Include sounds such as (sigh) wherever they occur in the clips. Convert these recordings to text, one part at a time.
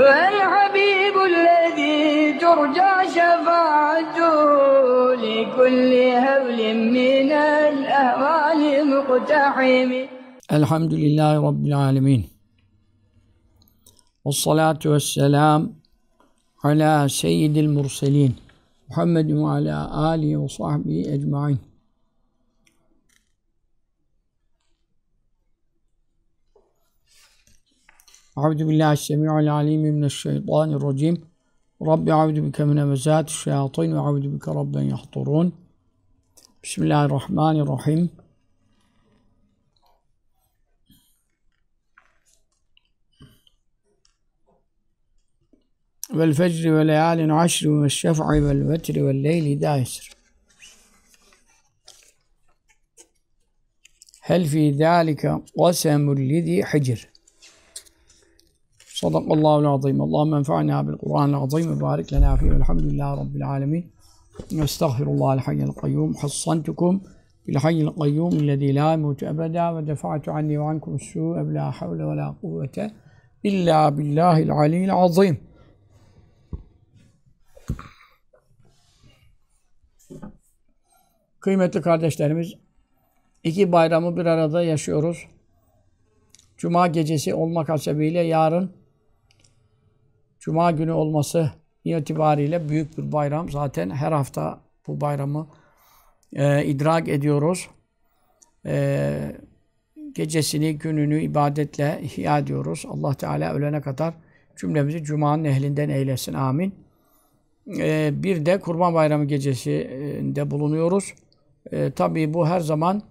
والحبيب الذي ترجى شفاعته لكل هول من الأهوال مقتحم الحمد لله رب العالمين والصلاة والسلام على سيد المرسلين محمد وعلى آله وصحبه أجمعين أعوذ بالله السميع العليم من الشيطان الرجيم رب أعوذ بك من همزات الشياطين وأعوذ بك رب أن يحضرون بسم الله الرحمن الرحيم والفجر وليال عشر والشفع والوتر والليل ذا يسر هل في ذلك قسم لذي حجر Sadakallahu l-azim. Allahümme enfa'na bil Kur'an l-azim ve barik lena fihi. Elhamdülillahi Rabbil alemin. Estağfirullah el-hayyel kayyum. Hassantukum bil hayyel kayyum illezî la imutu ebeda ve defa'tu anni ve ankum su'e ve la havle ve la kuvvete illa billahil aliyyil azim. Kıymetli kardeşlerimiz, iki bayramı bir arada yaşıyoruz. Cuma gecesi olmak hasebiyle yarın Cuma günü olması itibariyle büyük bir bayram. Zaten her hafta bu bayramı e, idrak ediyoruz. E, gecesini, gününü ibadetle ihya ediyoruz. Allah Teala ölene kadar cümlemizi Cuma'nın ehlinden eylesin. Amin. E, bir de Kurban Bayramı gecesinde bulunuyoruz. E, tabii bu her zaman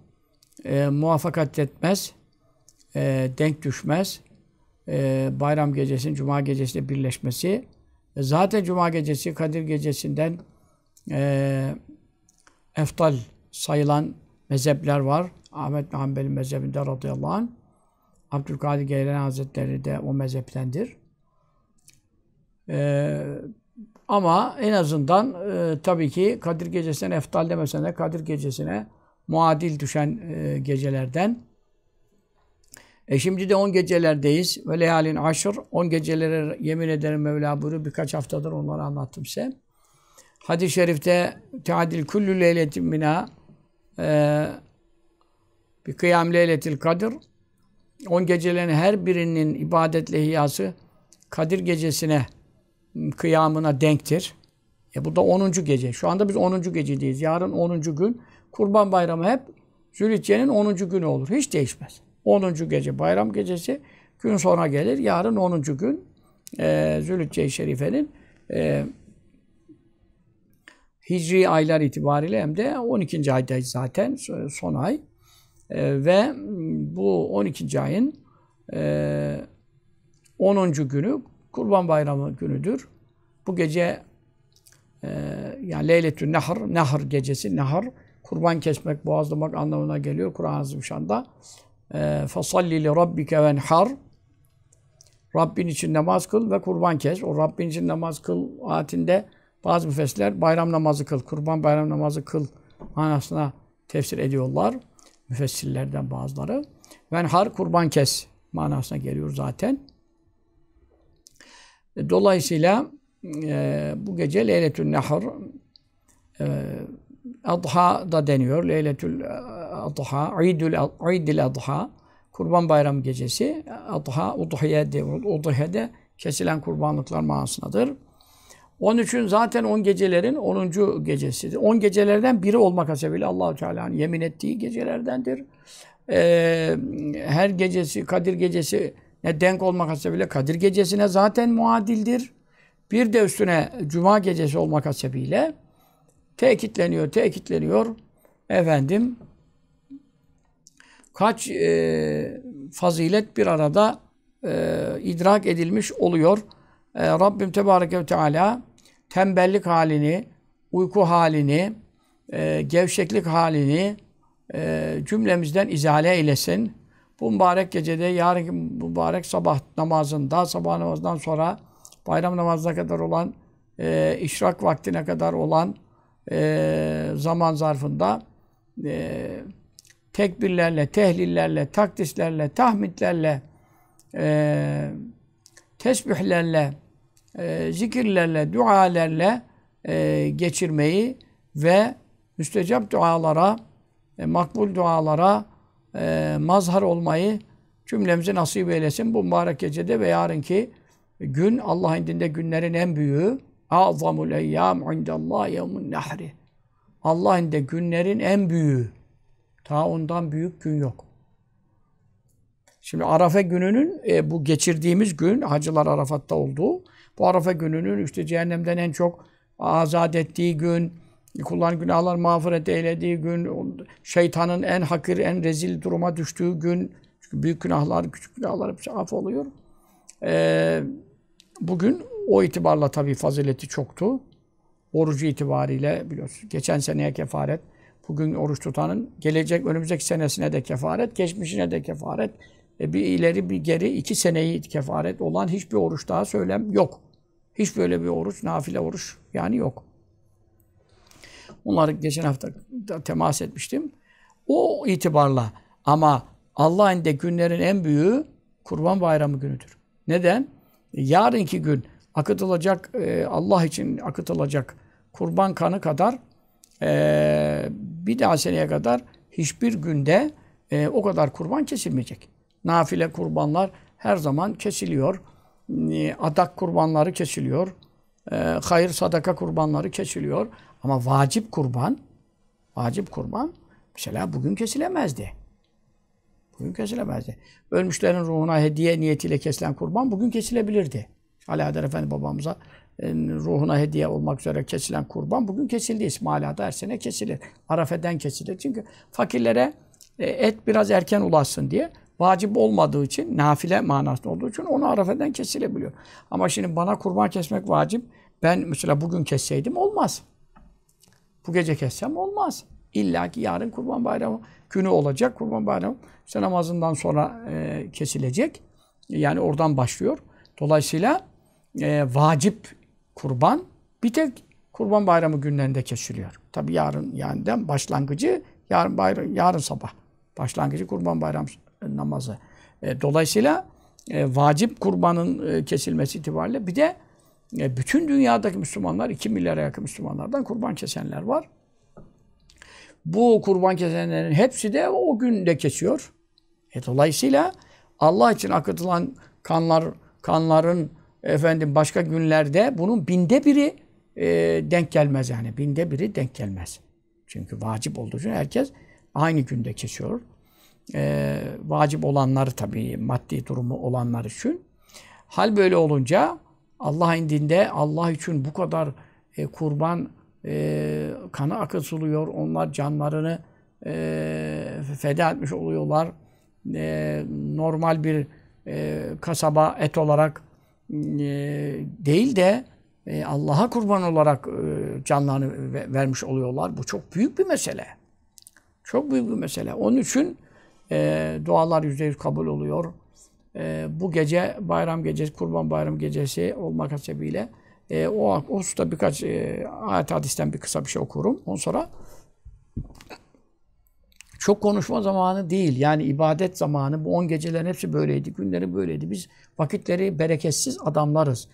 e, muvaffakat etmez, e, denk düşmez. E, bayram gecesinin cuma gecesiyle birleşmesi. E, zaten cuma gecesi Kadir gecesinden e, eftal sayılan mezhepler var. Ahmet bin Hanbel'in mezhebinde radıyallahu anh. Abdülkadir Geylani Hazretleri de o mezheptendir. Ee, ama en azından e, tabii ki Kadir Gecesi'ne eftal demesen de Kadir Gecesi'ne muadil düşen e, gecelerden e şimdi de on gecelerdeyiz. Ve leyalin aşır. On gecelere yemin ederim Mevla buyuruyor. Birkaç haftadır onları anlattım size. Hadis-i şerifte teadil kullu leyletin mina e, bir kıyam leyletil kadir On gecelerin her birinin ibadet lehiyası Kadir gecesine kıyamına denktir. E bu da 10. gece. Şu anda biz 10. gecedeyiz. Yarın 10. gün. Kurban bayramı hep Zülhicce'nin 10. günü olur. Hiç değişmez. 10. gece bayram gecesi gün sonra gelir. Yarın 10. gün e, Zülhücce-i Şerife'nin e, hicri aylar itibariyle hem de 12. ayda zaten son ay. E, ve bu 12. ayın e, 10. günü Kurban Bayramı günüdür. Bu gece e, yani Leyletün Nahr, Nahr gecesi, Nahr kurban kesmek, boğazlamak anlamına geliyor Kur'an-ı Azimşan'da. Ee, fasalli li rabbike venhar Rabbin için namaz kıl ve kurban kes. O Rabbin için namaz kıl ayetinde bazı müfessirler bayram namazı kıl, kurban bayram namazı kıl manasına tefsir ediyorlar. Müfessirlerden bazıları. Venhar kurban kes manasına geliyor zaten. E, dolayısıyla e, bu gece Leyletül Nahr e, Adha da deniyor. Leyletül Adha, İdül İdil Adha, Kurban Bayramı gecesi, Adha, Udhiye de, Udhiye'de kesilen kurbanlıklar manasındadır. Onun zaten 10 gecelerin 10. gecesidir. 10 gecelerden biri olmak hasebiyle Allahu Teala'nın yemin ettiği gecelerdendir. Ee, her gecesi Kadir gecesi ne denk olmak hasebiyle Kadir gecesine zaten muadildir. Bir de üstüne Cuma gecesi olmak hasebiyle tekitleniyor, tekitleniyor. Efendim kaç e, fazilet bir arada e, idrak edilmiş oluyor. E, Rabbim Tebareke ve Teala tembellik halini, uyku halini, e, gevşeklik halini e, cümlemizden izale eylesin. Bu mübarek gecede, yarınki mübarek sabah namazında, sabah namazından sonra bayram namazına kadar olan, e, işrak vaktine kadar olan e, zaman zarfında e, tekbirlerle, tehlillerle, takdislerle, tahmidlerle, e, tesbihlerle, e, zikirlerle, dualerle e, geçirmeyi ve müstecap dualara, e, makbul dualara e, mazhar olmayı cümlemize nasip eylesin. Bu mübarek gecede ve yarınki gün Allah indinde günlerin en büyüğü. Azamul eyyam indallah yevmun nahri. Allah indinde günlerin en büyüğü. Ta ondan büyük gün yok. Şimdi Arafa gününün e, bu geçirdiğimiz gün hacılar Arafat'ta olduğu bu Arafa gününün işte cehennemden en çok azat ettiği gün, kulların günahlar mağfiret eylediği gün, şeytanın en hakir, en rezil duruma düştüğü gün, çünkü büyük günahlar, küçük günahlar hepsi af oluyor. Ee, bugün o itibarla tabii fazileti çoktu. Orucu itibariyle biliyorsunuz. Geçen seneye kefaret bugün oruç tutanın gelecek önümüzdeki senesine de kefaret, geçmişine de kefaret. E bir ileri bir geri iki seneyi kefaret olan hiçbir oruç daha söylem yok. Hiç böyle bir oruç, nafile oruç yani yok. Onları geçen hafta da temas etmiştim. O itibarla ama Allah indinde günlerin en büyüğü Kurban Bayramı günüdür. Neden? E, yarınki gün akıtılacak, e, Allah için akıtılacak kurban kanı kadar e, bir daha seneye kadar hiçbir günde e, o kadar kurban kesilmeyecek. Nafile kurbanlar her zaman kesiliyor. E, adak kurbanları kesiliyor. E, hayır sadaka kurbanları kesiliyor. Ama vacip kurban, vacip kurban mesela bugün kesilemezdi. Bugün kesilemezdi. Ölmüşlerin ruhuna hediye niyetiyle kesilen kurban bugün kesilebilirdi. Ali Adar Efendi babamıza ruhuna hediye olmak üzere kesilen kurban bugün kesildi. İsmaila'da her sene kesilir. Arafe'den kesilir. Çünkü fakirlere e, et biraz erken ulaşsın diye vacip olmadığı için, nafile manasında olduğu için onu Arafe'den kesilebiliyor. Ama şimdi bana kurban kesmek vacip. Ben mesela bugün kesseydim olmaz. Bu gece kessem olmaz. İlla ki yarın kurban bayramı günü olacak. Kurban bayramı işte namazından sonra e, kesilecek. Yani oradan başlıyor. Dolayısıyla e, vacip kurban bir tek kurban bayramı günlerinde kesiliyor. Tabi yarın yani başlangıcı yarın bayram, yarın sabah başlangıcı kurban bayram namazı. E, dolayısıyla e, vacip kurbanın e, kesilmesi itibariyle bir de e, bütün dünyadaki Müslümanlar 2 milyara yakın Müslümanlardan kurban kesenler var. Bu kurban kesenlerin hepsi de o günde kesiyor. E, dolayısıyla Allah için akıtılan kanlar kanların efendim başka günlerde bunun binde biri e, denk gelmez yani. Binde biri denk gelmez. Çünkü vacip olduğu için herkes aynı günde kesiyor. E, vacip olanları tabii maddi durumu olanlar için. Hal böyle olunca Allah indinde Allah için bu kadar e, kurban e, kanı akıtılıyor. Onlar canlarını e, feda etmiş oluyorlar. E, normal bir e, kasaba et olarak ee, değil de e, Allah'a kurban olarak e, canlarını vermiş oluyorlar. Bu çok büyük bir mesele. Çok büyük bir mesele. Onun için e, dualar yüzde yüz kabul oluyor. bu gece bayram gecesi, kurban bayram gecesi olmak hasebiyle o, o hususta birkaç ayet hadisten bir kısa bir şey okurum. Ondan sonra çok konuşma zamanı değil. Yani ibadet zamanı. Bu on gecelerin hepsi böyleydi. Günleri böyleydi. Biz vakitleri bereketsiz adamlarız.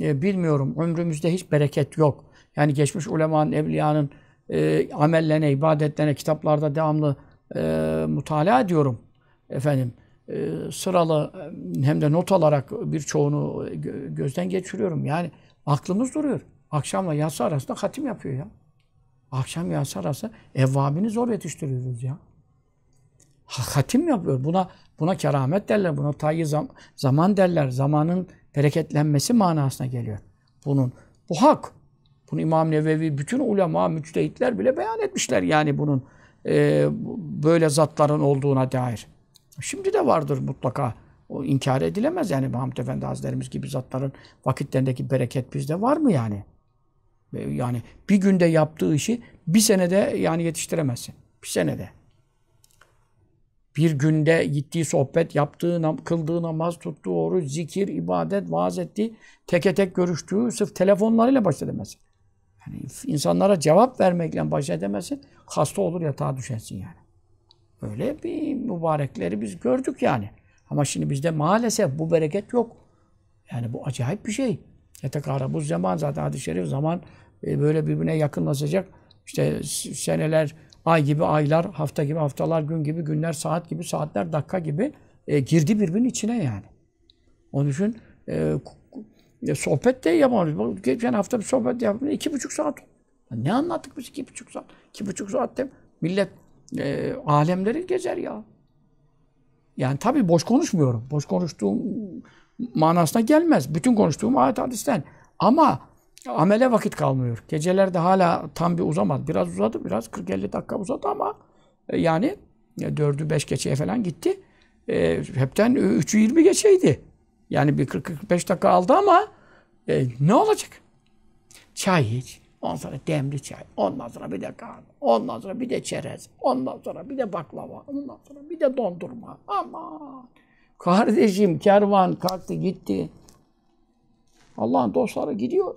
E, bilmiyorum. Ömrümüzde hiç bereket yok. Yani geçmiş ulemanın, evliyanın e, amellerine, ibadetlerine, kitaplarda devamlı e, mutala ediyorum. Efendim e, sıralı e, hem de not alarak birçoğunu e, gözden geçiriyorum. Yani aklımız duruyor. Akşamla yatsı arasında hatim yapıyor ya. Akşam yatsı arası evvabini zor yetiştiriyoruz ya. Hatim yapıyor. Buna buna keramet derler. Buna tayyi zam, zaman derler. Zamanın bereketlenmesi manasına geliyor. Bunun bu hak. Bunu İmam Nevevi bütün ulema, müçtehitler bile beyan etmişler yani bunun e, böyle zatların olduğuna dair. Şimdi de vardır mutlaka. O inkar edilemez yani Mahmut Efendi Hazretlerimiz gibi zatların vakitlerindeki bereket bizde var mı yani? Yani bir günde yaptığı işi bir senede yani yetiştiremezsin. Bir senede. Bir günde gittiği sohbet, yaptığı, kıldığı namaz, tuttuğu oruç, zikir, ibadet, vaaz ettiği, teke tek görüştüğü sırf telefonlarıyla baş edemezsin. Yani insanlara cevap vermekle baş edemezsin. Hasta olur yatağa düşersin yani. Öyle bir mübarekleri biz gördük yani. Ama şimdi bizde maalesef bu bereket yok. Yani bu acayip bir şey. Yetekara bu zaman zaten hadis-i şerif zaman e, böyle birbirine yakınlaşacak. işte seneler, ay gibi aylar, hafta gibi haftalar, gün gibi günler, saat gibi saatler, dakika gibi e, girdi birbirinin içine yani. Onun için e, e, sohbet de yapamıyoruz. Geçen hafta bir sohbet yaptım. iki buçuk saat. Ne anlattık biz iki buçuk saat? İki buçuk saat saatte millet e, alemleri gezer ya. Yani tabii boş konuşmuyorum. Boş konuştuğum manasına gelmez. Bütün konuştuğum ayet hadisten. Ama amele vakit kalmıyor. Gecelerde hala tam bir uzamadı. Biraz uzadı, biraz 40-50 dakika uzadı ama e, yani e, dördü beş geçeye falan gitti. E, hepten üçü 20 geçeydi. Yani bir 40-45 dakika aldı ama e, ne olacak? Çay iç. Ondan sonra demli çay. Ondan sonra bir de kahve. Ondan sonra bir de çerez. Ondan sonra bir de baklava. Ondan sonra bir de dondurma. Ama Kardeşim kervan kalktı gitti. Allah'ın dostları gidiyor.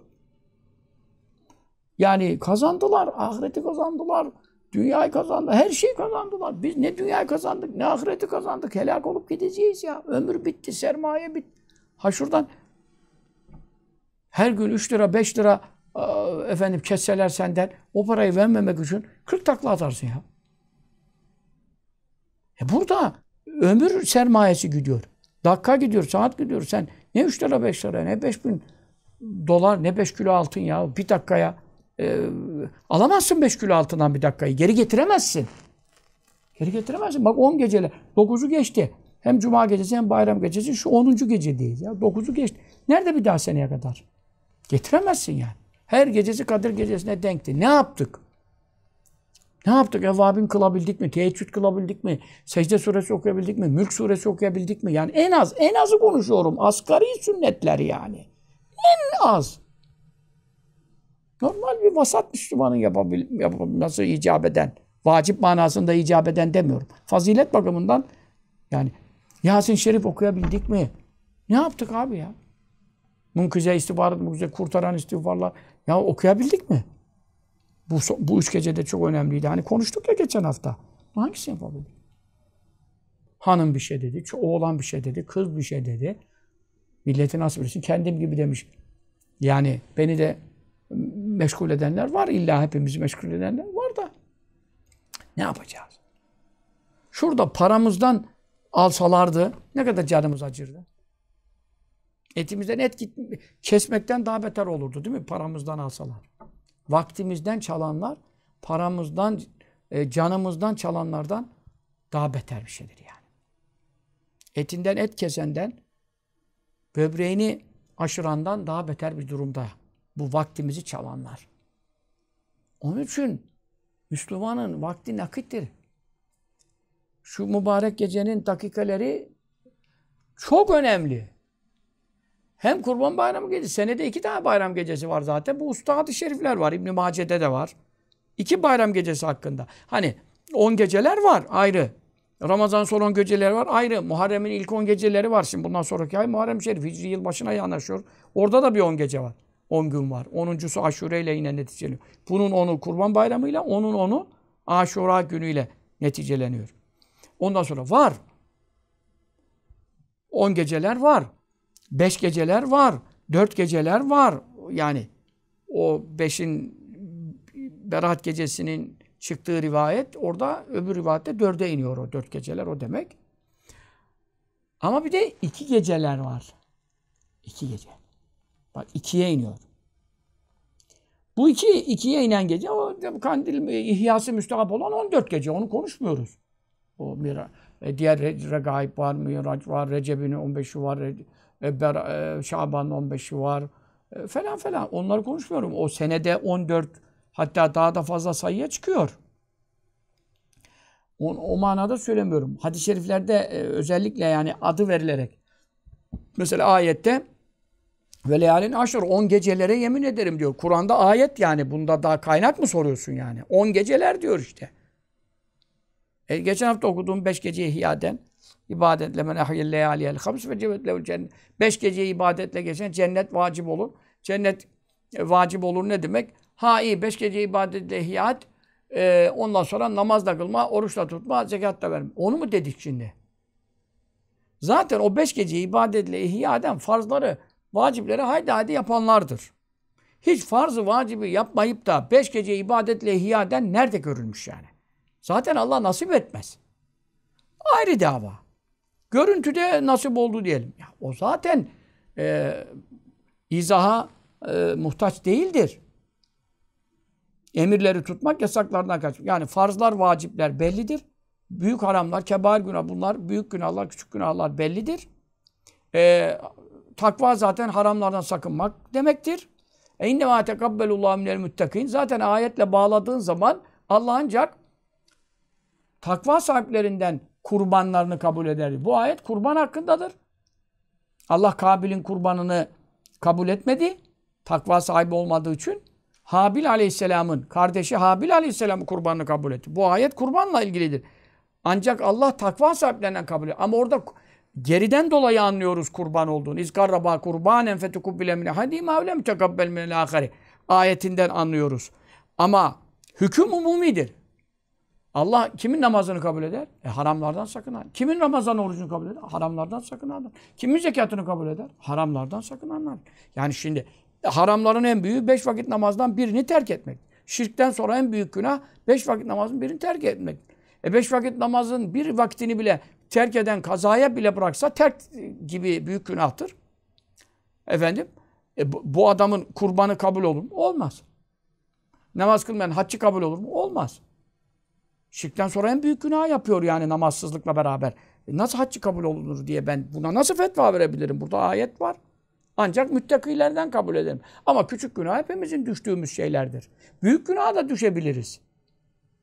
Yani kazandılar, ahireti kazandılar, dünyayı kazandılar, her şeyi kazandılar. Biz ne dünyayı kazandık, ne ahireti kazandık, helak olup gideceğiz ya. Ömür bitti, sermaye bitti. Ha şuradan her gün 3 lira, 5 lira e, efendim kesseler senden o parayı vermemek için 40 takla atarsın ya. E burada ömür sermayesi gidiyor. Dakika gidiyor, saat gidiyor. Sen ne 3 lira 5 lira, ne 5 bin dolar, ne 5 kilo altın ya bir dakikaya. Ee, alamazsın 5 kilo altından bir dakikayı. Geri getiremezsin. Geri getiremezsin. Bak 10 geceler. 9'u geçti. Hem cuma gecesi hem bayram gecesi şu 10. gecedeyiz ya. 9'u geçti. Nerede bir daha seneye kadar? Getiremezsin yani. Her gecesi Kadir gecesine denkti. Ne yaptık? Ne yaptık? Evvabin kılabildik mi? Teheccüd kılabildik mi? Secde suresi okuyabildik mi? Mülk suresi okuyabildik mi? Yani en az, en azı konuşuyorum. Asgari sünnetler yani. En az. Normal bir vasat Müslümanın yapabil, yapabil nasıl icap eden, vacip manasında icap eden demiyorum. Fazilet bakımından yani Yasin Şerif okuyabildik mi? Ne yaptık abi ya? Munkize istihbarat, munkize kurtaran istihbarlar. Ya okuyabildik mi? Bu, bu üç gecede çok önemliydi. Hani konuştuk ya geçen hafta. Hangisini yapabildik? Hanım bir şey dedi, oğlan bir şey dedi, kız bir şey dedi. Milleti nasıl bilirsin? Kendim gibi demiş. Yani beni de meşgul edenler var. İlla hepimizi meşgul edenler var da. Ne yapacağız? Şurada paramızdan alsalardı ne kadar canımız acırdı. Etimizden et git kesmekten daha beter olurdu değil mi? Paramızdan alsalar. Vaktimizden çalanlar, paramızdan, e, canımızdan çalanlardan daha beter bir şeydir yani. Etinden et kesenden, böbreğini aşırandan daha beter bir durumda bu vaktimizi çalanlar. Onun için Müslümanın vakti nakittir. Şu mübarek gecenin dakikaları çok önemli. Hem Kurban Bayramı gecesi, senede iki tane bayram gecesi var zaten. Bu ustahat-ı şerifler var, İbn-i Mace'de de var. İki bayram gecesi hakkında. Hani on geceler var ayrı. Ramazan son on geceleri var ayrı. Muharrem'in ilk on geceleri var. Şimdi bundan sonraki ay Muharrem Şerif. Hicri yılbaşına yanaşıyor. Orada da bir on gece var. 10 gün var. 10.sü Aşure ile yine neticeleniyor. Bunun onu Kurban Bayramı ile onun onu Aşura günüyle neticeleniyor. Ondan sonra var. 10 geceler var. 5 geceler var. 4 geceler var. Yani o 5'in Berat gecesinin çıktığı rivayet orada öbür rivayette dörde iniyor o dört geceler o demek. Ama bir de iki geceler var. İki gece. Bak ikiye iniyor. Bu iki, ikiye inen gece o kandil e, ihyası müstahap olan 14 gece. Onu konuşmuyoruz. O mira, e, diğer regaib var, mirac var, Recep'in 15'i var, Ebber, e, e, Şaban'ın 15'i var e, falan falan. Onları konuşmuyorum. O senede 14 hatta daha da fazla sayıya çıkıyor. O, o manada söylemiyorum. Hadis-i şeriflerde e, özellikle yani adı verilerek mesela ayette ve leyalin aşır. On gecelere yemin ederim diyor. Kur'an'da ayet yani. Bunda daha kaynak mı soruyorsun yani? On geceler diyor işte. E, geçen hafta okuduğum beş gece ihyaden ibadetle men ahyel Lealiyel. hams ve cebet cennet. Beş gece ibadetle geçen cennet vacip olur. Cennet e, vacip olur ne demek? Ha iyi beş gece ibadetle ihyat e, ondan sonra namaz da kılma, oruç da tutma, zekat da verme. Onu mu dedik şimdi? Zaten o beş gece ibadetle ihyaden eden farzları vacipleri haydi haydi yapanlardır. Hiç farzı vacibi yapmayıp da beş gece ibadetle hiyaden nerede görülmüş yani? Zaten Allah nasip etmez. Ayrı dava. Görüntüde nasip oldu diyelim. Ya, o zaten e, izaha e, muhtaç değildir. Emirleri tutmak, yasaklardan kaçmak. Yani farzlar, vacipler bellidir. Büyük haramlar, kebair günah bunlar, büyük günahlar, küçük günahlar bellidir. E, takva zaten haramlardan sakınmak demektir. E inne ma tekabbelullah minel müttakin. Zaten ayetle bağladığın zaman Allah ancak takva sahiplerinden kurbanlarını kabul eder. Bu ayet kurban hakkındadır. Allah Kabil'in kurbanını kabul etmedi. Takva sahibi olmadığı için Habil Aleyhisselam'ın kardeşi Habil Aleyhisselam'ın kurbanını kabul etti. Bu ayet kurbanla ilgilidir. Ancak Allah takva sahiplerinden kabul ediyor. Ama orada geriden dolayı anlıyoruz kurban olduğunu. İzkarraba kurbanen fetukubbile min hadima ulem tekabbel min ahari. Ayetinden anlıyoruz. Ama hüküm umumidir. Allah kimin namazını kabul eder? E, haramlardan sakınan. Kimin Ramazan orucunu kabul eder? Haramlardan sakınanlar. Kimin zekatını kabul eder? Haramlardan sakınanlar. Yani şimdi e, haramların en büyüğü beş vakit namazdan birini terk etmek. Şirkten sonra en büyük günah beş vakit namazın birini terk etmek. E beş vakit namazın bir vaktini bile terk eden kazaya bile bıraksa terk gibi büyük günahtır. Efendim e, bu adamın kurbanı kabul olur mu? Olmaz. Namaz kılmayan haccı kabul olur mu? Olmaz. Şirkten sonra en büyük günah yapıyor yani namazsızlıkla beraber. E, nasıl haccı kabul olunur diye ben buna nasıl fetva verebilirim? Burada ayet var. Ancak müttakilerden kabul ederim. Ama küçük günah hepimizin düştüğümüz şeylerdir. Büyük günah da düşebiliriz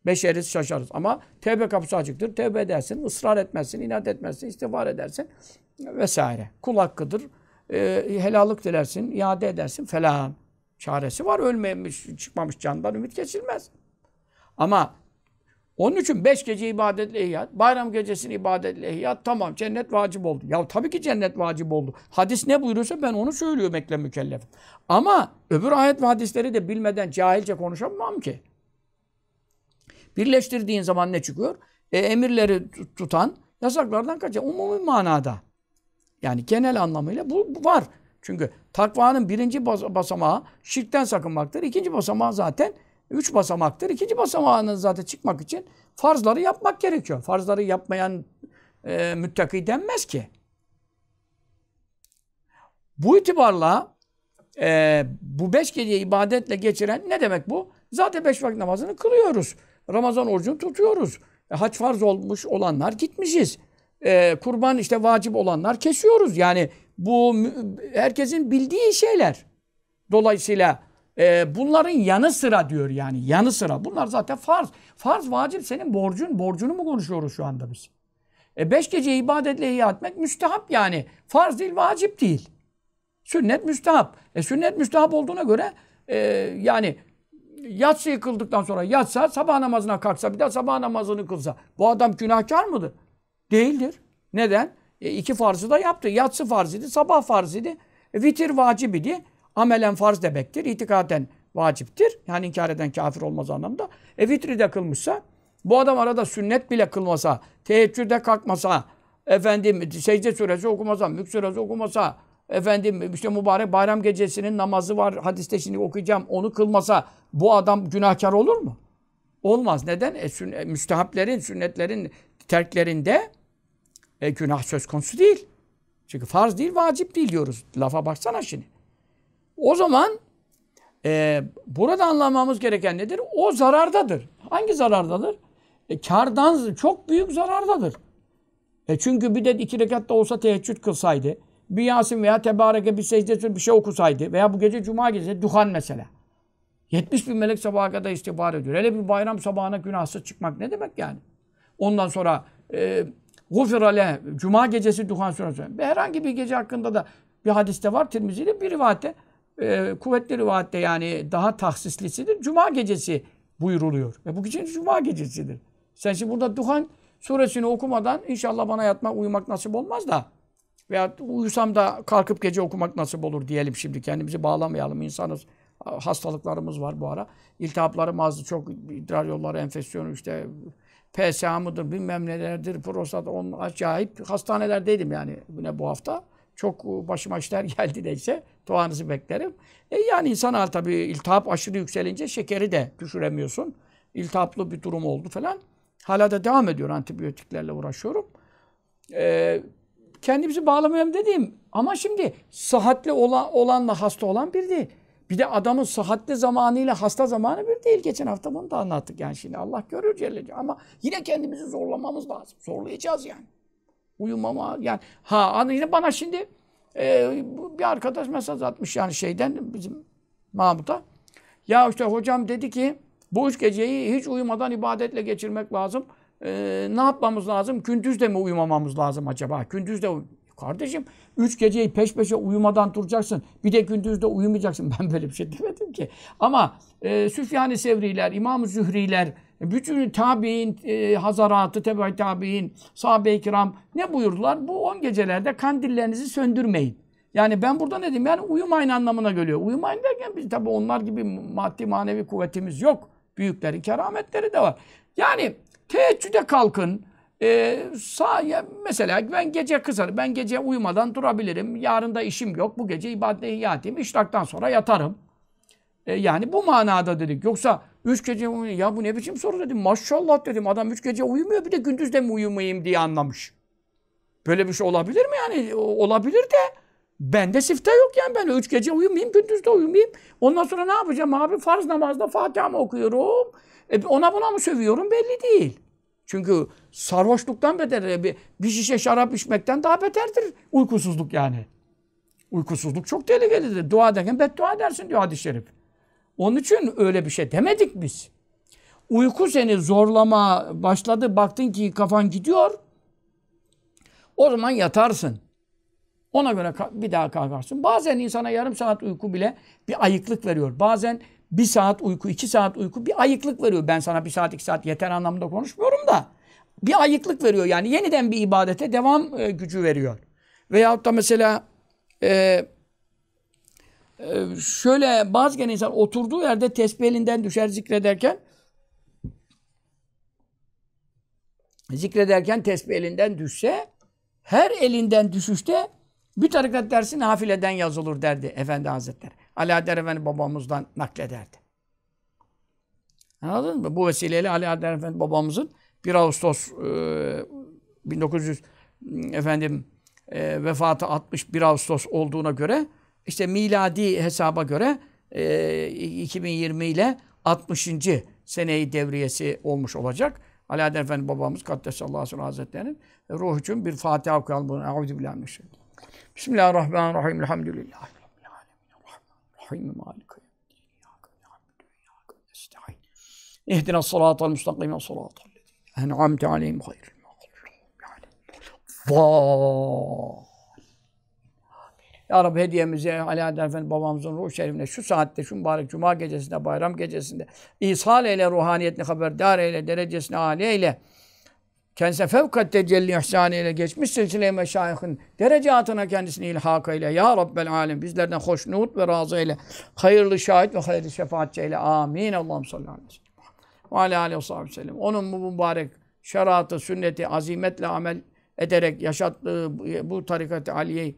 beşeriz şaşarız. Ama tevbe kapısı açıktır. Tevbe edersin, ısrar etmezsin, inat etmezsin, istiğfar edersin vesaire. Kul hakkıdır. E, helallık dilersin, iade edersin falan. Çaresi var. Ölmemiş, çıkmamış candan ümit kesilmez. Ama onun için beş gece ibadetle ihyat, bayram gecesini ibadetle ihyat, tamam cennet vacip oldu. Ya tabii ki cennet vacip oldu. Hadis ne buyuruyorsa ben onu söylüyorum ekle mükellef. Ama öbür ayet ve hadisleri de bilmeden cahilce konuşamam ki. Birleştirdiğin zaman ne çıkıyor? E, emirleri tutan, yasaklardan kaçan umumi manada. Yani genel anlamıyla bu, bu var. Çünkü takvanın birinci bas basamağı şirkten sakınmaktır. İkinci basamağı zaten üç basamaktır. İkinci basamağının zaten çıkmak için farzları yapmak gerekiyor. Farzları yapmayan e, müttaki denmez ki. Bu itibarla e, bu beş geceyi ibadetle geçiren ne demek bu? Zaten beş vakit namazını kılıyoruz. Ramazan orucunu tutuyoruz. E, hac farz olmuş olanlar gitmişiz. E, kurban işte vacip olanlar kesiyoruz. Yani bu herkesin bildiği şeyler. Dolayısıyla e, bunların yanı sıra diyor yani yanı sıra. Bunlar zaten farz. Farz vacip senin borcun. Borcunu mu konuşuyoruz şu anda biz? E beş gece ibadetle ihya etmek müstehap yani. Farz değil vacip değil. Sünnet müstehap. E sünnet müstehap olduğuna göre e, yani yatsı şey kıldıktan sonra yatsa, sabah namazına kalksa, bir daha sabah namazını kılsa. Bu adam günahkar mıdır? Değildir. Neden? E, iki farzı da yaptı. Yatsı farzıydı, sabah farzıydı. E, vitir vacib idi. Amelen farz demektir. İtikaden vaciptir. Yani inkar eden kafir olmaz anlamda. E vitri de kılmışsa, bu adam arada sünnet bile kılmasa, teheccüde kalkmasa, efendim secde suresi okumasa, mülk suresi okumasa, Efendim işte mübarek bayram gecesinin namazı var. Hadiste şimdi okuyacağım. Onu kılmasa bu adam günahkar olur mu? Olmaz. Neden? E, sünne, müstehaplerin, sünnetlerin terklerinde e, günah söz konusu değil. Çünkü farz değil, vacip değil diyoruz. Lafa baksana şimdi. O zaman e, burada anlamamız gereken nedir? O zarardadır. Hangi zarardadır? E, kardan çok büyük zarardadır. E çünkü bir de iki rekat da olsa teheccüd kılsaydı, bir Yasin veya Tebareke bir secde bir şey okusaydı veya bu gece Cuma gecesi Duhan mesela. 70 bin melek sabaha kadar istihbar ediyor. Hele bir bayram sabahına günahsız çıkmak ne demek yani? Ondan sonra e, Gufirale, Cuma gecesi Duhan Suresi. Herhangi bir gece hakkında da bir hadiste var Tirmizi'de bir rivayette e, kuvvetli rivayette yani daha tahsislisidir. Cuma gecesi buyuruluyor. E bu için Cuma gecesidir. Sen şimdi burada Duhan suresini okumadan inşallah bana yatmak, uyumak nasip olmaz da veya uyusam da kalkıp gece okumak nasip olur diyelim şimdi. Kendimizi bağlamayalım. insanız. Hastalıklarımız var bu ara. İltihaplarım azdı. Çok idrar yolları enfeksiyonu işte PSA mıdır bilmem nelerdir prostat on acayip hastanelerdeydim yani yine bu hafta. Çok başıma işler (laughs) geldi neyse duanızı beklerim. E yani insan al tabii iltihap aşırı yükselince şekeri de düşüremiyorsun. İltihaplı bir durum oldu falan. Hala da devam ediyor antibiyotiklerle uğraşıyorum. Ee, kendimizi bağlamıyorum dediğim. Ama şimdi sıhhatli olan, olanla hasta olan bir değil. Bir de adamın sıhhatli zamanıyla hasta zamanı bir değil. Geçen hafta bunu da anlattık yani şimdi. Allah görür Celle Ama yine kendimizi zorlamamız lazım. Zorlayacağız yani. Uyumama yani. Ha anı yine bana şimdi e, bir arkadaş mesaj atmış yani şeyden bizim Mahmut'a. Ya işte hocam dedi ki bu üç geceyi hiç uyumadan ibadetle geçirmek lazım. Ee, ne yapmamız lazım? Gündüz de mi uyumamamız lazım acaba? Gündüz de Kardeşim üç geceyi peş peşe uyumadan duracaksın. Bir de gündüz de uyumayacaksın. (laughs) Ben böyle bir şey demedim ki. Ama e, Süfyan-ı Sevriler, İmam-ı Zühriler, bütün tabi'in, e, hazaratı, tebe tabi'in, sahabe-i kiram ne buyurdular? Bu on gecelerde kandillerinizi söndürmeyin. Yani ben burada ne diyeyim? Yani uyumayın anlamına geliyor. Uyumayın derken biz tabii onlar gibi maddi manevi kuvvetimiz yok. Büyüklerin kerametleri de var. Yani Teheccüde kalkın. Ee, sağ, mesela ben gece kısarım. Ben gece uyumadan durabilirim. Yarın da işim yok. Bu gece ibadete yatayım. İşraktan sonra yatarım. Ee, yani bu manada dedik. Yoksa üç gece uyuyor. Ya bu ne biçim soru dedim. Maşallah dedim. Adam üç gece uyumuyor. Bir de gündüz de mi uyumayayım diye anlamış. Böyle bir şey olabilir mi yani? Olabilir de. Bende sifte yok yani ben üç gece uyumayayım, gündüz de uyumayayım. Ondan sonra ne yapacağım abi? Farz namazda Fatiha mı okuyorum? E, ona buna mı sövüyorum belli değil. Çünkü sarhoşluktan beter, e, bir, bir şişe şarap içmekten daha beterdir uykusuzluk yani. Uykusuzluk çok tehlikelidir. Dua ederken beddua edersin diyor hadis-i şerif. Onun için öyle bir şey demedik biz. Uyku seni zorlama başladı, baktın ki kafan gidiyor. O zaman yatarsın. Ona göre bir daha kalkarsın. Bazen insana yarım saat uyku bile bir ayıklık veriyor. Bazen bir saat uyku, iki saat uyku bir ayıklık veriyor. Ben sana bir saat, iki saat yeter anlamda konuşmuyorum da. Bir ayıklık veriyor yani. Yeniden bir ibadete devam e, gücü veriyor. Veyahut da mesela e, e, şöyle bazıken insan oturduğu yerde tesbih elinden düşer zikrederken zikrederken tesbih elinden düşse her elinden düşüşte bir tarikat dersi nafileden yazılır derdi Efendi Hazretleri. Ali Adar Efendi babamızdan naklederdi. Anladın mı? Bu vesileyle Ali Adar Efendi babamızın 1 Ağustos e, 1900 efendim e, vefatı 61 Ağustos olduğuna göre işte miladi hesaba göre e, 2020 ile 60. seneyi devriyesi olmuş olacak. Alaaddin Efendi babamız Kaddesallahu aleyhi hazretlerinin ruh için bir Fatiha okuyalım. Bismillahirrahmanirrahim. Elhamdülillah. الرحيم مالك يوم الدين إياك نعبد وإياك نستعين اهدنا الصراط المستقيم صراط الذين أنعمت عليهم غير المغضوب عليهم Ya Rabbi hediyemizi Ali Adem Efendi babamızın ruh şerifine şu saatte, şu mübarek cuma gecesinde, bayram gecesinde ihsal eyle, ruhaniyetini haberdar eyle, derecesini âli eyle. Kendisine fevkat tecelli ihsaniyle geçmiş silsile-i meşayihin derecatına kendisini ilhak eyle. Ya Rabbel alem bizlerden hoşnut ve razı eyle. Hayırlı şahit ve hayırlı şefaatçi eyle. Amin. Allah'ım sallallahu aleyhi ve sellem. Ve aleyhi ve sellem. Onun bu mübarek şeriatı, sünneti, azimetle amel ederek yaşattığı bu tarikat-ı aliyeyi,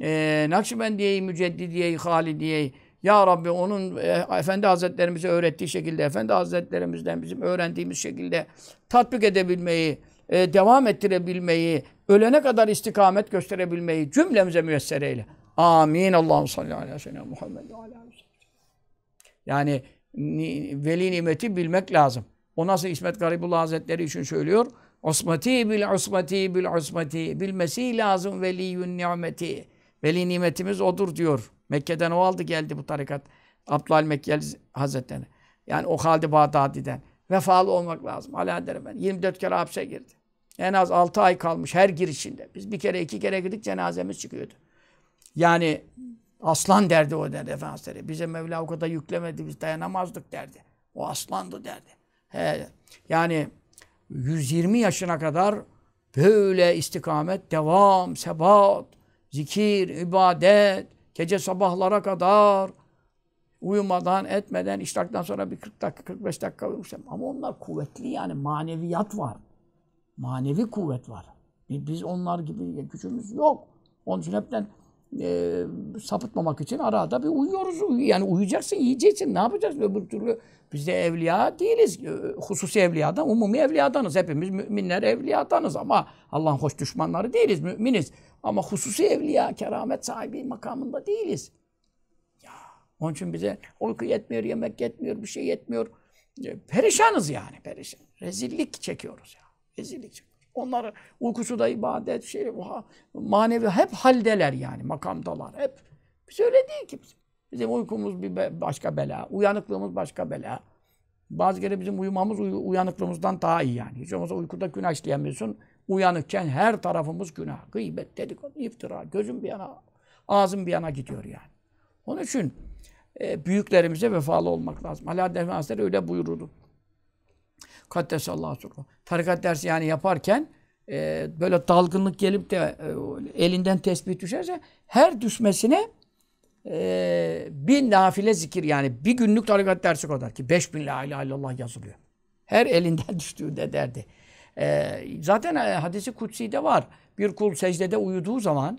e, Nakşibendiye'yi, Müceddidiye'yi, Halidiye'yi, ya Rabbi onun e, Efendi Hazretlerimize öğrettiği şekilde, Efendi Hazretlerimizden bizim öğrendiğimiz şekilde tatbik edebilmeyi, e, devam ettirebilmeyi, ölene kadar istikamet gösterebilmeyi cümlemize müyesser eyle. Amin. Allah'ım salli ala seyyidina Muhammed ve ala Yani veli nimeti bilmek lazım. O nasıl İsmet Garibullah Hazretleri için söylüyor? Osmati bil osmati bil osmati bilmesi lazım veliyün nimeti. Veli nimetimiz odur diyor. Mekke'den o aldı geldi bu tarikat. Abdülhal Mekkel Hazretleri. Yani o halde Bağdadi'den. Vefalı olmak lazım. Ala ben 24 kere hapse girdi. En az 6 ay kalmış her girişinde. Biz bir kere iki kere girdik cenazemiz çıkıyordu. Yani aslan derdi o derdi Efendimiz. Bize Mevla o kadar yüklemedi biz dayanamazdık derdi. O aslandı derdi. He. Yani 120 yaşına kadar böyle istikamet, devam, sebat, zikir, ibadet, gece sabahlara kadar uyumadan, etmeden, iştaktan sonra bir 40 dakika, 45 dakika uyumuştum. Ama onlar kuvvetli yani maneviyat var manevi kuvvet var. E, biz onlar gibi gücümüz yok. Onun için hepten e, sapıtmamak için arada bir uyuyoruz. Yani uyuyacaksın, yiyeceksin. Ne yapacaksın öbür türlü? Biz de evliya değiliz. E, hususi evliyadan, umumi evliyadanız. Hepimiz müminler evliyadanız ama Allah'ın hoş düşmanları değiliz, müminiz. Ama hususi evliya, keramet sahibi makamında değiliz. Ya, onun için bize uyku yetmiyor, yemek yetmiyor, bir şey yetmiyor. E, perişanız yani, perişan. Rezillik çekiyoruz ya. Rezillik çekiyor. Onlar uykusu da ibadet, şey, manevi hep haldeler yani makamdalar hep. Biz öyle değil ki bizim. Bizim uykumuz bir be, başka bela, uyanıklığımız başka bela. Bazı kere bizim uyumamız uy uyanıklığımızdan daha iyi yani. Hiç olmazsa uykuda günah işleyemiyorsun. Uyanıkken her tarafımız günah. Gıybet, dedikodu, iftira, gözüm bir yana, ağzım bir yana gidiyor yani. Onun için e, büyüklerimize vefalı olmak lazım. Alaaddin Efendi öyle buyururdu. Kaddesallahu sırrı. Tarikat dersi yani yaparken e, böyle dalgınlık gelip de e, elinden tesbih düşerse her düşmesine e, bir nafile zikir yani bir günlük tarikat dersi kadar ki beş bin la ilahe illallah yazılıyor. Her elinden (laughs) düştüğü de derdi. E, zaten e, hadisi de var. Bir kul secdede uyuduğu zaman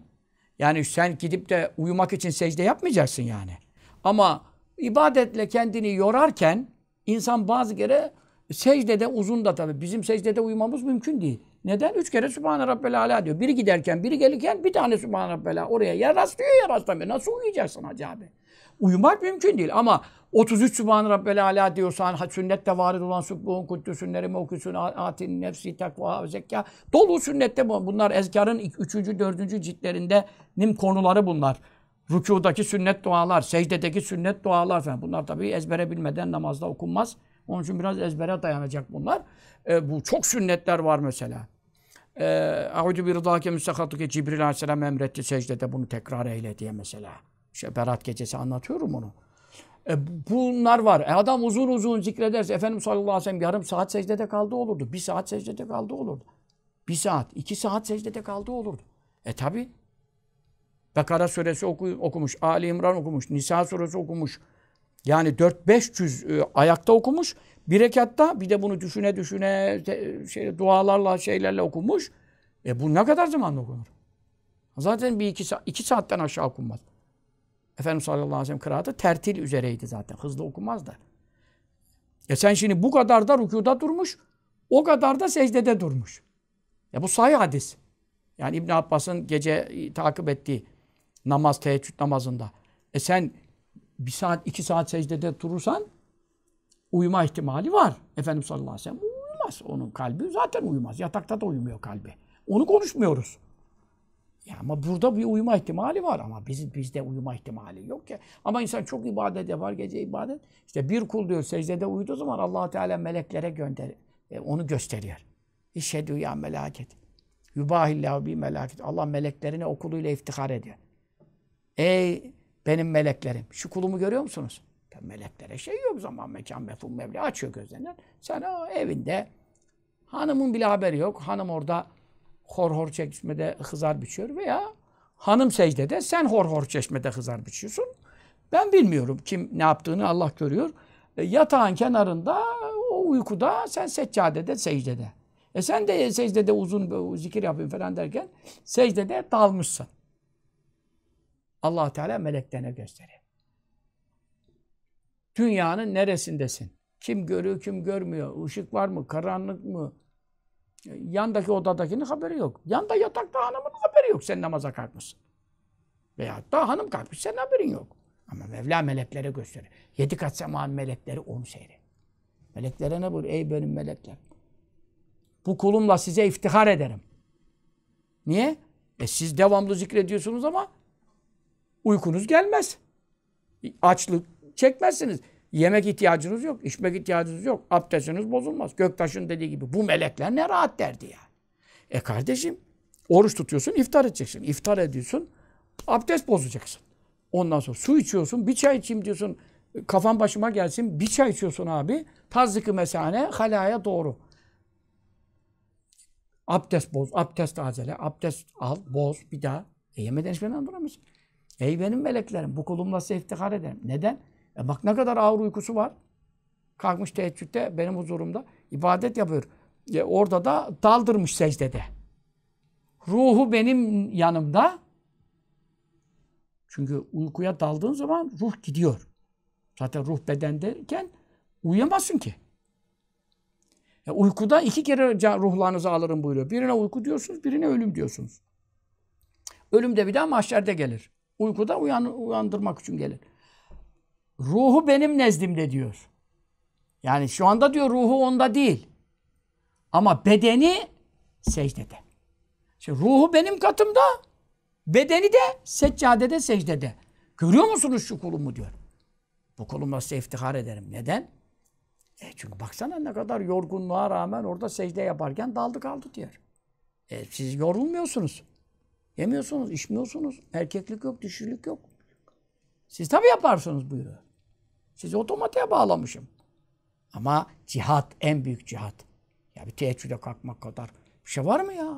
yani sen gidip de uyumak için secde yapmayacaksın yani. Ama ibadetle kendini yorarken insan bazı kere Secdede uzun da tabii. Bizim secdede uyumamız mümkün değil. Neden? Üç kere Sübhane Rabbel Ala diyor. Biri giderken, biri gelirken bir tane Sübhane Rabbel Ala. Oraya ya rastlıyor ya rastlamıyor. Nasıl uyuyacaksın hacı abi? Uyumak mümkün değil ama 33 Sübhane Rabbel Ala diyorsan, sünnette varid olan Sübhun Kuddü sünnerimi okusun, atin nefsi takva zekka. Dolu sünnette bu. bunlar ezkarın 3. 4. ciltlerinde nim konuları bunlar. Rükudaki sünnet dualar, secdedeki sünnet dualar falan. Bunlar tabii ezbere bilmeden namazda okunmaz. Onun için biraz ezbere dayanacak bunlar. E, bu çok sünnetler var mesela. E, Eûzü bir rıdâke müstakatuke Cibril aleyhisselam emretti secdede bunu tekrar eyle diye mesela. İşte Berat gecesi anlatıyorum onu. E, bunlar var. E, adam uzun uzun zikrederse Efendim sallallahu aleyhi ve sellem yarım saat secdede kaldı olurdu. Bir saat secdede kaldı olurdu. Bir saat, iki saat secdede kaldı olurdu. E tabi. Bekara suresi oku, okumuş, Ali İmran okumuş, Nisa suresi okumuş, yani 4-5 cüz e, ayakta okumuş. Bir rekatta bir de bunu düşüne düşüne şey, dualarla şeylerle okumuş. E bu ne kadar zaman okunur? Zaten bir iki, saat, iki saatten aşağı okunmaz. Efendimiz sallallahu aleyhi ve sellem kıraatı tertil üzereydi zaten. Hızlı okumaz da. E sen şimdi bu kadar da rükuda durmuş, o kadar da secdede durmuş. Ya bu sahih hadis. Yani İbn Abbas'ın gece e, takip ettiği namaz, teheccüd namazında. E sen bir saat, iki saat secdede durursan uyuma ihtimali var. Efendimiz sallallahu aleyhi ve sellem uyumaz. Onun kalbi zaten uyumaz. Yatakta da uyumuyor kalbi. Onu konuşmuyoruz. Ya ama burada bir uyuma ihtimali var ama biz, bizde uyuma ihtimali yok ki. Ama insan çok ibadet yapar, gece ibadet. İşte bir kul diyor secdede uyuduğu zaman allah Teala meleklere gönder, e, onu gösteriyor. İşhedü ya melaket. Yubahillahu bi melaket. Allah meleklerine okuluyla iftihar ediyor. Ey benim meleklerim. Şu kulumu görüyor musunuz? Ben meleklere şey yok zaman mekan mefhum mevli açıyor gözlerinden. Sen o evinde hanımın bile haberi yok. Hanım orada hor hor çeşmede hızar biçiyor veya hanım secdede sen hor hor çeşmede hızar biçiyorsun. Ben bilmiyorum kim ne yaptığını Allah görüyor. E, yatağın kenarında o uykuda sen seccadede secdede. E sen de secdede uzun zikir yapayım falan derken secdede dalmışsın allah Teala meleklerine gösteriyor. Dünyanın neresindesin? Kim görüyor, kim görmüyor? Işık var mı, karanlık mı? Yandaki odadakinin haberi yok. Yanda yatakta hanımın haberi yok. Sen namaza kalkmışsın. Veya da hanım kalkmış, sen haberin yok. Ama Mevla meleklere gösteriyor. Yedi kat zaman melekleri onu seyre. Meleklere ne buyuruyor? Ey benim melekler. Bu kulumla size iftihar ederim. Niye? E siz devamlı zikrediyorsunuz ama uykunuz gelmez. Açlık çekmezsiniz. Yemek ihtiyacınız yok, içmek ihtiyacınız yok. Abdestiniz bozulmaz. Göktaş'ın dediği gibi bu melekler ne rahat derdi yani. E kardeşim oruç tutuyorsun, iftar edeceksin. İftar ediyorsun, abdest bozacaksın. Ondan sonra su içiyorsun, bir çay içeyim diyorsun. Kafan başıma gelsin, bir çay içiyorsun abi. Tazzıkı mesane, halaya doğru. Abdest boz, abdest tazele, abdest al, boz bir daha. E yemeden içmeden duramıyorsun. Ey benim meleklerim bu kulumla size iftihar ederim. Neden? E bak ne kadar ağır uykusu var. Kalkmış teheccüde benim huzurumda ibadet yapıyor. E orada da daldırmış secdede. Ruhu benim yanımda. Çünkü uykuya daldığın zaman ruh gidiyor. Zaten ruh bedendeyken uyuyamazsın ki. E uykuda iki kere ruhlarınızı alırım buyuruyor. Birine uyku diyorsunuz, birine ölüm diyorsunuz. Ölüm de bir daha mahşerde gelir. Uykuda uyan, uyandırmak için gelir. Ruhu benim nezdimde diyor. Yani şu anda diyor ruhu onda değil. Ama bedeni secdede. Şimdi ruhu benim katımda, bedeni de seccadede, secdede. Görüyor musunuz şu kulumu diyor. Bu kulumla size iftihar ederim. Neden? E çünkü baksana ne kadar yorgunluğa rağmen orada secde yaparken daldı kaldı diyor. E siz yorulmuyorsunuz. Yemiyorsunuz, içmiyorsunuz. Erkeklik yok, dişilik yok. Siz tabi yaparsınız buyuruyor. Sizi otomatiğe bağlamışım. Ama cihat, en büyük cihat. Ya bir teheccüde kalkmak kadar bir şey var mı ya?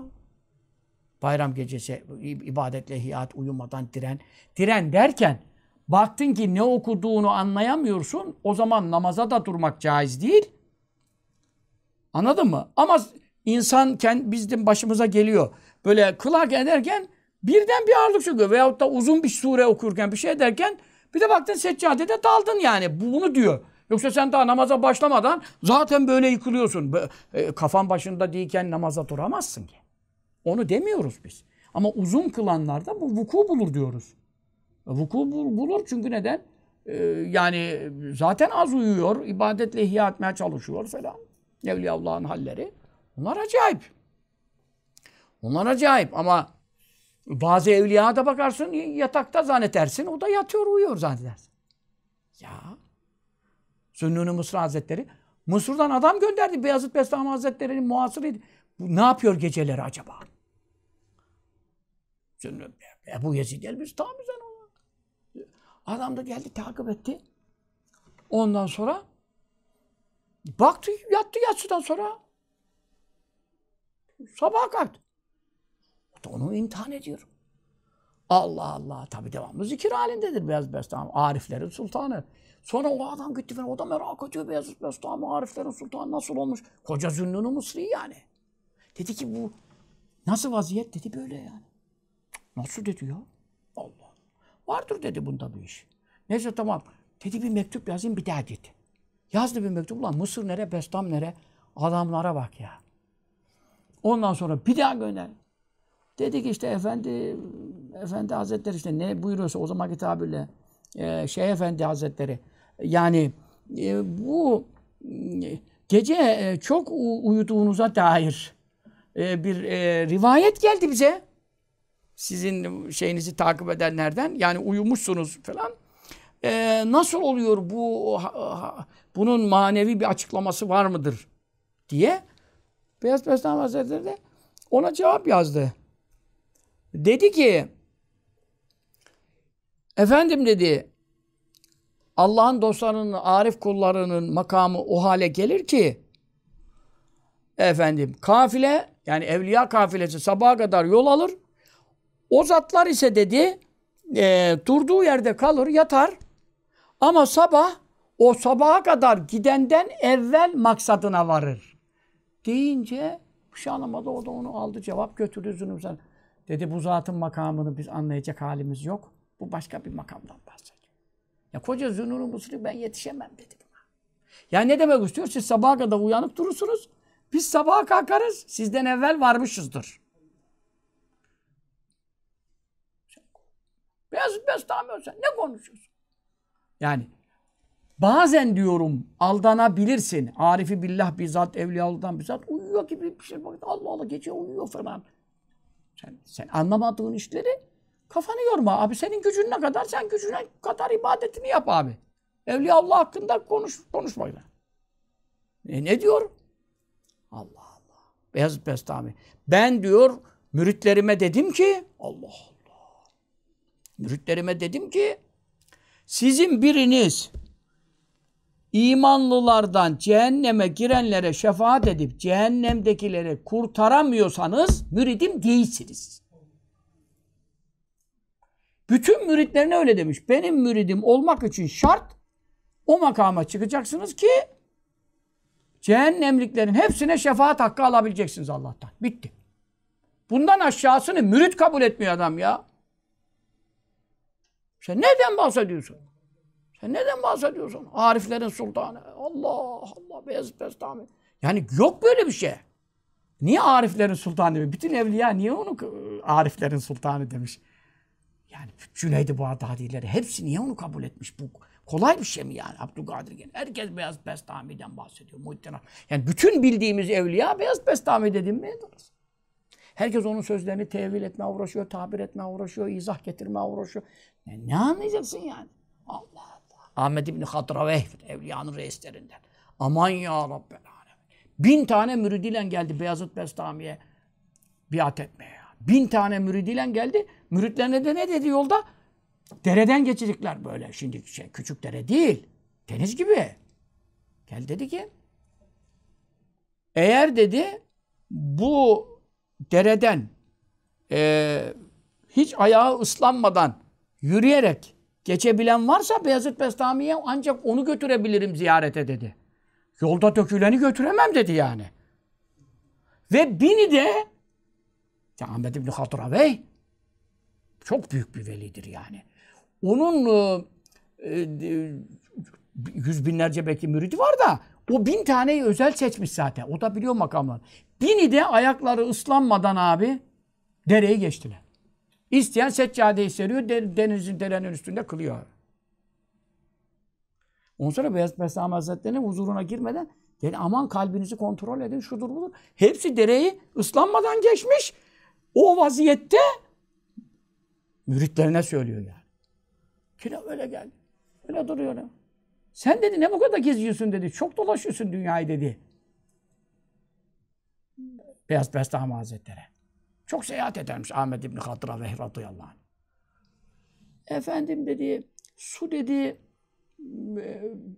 Bayram gecesi ibadetle hiyat, uyumadan diren. Diren derken baktın ki ne okuduğunu anlayamıyorsun. O zaman namaza da durmak caiz değil. Anladın mı? Ama insan kendi, bizim başımıza geliyor. Böyle kılak ederken Birden bir ağırlık çöküyor. Veyahut da uzun bir sure okurken bir şey ederken bir de baktın seccadede daldın yani. Bunu diyor. Yoksa sen daha namaza başlamadan zaten böyle yıkılıyorsun. E, kafan başında değilken namaza duramazsın ki. Onu demiyoruz biz. Ama uzun kılanlarda bu vuku bulur diyoruz. Vuku bulur çünkü neden? E, yani zaten az uyuyor, ibadetle ihya etmeye çalışıyor falan. Evliyaullah'ın halleri. Bunlar acayip. Bunlar acayip ama bazı evliya da bakarsın yatakta zannetersin. O da yatıyor uyuyor zannedersin. Ya. Sünnuni Mısır Hazretleri. Mısır'dan adam gönderdi. Beyazıt Bestami Hazretleri'nin muhasırıydı. Bu ne yapıyor geceleri acaba? Şimdi Ebu Yezid Elbis tam güzel oldu. Adam da geldi takip etti. Ondan sonra baktı yattı yatsıdan sonra sabah kalktı hayatta onu imtihan ediyor. Allah Allah. Tabi devamlı zikir halindedir Beyazıt Bestami. Ariflerin sultanı. Sonra o adam gitti falan. O da merak ediyor Beyazıt Bestami. Ariflerin sultanı nasıl olmuş? Koca zünnun Mısri yani. Dedi ki bu nasıl vaziyet dedi böyle yani. Nasıl dedi ya? Allah. Vardır dedi bunda bir iş. Neyse tamam. Dedi bir mektup yazayım bir daha dedi. Yazdı bir mektup. Ulan Mısır nere, Bestam nere? Adamlara bak ya. Ondan sonra bir daha gönder. Dedik işte efendi efendi hazretleri işte ne buyuruyorsa o zamanki tabirle e, şey efendi hazretleri yani e, bu e, gece e, çok uyuduğunuza dair e, bir e, rivayet geldi bize. Sizin şeyinizi takip edenlerden yani uyumuşsunuz falan. E, nasıl oluyor bu bunun manevi bir açıklaması var mıdır diye Beyaz Pesnam Hazretleri de ona cevap yazdı. Dedi ki efendim dedi Allah'ın dostlarının, arif kullarının makamı o hale gelir ki efendim kafile yani evliya kafilesi sabaha kadar yol alır. O zatlar ise dedi e, durduğu yerde kalır, yatar. Ama sabah o sabaha kadar gidenden evvel maksadına varır. Deyince bir şey anlamadı. O da onu aldı cevap götürdü üzülümsen. Dedi bu zatın makamını biz anlayacak halimiz yok. Bu başka bir makamdan bahsediyor. Ya koca zünunu musri ben yetişemem dedi buna. Ya ne demek istiyor? Siz sabaha kadar uyanıp durursunuz. Biz sabaha kalkarız. Sizden evvel varmışızdır. Beyazıt Bestami sen ne konuşuyorsun? Yani bazen diyorum aldanabilirsin. Arifi billah bizzat, evliyalıdan bizzat uyuyor gibi bir şey. Allah Allah gece uyuyor falan. Sen, sen anlamadığın işleri kafanı yorma abi. Senin gücün ne kadar sen gücüne kadar ibadetini yap abi. Evliya Allah hakkında konuş konuşma. E ne diyor? Allah Allah. beyaz Bestami. Ben diyor müritlerime dedim ki Allah Allah. Müritlerime dedim ki sizin biriniz imanlılardan cehenneme girenlere şefaat edip cehennemdekileri kurtaramıyorsanız müridim değilsiniz. Bütün müritlerine öyle demiş. Benim müridim olmak için şart o makama çıkacaksınız ki cehennemliklerin hepsine şefaat hakkı alabileceksiniz Allah'tan. Bitti. Bundan aşağısını mürit kabul etmiyor adam ya. Sen neden bahsediyorsun? E neden bahsediyorsun? Ariflerin sultanı. Allah Allah Beyazıt Bestami. Yani yok böyle bir şey. Niye ariflerin sultanı demiş? Bütün evliya niye onu ariflerin sultanı demiş? Yani Cüneydi Bağdadi'leri hepsi niye onu kabul etmiş? Bu kolay bir şey mi yani? Abdülkadir Gel. Herkes Beyaz Bestami'den bahsediyor. Muhittin Yani bütün bildiğimiz evliya Beyaz Bestami dediğim mevzudur. Herkes onun sözlerini tevil etmeye uğraşıyor, tabir etmeye uğraşıyor, izah getirmeye uğraşıyor. Yani ne anlayacaksın yani? Allah Ahmed İbni Hatraveh evliyanın reislerinden. Aman ya Rabbel Alem. Bin tane müridiyle geldi Beyazıt Bestami'ye biat etmeye. Bin tane müridiyle geldi. Müritlerine de ne dedi yolda? Dereden geçecekler böyle. Şimdi şey, küçük dere değil. Deniz gibi. Gel dedi ki eğer dedi bu dereden e, hiç ayağı ıslanmadan yürüyerek Geçebilen varsa Beyazıt Bestami'ye ancak onu götürebilirim ziyarete dedi. Yolda döküleni götüremem dedi yani. Ve bini de ya Ahmet İbni Bey çok büyük bir velidir yani. Onun e, e, e, yüz binlerce belki müridi var da o bin taneyi özel seçmiş zaten. O da biliyor makamlar. Bini de ayakları ıslanmadan abi dereyi geçtiler. İsteyen seccadeyi seriyor, denizin derenin üstünde kılıyor. Ondan sonra Beyaz Mesami Hazretleri'nin huzuruna girmeden dedi aman kalbinizi kontrol edin şudur budur. Hepsi dereyi ıslanmadan geçmiş. O vaziyette müritlerine söylüyor yani. Kira öyle geldi. Öyle duruyor. Sen dedi ne bu kadar geziyorsun dedi. Çok dolaşıyorsun dünyayı dedi. Beyaz Bestami Hazretleri. Çok seyahat edermiş Ahmet İbni Hatıra ve radıyallahu anh. Efendim dedi, su dedi, e,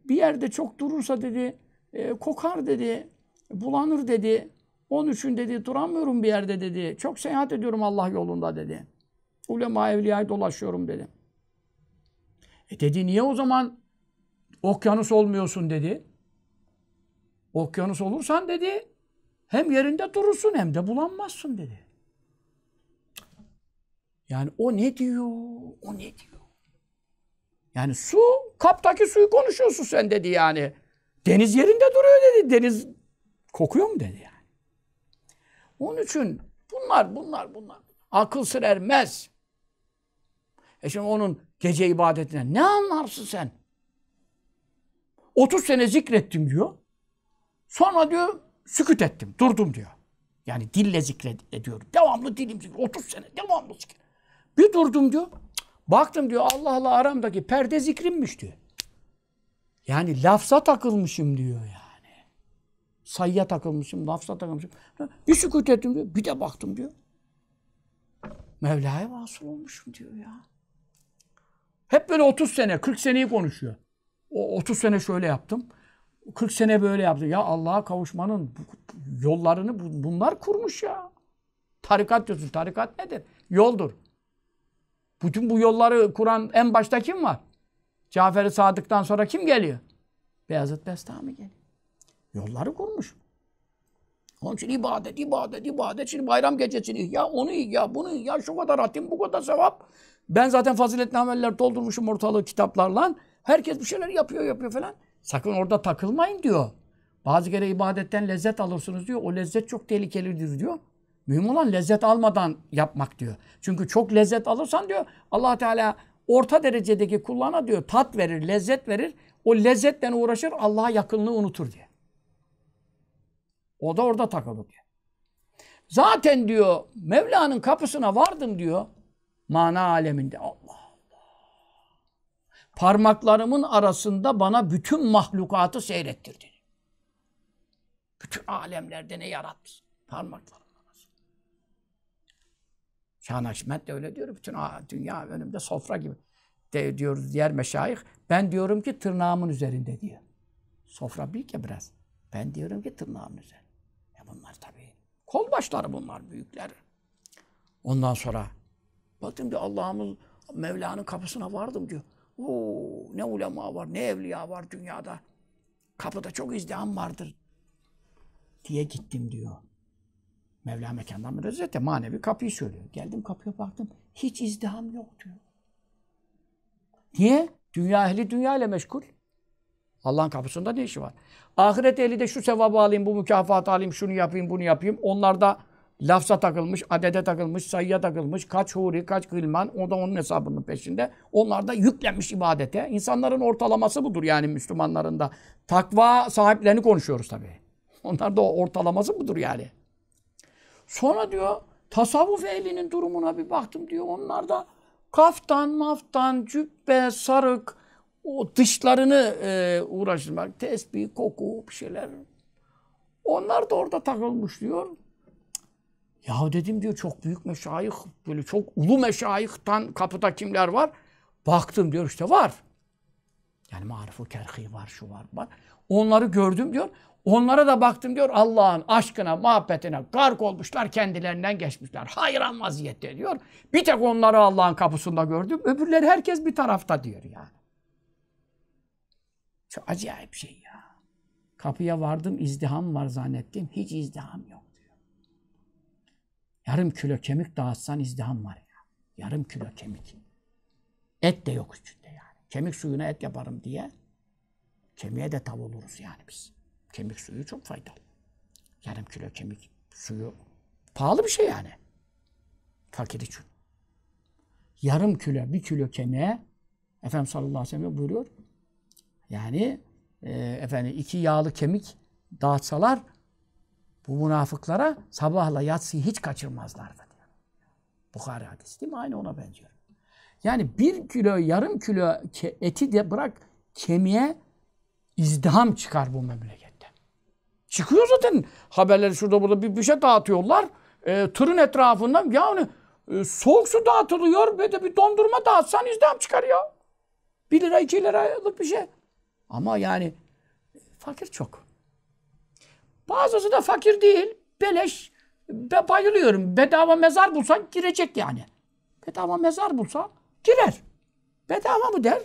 bir yerde çok durursa dedi, e, kokar dedi, bulanır dedi. Onun için dedi, duramıyorum bir yerde dedi. Çok seyahat ediyorum Allah yolunda dedi. Ulema evliyaya dolaşıyorum dedi. E dedi niye o zaman okyanus olmuyorsun dedi. Okyanus olursan dedi hem yerinde durursun hem de bulanmazsın dedi. Yani o ne diyor? O ne diyor? Yani su, kaptaki suyu konuşuyorsun sen dedi yani. Deniz yerinde duruyor dedi. Deniz kokuyor mu dedi yani. Onun için bunlar, bunlar, bunlar. Akıl sır ermez. E şimdi onun gece ibadetine ne anlarsın sen? 30 sene zikrettim diyor. Sonra diyor süküt ettim, durdum diyor. Yani dille zikrediyorum. Devamlı dilim zikrediyor. 30 sene devamlı zikret. Bir durdum diyor. Baktım diyor Allah'la aramdaki perde zikrimmiş diyor. Yani lafza takılmışım diyor yani. Sayıya takılmışım, lafza takılmışım. Bir sükut ettim diyor. Bir de baktım diyor. Mevla'ya vasıl olmuşum diyor ya. Hep böyle 30 sene, 40 seneyi konuşuyor. O 30 sene şöyle yaptım. 40 sene böyle yaptım. Ya Allah'a kavuşmanın yollarını bunlar kurmuş ya. Tarikat diyorsun. Tarikat nedir? Yoldur. Bütün bu yolları kuran en başta kim var? Cafer-i Sadık'tan sonra kim geliyor? Beyazıt Bestami geliyor. Yolları kurmuş. Onun için ibadet, ibadet, ibadet. Şimdi bayram gecesini ya onu ya bunu ya Şu kadar hatim, bu kadar sevap. Ben zaten faziletli ameller doldurmuşum ortalığı kitaplarla. Herkes bir şeyler yapıyor, yapıyor falan. Sakın orada takılmayın diyor. Bazı kere ibadetten lezzet alırsınız diyor. O lezzet çok tehlikelidir diyor. Mühim olan lezzet almadan yapmak diyor. Çünkü çok lezzet alırsan diyor allah Teala orta derecedeki kullana diyor tat verir, lezzet verir. O lezzetle uğraşır Allah'a yakınlığı unutur diye. O da orada takılır diye. Zaten diyor Mevla'nın kapısına vardım diyor. Mana aleminde. Allah Allah. Parmaklarımın arasında bana bütün mahlukatı seyrettirdin. Bütün alemlerde ne yaratmış parmaklar. Şah Nakşibend de öyle diyor. Bütün dünya önümde sofra gibi de, diyoruz diğer meşayih. Ben diyorum ki tırnağımın üzerinde diyor. Sofra büyük ya biraz. Ben diyorum ki tırnağımın üzerinde. Ya e bunlar tabii. Kol başları bunlar büyükler. Ondan sonra baktım diyor Allah'ımız Mevla'nın kapısına vardım diyor. Oo, ne ulema var, ne evliya var dünyada. Kapıda çok izdiham vardır diye gittim diyor. Mevla mekandan münezzeh de manevi kapıyı söylüyor. Geldim kapıya baktım. Hiç izdiham yok diyor. Niye? Dünya ehli dünya ile meşgul. Allah'ın kapısında ne işi var? Ahiret ehli de şu sevabı alayım, bu mükafatı alayım, şunu yapayım, bunu yapayım. Onlar da lafza takılmış, adede takılmış, sayıya takılmış. Kaç huri, kaç kılman, O da onun hesabının peşinde. Onlar da yüklenmiş ibadete. İnsanların ortalaması budur yani Müslümanların da. Takva sahiplerini konuşuyoruz tabii. Onlar da ortalaması budur yani. Sonra diyor tasavvuf ehlinin durumuna bir baktım diyor. Onlar da kaftan, maftan, cübbe, sarık o dışlarını e, uğraşmak, tesbih, koku bir şeyler. Onlar da orada takılmış diyor. Ya dedim diyor çok büyük meşayih, böyle çok ulu meşayihtan kapıda kimler var? Baktım diyor işte var. Yani marif-ı kerhi var, şu var, var. Onları gördüm diyor. Onlara da baktım diyor Allah'ın aşkına, muhabbetine gark olmuşlar, kendilerinden geçmişler. Hayran vaziyette diyor. Bir tek onları Allah'ın kapısında gördüm. Öbürleri herkes bir tarafta diyor ya. Çok acayip şey ya. Kapıya vardım, izdiham var zannettim. Hiç izdiham yok diyor. Yarım kilo kemik dağıtsan izdiham var ya. Yarım kilo kemik. Et de yok içinde yani. Kemik suyuna et yaparım diye. Kemiğe de tav oluruz yani biz. Kemik suyu çok faydalı. Yarım kilo kemik suyu pahalı bir şey yani. Fakir için. Yarım kilo, bir kilo kemiğe Efendimiz sallallahu aleyhi ve sellem buyuruyor. Yani e, efendim iki yağlı kemik dağıtsalar bu münafıklara sabahla yatsıyı hiç kaçırmazlardı diyor. Bukhari hadisi değil mi? Aynı ona benziyor. Yani bir kilo, yarım kilo eti de bırak kemiğe izdiham çıkar bu memleket. Çıkıyor zaten haberleri şurada burada bir, bir şey dağıtıyorlar. E, tırın etrafından yani e, soğuk su dağıtılıyor ve de bir dondurma dağıtsan izdiham çıkar ya. 1 lira 2 liralık bir şey. Ama yani fakir çok. Bazısı da fakir değil. Beleş. Be, bayılıyorum. Bedava mezar bulsan girecek yani. Bedava mezar bulsa girer. Bedava mı der?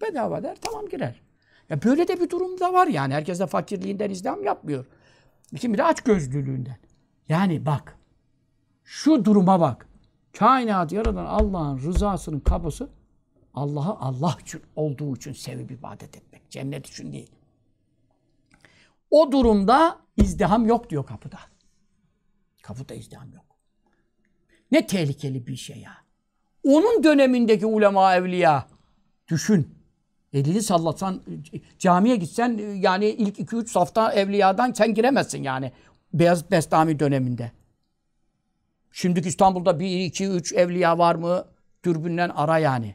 Bedava der. Tamam girer. Ya böyle de bir durum da var yani. Herkes de fakirliğinden İslam yapmıyor. Kimi de aç açgözlülüğünden. Yani bak. Şu duruma bak. Kainat yaradan Allah'ın rızasının kapısı Allah'a Allah için olduğu için sevip ibadet etmek. Cennet için değil. O durumda izdiham yok diyor kapıda. Kapıda izdiham yok. Ne tehlikeli bir şey ya. Onun dönemindeki ulema evliya düşün. Elini sallatsan, camiye gitsen yani ilk iki üç safta evliyadan sen giremezsin yani. beyaz Bestami döneminde. Şimdiki İstanbul'da bir iki üç evliya var mı? Türbünden ara yani.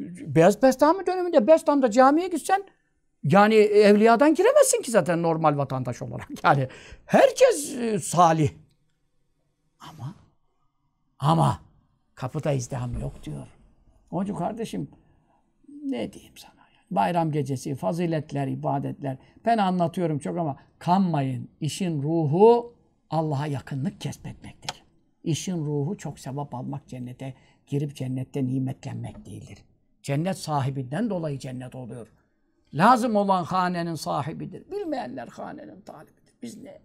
Beyaz Bestami döneminde Bestam'da camiye gitsen yani evliyadan giremezsin ki zaten normal vatandaş olarak. (laughs) Yani herkes e, salih. Ama ama kapıda izdiham yok diyor. Onun için kardeşim ne diyeyim sana? Yani? Bayram gecesi, faziletler, ibadetler. Ben anlatıyorum çok ama kanmayın. İşin ruhu Allah'a yakınlık kesbetmektir. İşin ruhu çok sevap almak, cennete girip cennette nimetlenmek değildir. Cennet sahibinden dolayı cennet oluyor. Lazım olan hanenin sahibidir. Bilmeyenler hanenin talibidir. Biz ne?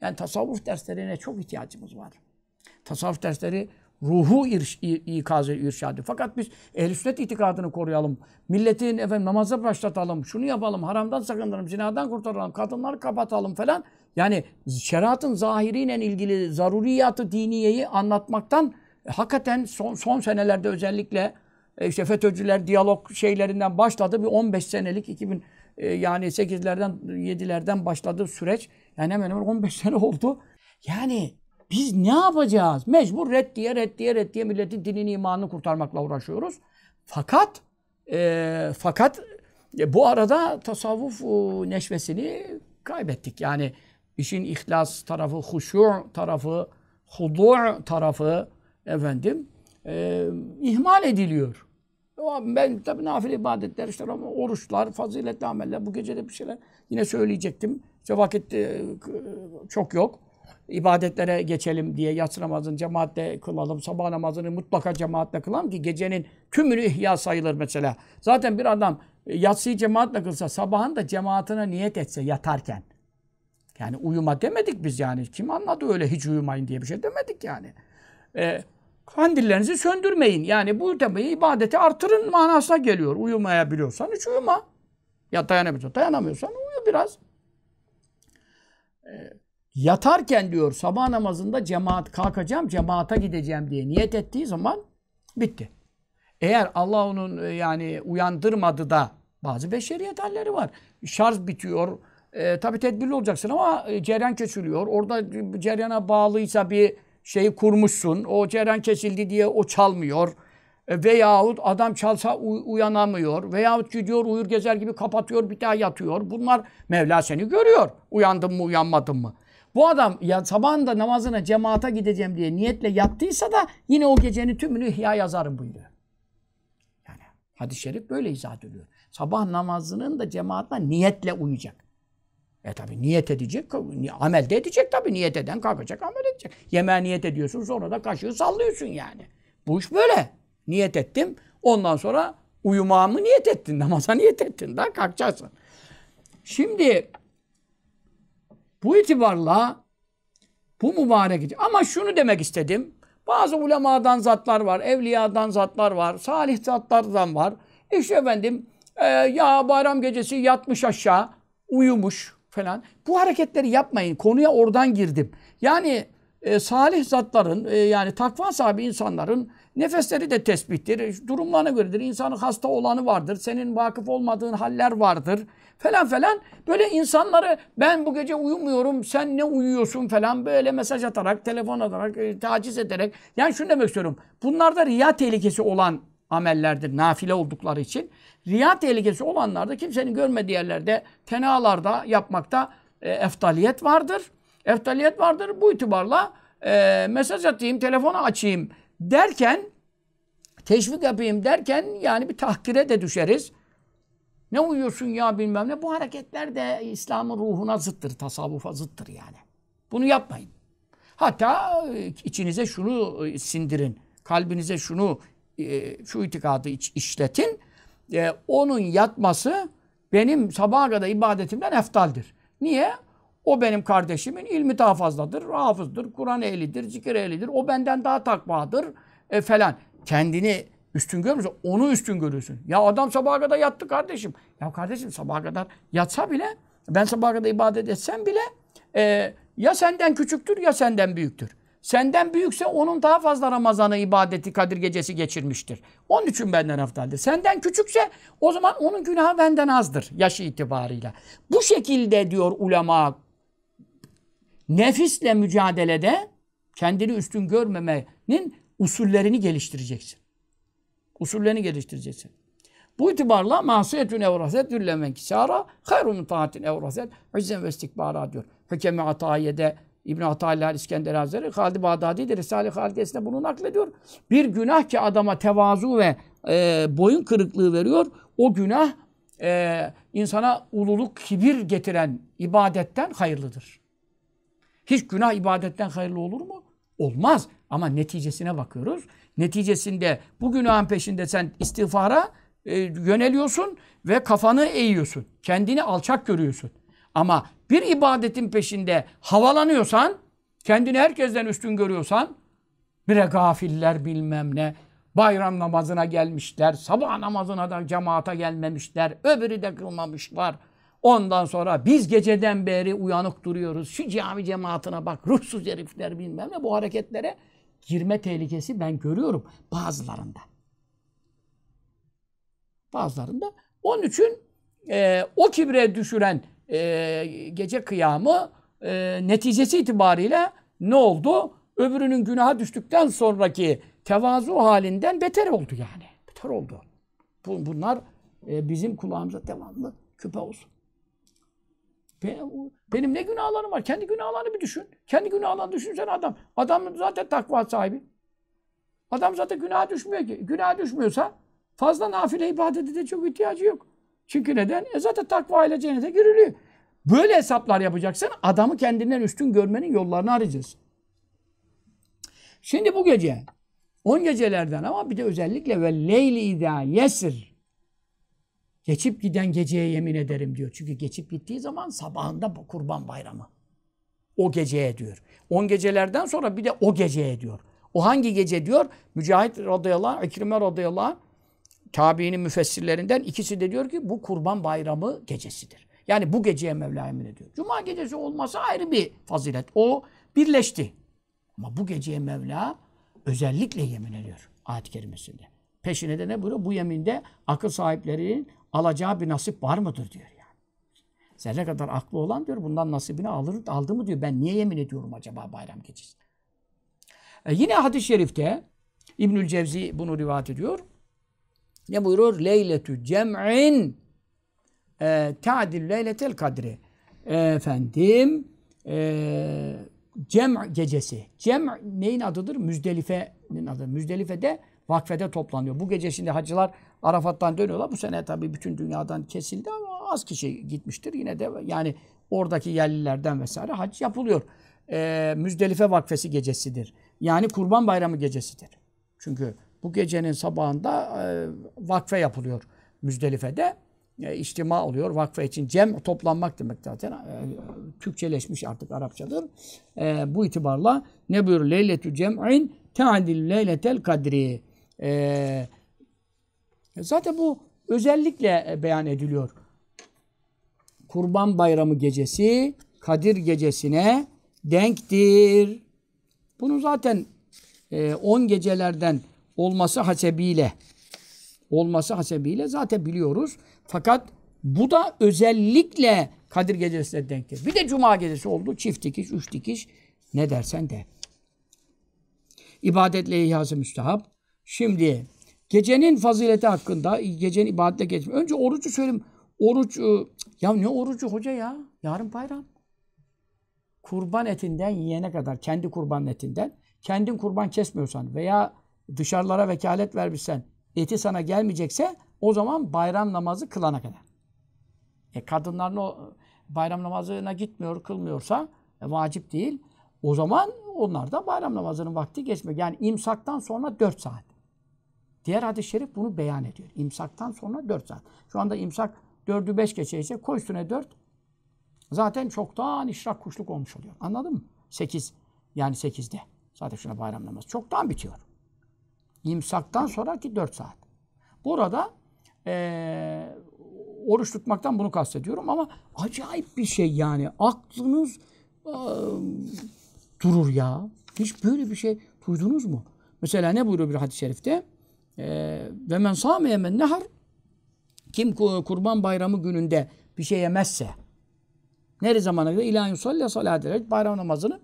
Yani tasavvuf derslerine çok ihtiyacımız var. Tasavvuf dersleri Ruhu irş, ikazı irşadı. Fakat biz ehl sünnet itikadını koruyalım. Milletin efendim namaza başlatalım. Şunu yapalım. Haramdan sakındıralım. Zinadan kurtaralım. Kadınları kapatalım falan. Yani şeriatın zahiriyle ilgili zaruriyatı diniyeyi anlatmaktan e, hakikaten son, son senelerde özellikle e, işte FETÖ'cüler diyalog şeylerinden başladı. Bir 15 senelik 2000 e, yani 8'lerden 7'lerden başladı süreç yani hemen hemen 15 sene oldu. Yani biz ne yapacağız? Mecbur reddiye, reddiye, reddiye milletin dinini, imanını kurtarmakla uğraşıyoruz. Fakat e, fakat e, bu arada tasavvuf e, neşvesini kaybettik. Yani işin ihlas tarafı, huşu tarafı, hudu tarafı efendim e, ihmal ediliyor. Ben tabi nafile ibadetler işte ama oruçlar, faziletli ameller bu gece de bir şeyler yine söyleyecektim. İşte vakit e, çok yok ibadetlere geçelim diye yatsı namazını cemaatle kılalım, sabah namazını mutlaka cemaatle kılalım ki gecenin tümünü ihya sayılır mesela. Zaten bir adam e, yatsıyı cemaatle kılsa, sabahın da cemaatine niyet etse yatarken. Yani uyuma demedik biz yani. Kim anladı öyle hiç uyumayın diye bir şey demedik yani. Ee, kandillerinizi söndürmeyin. Yani bu tabii ibadeti artırın manasına geliyor. uyumaya Uyumayabiliyorsan hiç uyuma. Ya dayanabiliyorsan, dayanamıyorsan uyu biraz. Ee, yatarken diyor sabah namazında cemaat kalkacağım, cemaata gideceğim diye niyet ettiği zaman bitti. Eğer Allah onun e, yani uyandırmadı da bazı beşeri halleri var. Şarj bitiyor. E, tabii tedbirli olacaksın ama e, cereyan kesiliyor. Orada e, cereyana bağlıysa bir şeyi kurmuşsun. O cereyan kesildi diye o çalmıyor. E, veyahut adam çalsa uyanamıyor. Veyahut gidiyor uyur gezer gibi kapatıyor bir daha yatıyor. Bunlar Mevla seni görüyor. Uyandın mı uyanmadın mı? Bu adam ya sabahında namazına cemaata gideceğim diye niyetle yattıysa da yine o gecenin tümünü ihya yazarım buyuruyor. Yani hadis-i şerif böyle izah ediyor. Sabah namazının da cemaatla niyetle uyuyacak. E tabi niyet edecek, amel de edecek tabi. Niyet eden kalkacak, amel edecek. Yemeğe niyet ediyorsun, sonra da kaşığı sallıyorsun yani. Bu iş böyle. Niyet ettim, ondan sonra uyumamı niyet ettin, namaza niyet ettin. Daha kalkacaksın. Şimdi bu itibarla bu mübarek ama şunu demek istedim. Bazı ulemadan zatlar var, evliyadan zatlar var, salih zatlardan var. İşte efendim e, ya bayram gecesi yatmış aşağı, uyumuş falan. Bu hareketleri yapmayın. Konuya oradan girdim. Yani e, salih zatların e, yani takva sahibi insanların nefesleri de tespittir. Durumlarına göredir. İnsanın hasta olanı vardır. Senin vakıf olmadığın haller vardır falan falan böyle insanları ben bu gece uyumuyorum sen ne uyuyorsun falan böyle mesaj atarak telefon atarak e, taciz ederek yani şunu demek istiyorum bunlarda riya tehlikesi olan amellerdir nafile oldukları için riya tehlikesi olanlarda kimsenin görmediği yerlerde tenalarda yapmakta e, eftaliyet vardır. Eftaliyet vardır bu itibarla e, mesaj atayım telefonu açayım derken teşvik yapayım derken yani bir tahkire de düşeriz. Ne uyuyorsun ya bilmem ne. Bu hareketler de İslam'ın ruhuna zıttır, tasavvufa zıttır yani. Bunu yapmayın. Hatta e, içinize şunu e, sindirin. Kalbinize şunu, e, şu itikadı işletin. Onun yatması benim sabaha kadar ibadetimden eftaldir. Niye? O benim kardeşimin ilmi daha fazladır, hafızdır, Kur'an ehlidir, zikir ehlidir. O benden daha takvadır e, falan. Kendini Üstün görmüyorsun. Onu üstün görüyorsun. Ya adam sabaha kadar yattı kardeşim. Ya kardeşim sabaha kadar yatsa bile ben sabaha kadar ibadet etsem bile e, ya senden küçüktür ya senden büyüktür. Senden büyükse onun daha fazla Ramazan'ı ibadeti Kadir gecesi geçirmiştir. Onun için benden haftaldır. Senden küçükse o zaman onun günahı benden azdır yaşı itibarıyla. Bu şekilde diyor ulema nefisle mücadelede kendini üstün görmemenin usullerini geliştireceksin. Usullerini geliştireceksin. Bu itibarla masiyetün evraset düllemen kisara hayru min taatin evraset izzen ve istikbara diyor. Hükemi Atayiye'de İbn Atayla İskender Hazretleri Halid Bağdadi de Risale-i Halidesi'nde bunu naklediyor. Bir günah ki adama tevazu ve e, boyun kırıklığı veriyor. O günah e, insana ululuk, kibir getiren ibadetten hayırlıdır. Hiç günah ibadetten hayırlı olur mu? Olmaz. Ama neticesine bakıyoruz. Neticesinde bu günahın peşinde sen istiğfara e, yöneliyorsun ve kafanı eğiyorsun. Kendini alçak görüyorsun. Ama bir ibadetin peşinde havalanıyorsan, kendini herkesten üstün görüyorsan, bire gafiller bilmem ne, bayram namazına gelmişler, sabah namazına da cemaata gelmemişler, öbürü de kılmamışlar. Ondan sonra biz geceden beri uyanık duruyoruz. Şu cami cemaatine bak, ruhsuz herifler bilmem ne bu hareketlere girme tehlikesi ben görüyorum bazılarında. Bazılarında. Onun için e, o kibre düşüren e, gece kıyamı e, neticesi itibariyle ne oldu? Öbürünün günaha düştükten sonraki tevazu halinden beter oldu yani. Beter oldu. Bunlar e, bizim kulağımıza devamlı küpe olsun. Benim ne günahlarım var? Kendi günahlarını bir düşün. Kendi günahlarını düşünsen adam. Adam zaten takva sahibi. Adam zaten günah düşmüyor ki. Günah düşmüyorsa fazla nafile ibadete de çok ihtiyacı yok. Çünkü neden? E zaten takva ile cennete giriliyor. Böyle hesaplar yapacaksın. adamı kendinden üstün görmenin yollarını arayacağız. Şimdi bu gece 10 gecelerden ama bir de özellikle ve leyli idâ yesir Geçip giden geceye yemin ederim diyor. Çünkü geçip gittiği zaman sabahında bu kurban bayramı. O geceye diyor. On gecelerden sonra bir de o geceye diyor. O hangi gece diyor? Mücahit radıyallahu anh, İkrime radıyallahu anh, tabiinin müfessirlerinden ikisi de diyor ki bu kurban bayramı gecesidir. Yani bu geceye Mevla emin ediyor. Cuma gecesi olması ayrı bir fazilet. O birleşti. Ama bu geceye Mevla özellikle yemin ediyor ayet-i kerimesinde. Peşine de ne buyuruyor? Bu yeminde akıl sahiplerinin alacağı bir nasip var mıdır diyor yani. Zerre kadar aklı olan diyor bundan nasibini alır, aldı mı diyor. Ben niye yemin ediyorum acaba bayram gecesi? E yine hadis-i şerifte İbnül Cevzi bunu rivayet ediyor. Ne buyurur? Leyletü cem'in e, ta'dil leyletel kadri. E, efendim e, cem gecesi. Cem neyin adıdır? Müzdelife'nin adı. Müzdelife de vakfede toplanıyor. Bu gece şimdi hacılar Arafat'tan dönüyorlar. Bu sene tabii bütün dünyadan kesildi ama az kişi gitmiştir. Yine de yani oradaki yerlilerden vesaire hac yapılıyor. E, Müzdelife Vakfesi gecesidir. Yani Kurban Bayramı gecesidir. Çünkü bu gecenin sabahında e, vakfe yapılıyor Müzdelife'de. E, içtima oluyor vakfe için. Cem toplanmak demek zaten. E, Türkçeleşmiş artık Arapçadır. E, bu itibarla ne buyuruyor? Leyletü cem'in teadil leyletel kadri. E, e, zaten bu özellikle e, beyan ediliyor. Kurban Bayramı gecesi Kadir gecesine denktir. Bunu zaten 10 e, gecelerden olması hasebiyle olması hasebiyle zaten biliyoruz. Fakat bu da özellikle Kadir gecesine denktir. Bir de Cuma gecesi oldu. Çift dikiş, üç dikiş ne dersen de. İbadetle ihası müstahap. Şimdi Gecenin fazileti hakkında, gecenin ibadetle geçme. Önce orucu söyleyeyim. Oruç, e, ya ne orucu hoca ya? Yarın bayram. Kurban etinden yiyene kadar, kendi kurban etinden, kendin kurban kesmiyorsan veya dışarılara vekalet vermişsen, eti sana gelmeyecekse o zaman bayram namazı kılana kadar. E kadınların o bayram namazına gitmiyor, kılmıyorsa e, vacip değil. O zaman onlar da bayram namazının vakti geçmiyor. Yani imsaktan sonra 4 saat. Diğer hadis-i şerif bunu beyan ediyor. İmsaktan sonra dört saat. Şu anda imsak dördü beş geçeyse koy üstüne dört. Zaten çoktan işrak kuşluk olmuş oluyor. Anladın mı? Sekiz, Yani sekizde Zaten şuna bayram namazı. Çoktan bitiyor. İmsaktan sonraki dört saat. Burada e, oruç tutmaktan bunu kastediyorum ama acayip bir şey yani. Aklınız e, durur ya. Hiç böyle bir şey duydunuz mu? Mesela ne buyuruyor bir hadis-i şerifte? Ee, ve men sâme yemen nehar kim kurban bayramı gününde bir şey yemezse nere zamana kadar ilâ yusalli salâdere bayram namazını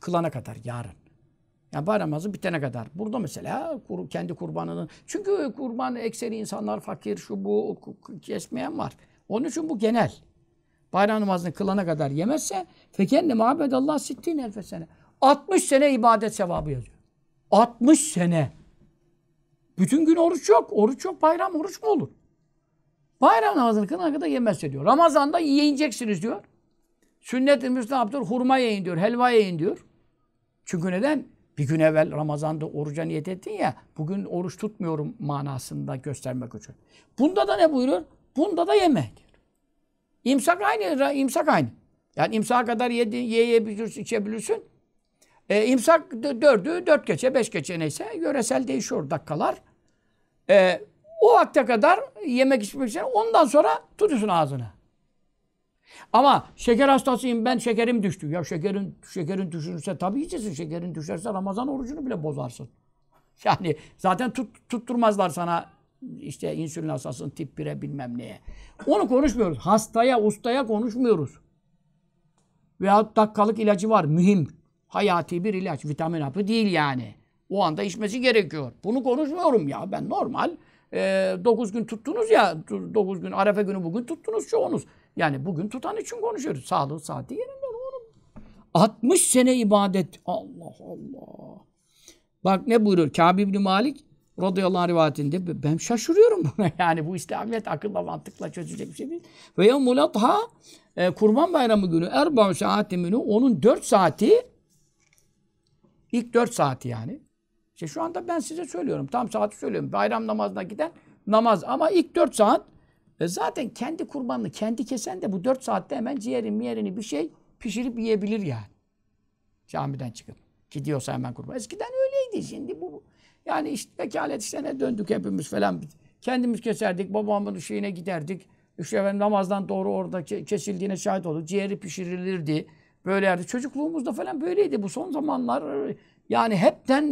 kılana kadar yarın. Yani bayram namazı bitene kadar. Burada mesela kur, kendi kurbanının çünkü kurban ekseri insanlar fakir şu bu kesmeyen var. Onun için bu genel. Bayram namazını kılana kadar yemezse fekenne mabedallah sittin elfe sene. 60 sene ibadet sevabı yazıyor. 60 sene. Bütün gün oruç yok. Oruç yok. Bayram oruç mu olur? Bayram namazını kılana kadar yemezse diyor. Ramazan'da yiyeceksiniz diyor. Sünnet-i müstahaptır. Hurma yiyin diyor. Helva yiyin diyor. Çünkü neden? Bir gün evvel Ramazan'da oruca niyet ettin ya, bugün oruç tutmuyorum manasında göstermek için. Bunda da ne buyuruyor? Bunda da yeme diyor. İmsak aynı, imsak aynı. Yani imsaka kadar yedi, yiyebilirsin, içebilirsin. E, imsak dördü, dört geçe, beş geçe neyse yöresel değişiyor dakikalar. E, o vakte kadar yemek içmek için ondan sonra tutuyorsun ağzını. Ama şeker hastasıyım ben şekerim düştü. Ya şekerin şekerin düşürse tabii yiyeceksin. Şekerin düşerse Ramazan orucunu bile bozarsın. (laughs) Yani zaten tut, tutturmazlar sana işte insülin hastasının tip 1'e bilmem neye. Onu konuşmuyoruz. Hastaya, ustaya konuşmuyoruz. Veyahut dakikalık ilacı var. Mühim. Hayati bir ilaç. Vitamin hapı değil yani. O anda içmesi gerekiyor. Bunu konuşmuyorum ya ben normal. E, gün tuttunuz ya 9 gün Arefe günü bugün tuttunuz çoğunuz. Yani bugün tutan için konuşuyoruz. Sağlığı saati yerinde oğlum. 60 sene ibadet. Allah Allah. Bak ne buyurur Kâb ibn Malik radıyallahu anh rivayetinde ben şaşırıyorum buna (laughs) yani bu İslamiyet akılla mantıkla çözecek bir şey değil. Ve yevmul adha e, kurban bayramı günü erba saati günü onun 4 saati ilk 4 saati yani işte şu anda ben size söylüyorum. Tam saati söylüyorum. Bayram namazına giden namaz. Ama ilk dört saat e zaten kendi kurbanını kendi kesen de bu dört saatte hemen ciğerin miyerini bir şey pişirip yiyebilir yani. Camiden çıkıp. Gidiyorsa hemen kurban. Eskiden öyleydi. Şimdi bu yani işte vekalet işlerine döndük hepimiz falan. Kendimiz keserdik. Babamın şeyine giderdik. İşte efendim, namazdan doğru orada kesildiğine şahit olduk. Ciğeri pişirilirdi. Böyle yerde. Çocukluğumuzda falan böyleydi. Bu son zamanlar yani hepten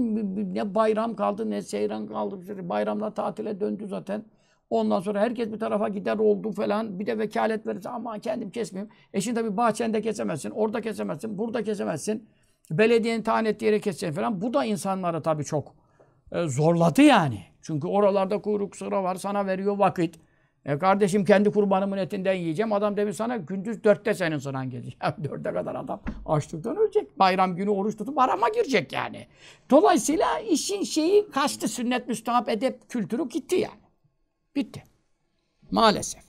ne bayram kaldı ne seyran kaldı. Bayramda tatile döndü zaten. Ondan sonra herkes bir tarafa gider oldu falan. Bir de vekalet verirse aman kendim kesmeyeyim. E şimdi tabii bahçende kesemezsin. Orada kesemezsin. Burada kesemezsin. Belediyenin tayin ettiği yere keseceksin falan. Bu da insanları tabii çok e, zorladı yani. Çünkü oralarda kuyruk sıra var. Sana veriyor vakit. E kardeşim kendi kurbanımın etinden yiyeceğim. Adam demin sana gündüz dörtte senin sıran gelecek. (laughs) Dörde kadar adam açlıktan ölecek. Bayram günü oruç tutup arama girecek yani. Dolayısıyla işin şeyi kaçtı. Sünnet, müstahap, edep kültürü gitti yani. Bitti. Maalesef.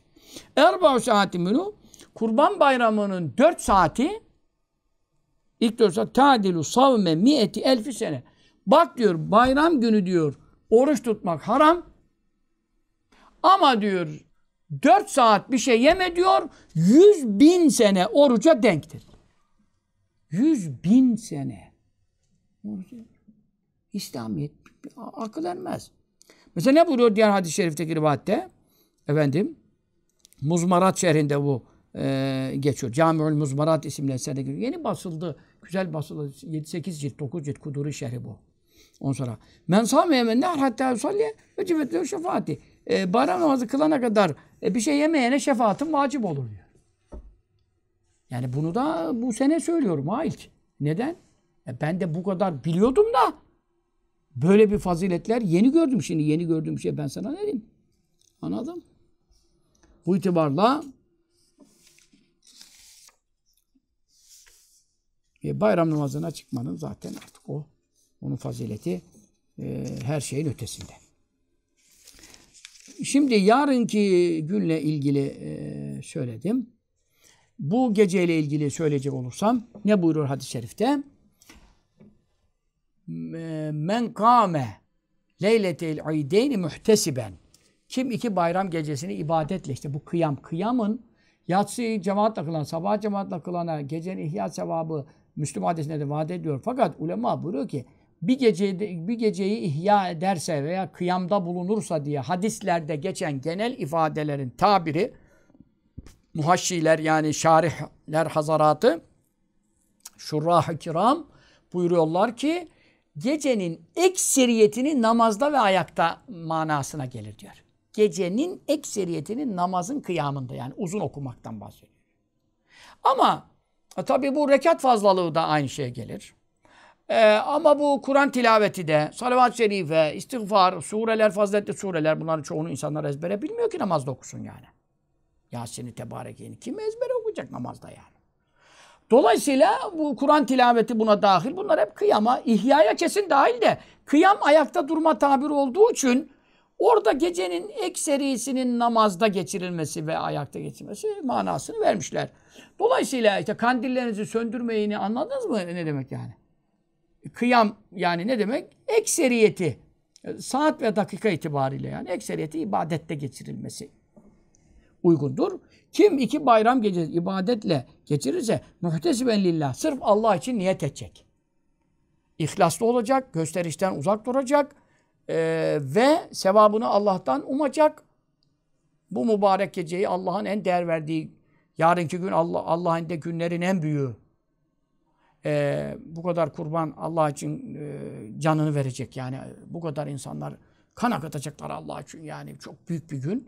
Erba'u saati münü Kurban Bayramı'nın dört saati ilk dört saat tadilu savme mi'eti elfi sene. Bak diyor bayram günü diyor oruç tutmak haram ama diyor 4 saat bir şey yeme diyor. 100 bin sene oruca denktir. 100 bin sene. İslamiyet akıl ermez. Mesela ne buyuruyor diğer hadis-i şerifteki rivayette? Efendim, Muzmarat şehrinde bu e, geçiyor. Camiül Muzmarat isimli eserde geçiyor. Yeni basıldı. Güzel basıldı. 7-8 cilt, 9 cilt Kuduri şehri bu. Ondan sonra. Men sâme yemenler hatta yusalliye ve civetlehu şefaati e, bayram namazı kılana kadar e, bir şey yemeyene şefaatin vacip olur diyor. Yani bunu da bu sene söylüyorum ha ilk. Neden? E, ben de bu kadar biliyordum da böyle bir faziletler yeni gördüm şimdi. Yeni gördüğüm şey ben sana ne diyeyim? Anladım. Bu itibarla e, bayram namazına çıkmanın zaten artık o onun fazileti e, her şeyin ötesinde. Şimdi yarınki günle ilgili e, söyledim. Bu geceyle ilgili söyleyecek olursam ne buyurur hadis-i şerifte? Men kâme leyletel ideyni muhtesiben. Kim iki bayram gecesini ibadetle işte bu kıyam. Kıyamın yatsı cemaatle kılan, sabah cemaatle kılana gecenin ihya sevabı Müslüm hadisinde de vaat ediyor. Fakat ulema buyuruyor ki bir gecede bir geceyi ihya ederse veya kıyamda bulunursa diye hadislerde geçen genel ifadelerin tabiri muhaşşiler yani şarihler hazaratı şurrah-ı kiram buyuruyorlar ki gecenin ekseriyetini namazda ve ayakta manasına gelir diyor. Gecenin ekseriyetini namazın kıyamında yani uzun okumaktan bahsediyor. Ama e, tabi bu rekat fazlalığı da aynı şeye gelir. Ee, ama bu Kur'an tilaveti de, salavat-ı şerife, istiğfar, sureler, faziletli sureler bunların çoğunu insanlar ezbere bilmiyor ki namazda okusun yani. Yasin-i Tebareke'ni kim ezbere okuyacak namazda yani. Dolayısıyla bu Kur'an tilaveti buna dahil. Bunlar hep kıyama, ihyaya kesin dahil de kıyam ayakta durma tabiri olduğu için orada gecenin ekserisinin namazda geçirilmesi ve ayakta geçirilmesi manasını vermişler. Dolayısıyla işte kandillerinizi söndürmeyini anladınız mı ne demek yani? kıyam yani ne demek? Ekseriyeti. E, saat ve dakika itibariyle yani ekseriyeti ibadette geçirilmesi uygundur. Kim iki bayram gecesi ibadetle geçirirse muhtesiben lillah. Sırf Allah için niyet edecek. İhlaslı olacak, gösterişten uzak duracak e, ve sevabını Allah'tan umacak. Bu mübarek geceyi Allah'ın en değer verdiği, yarınki gün Allah Allah'ın de günlerin en büyüğü e, bu kadar kurban Allah için e, canını verecek yani e, bu kadar insanlar kan akıtacaklar Allah için yani çok büyük bir gün.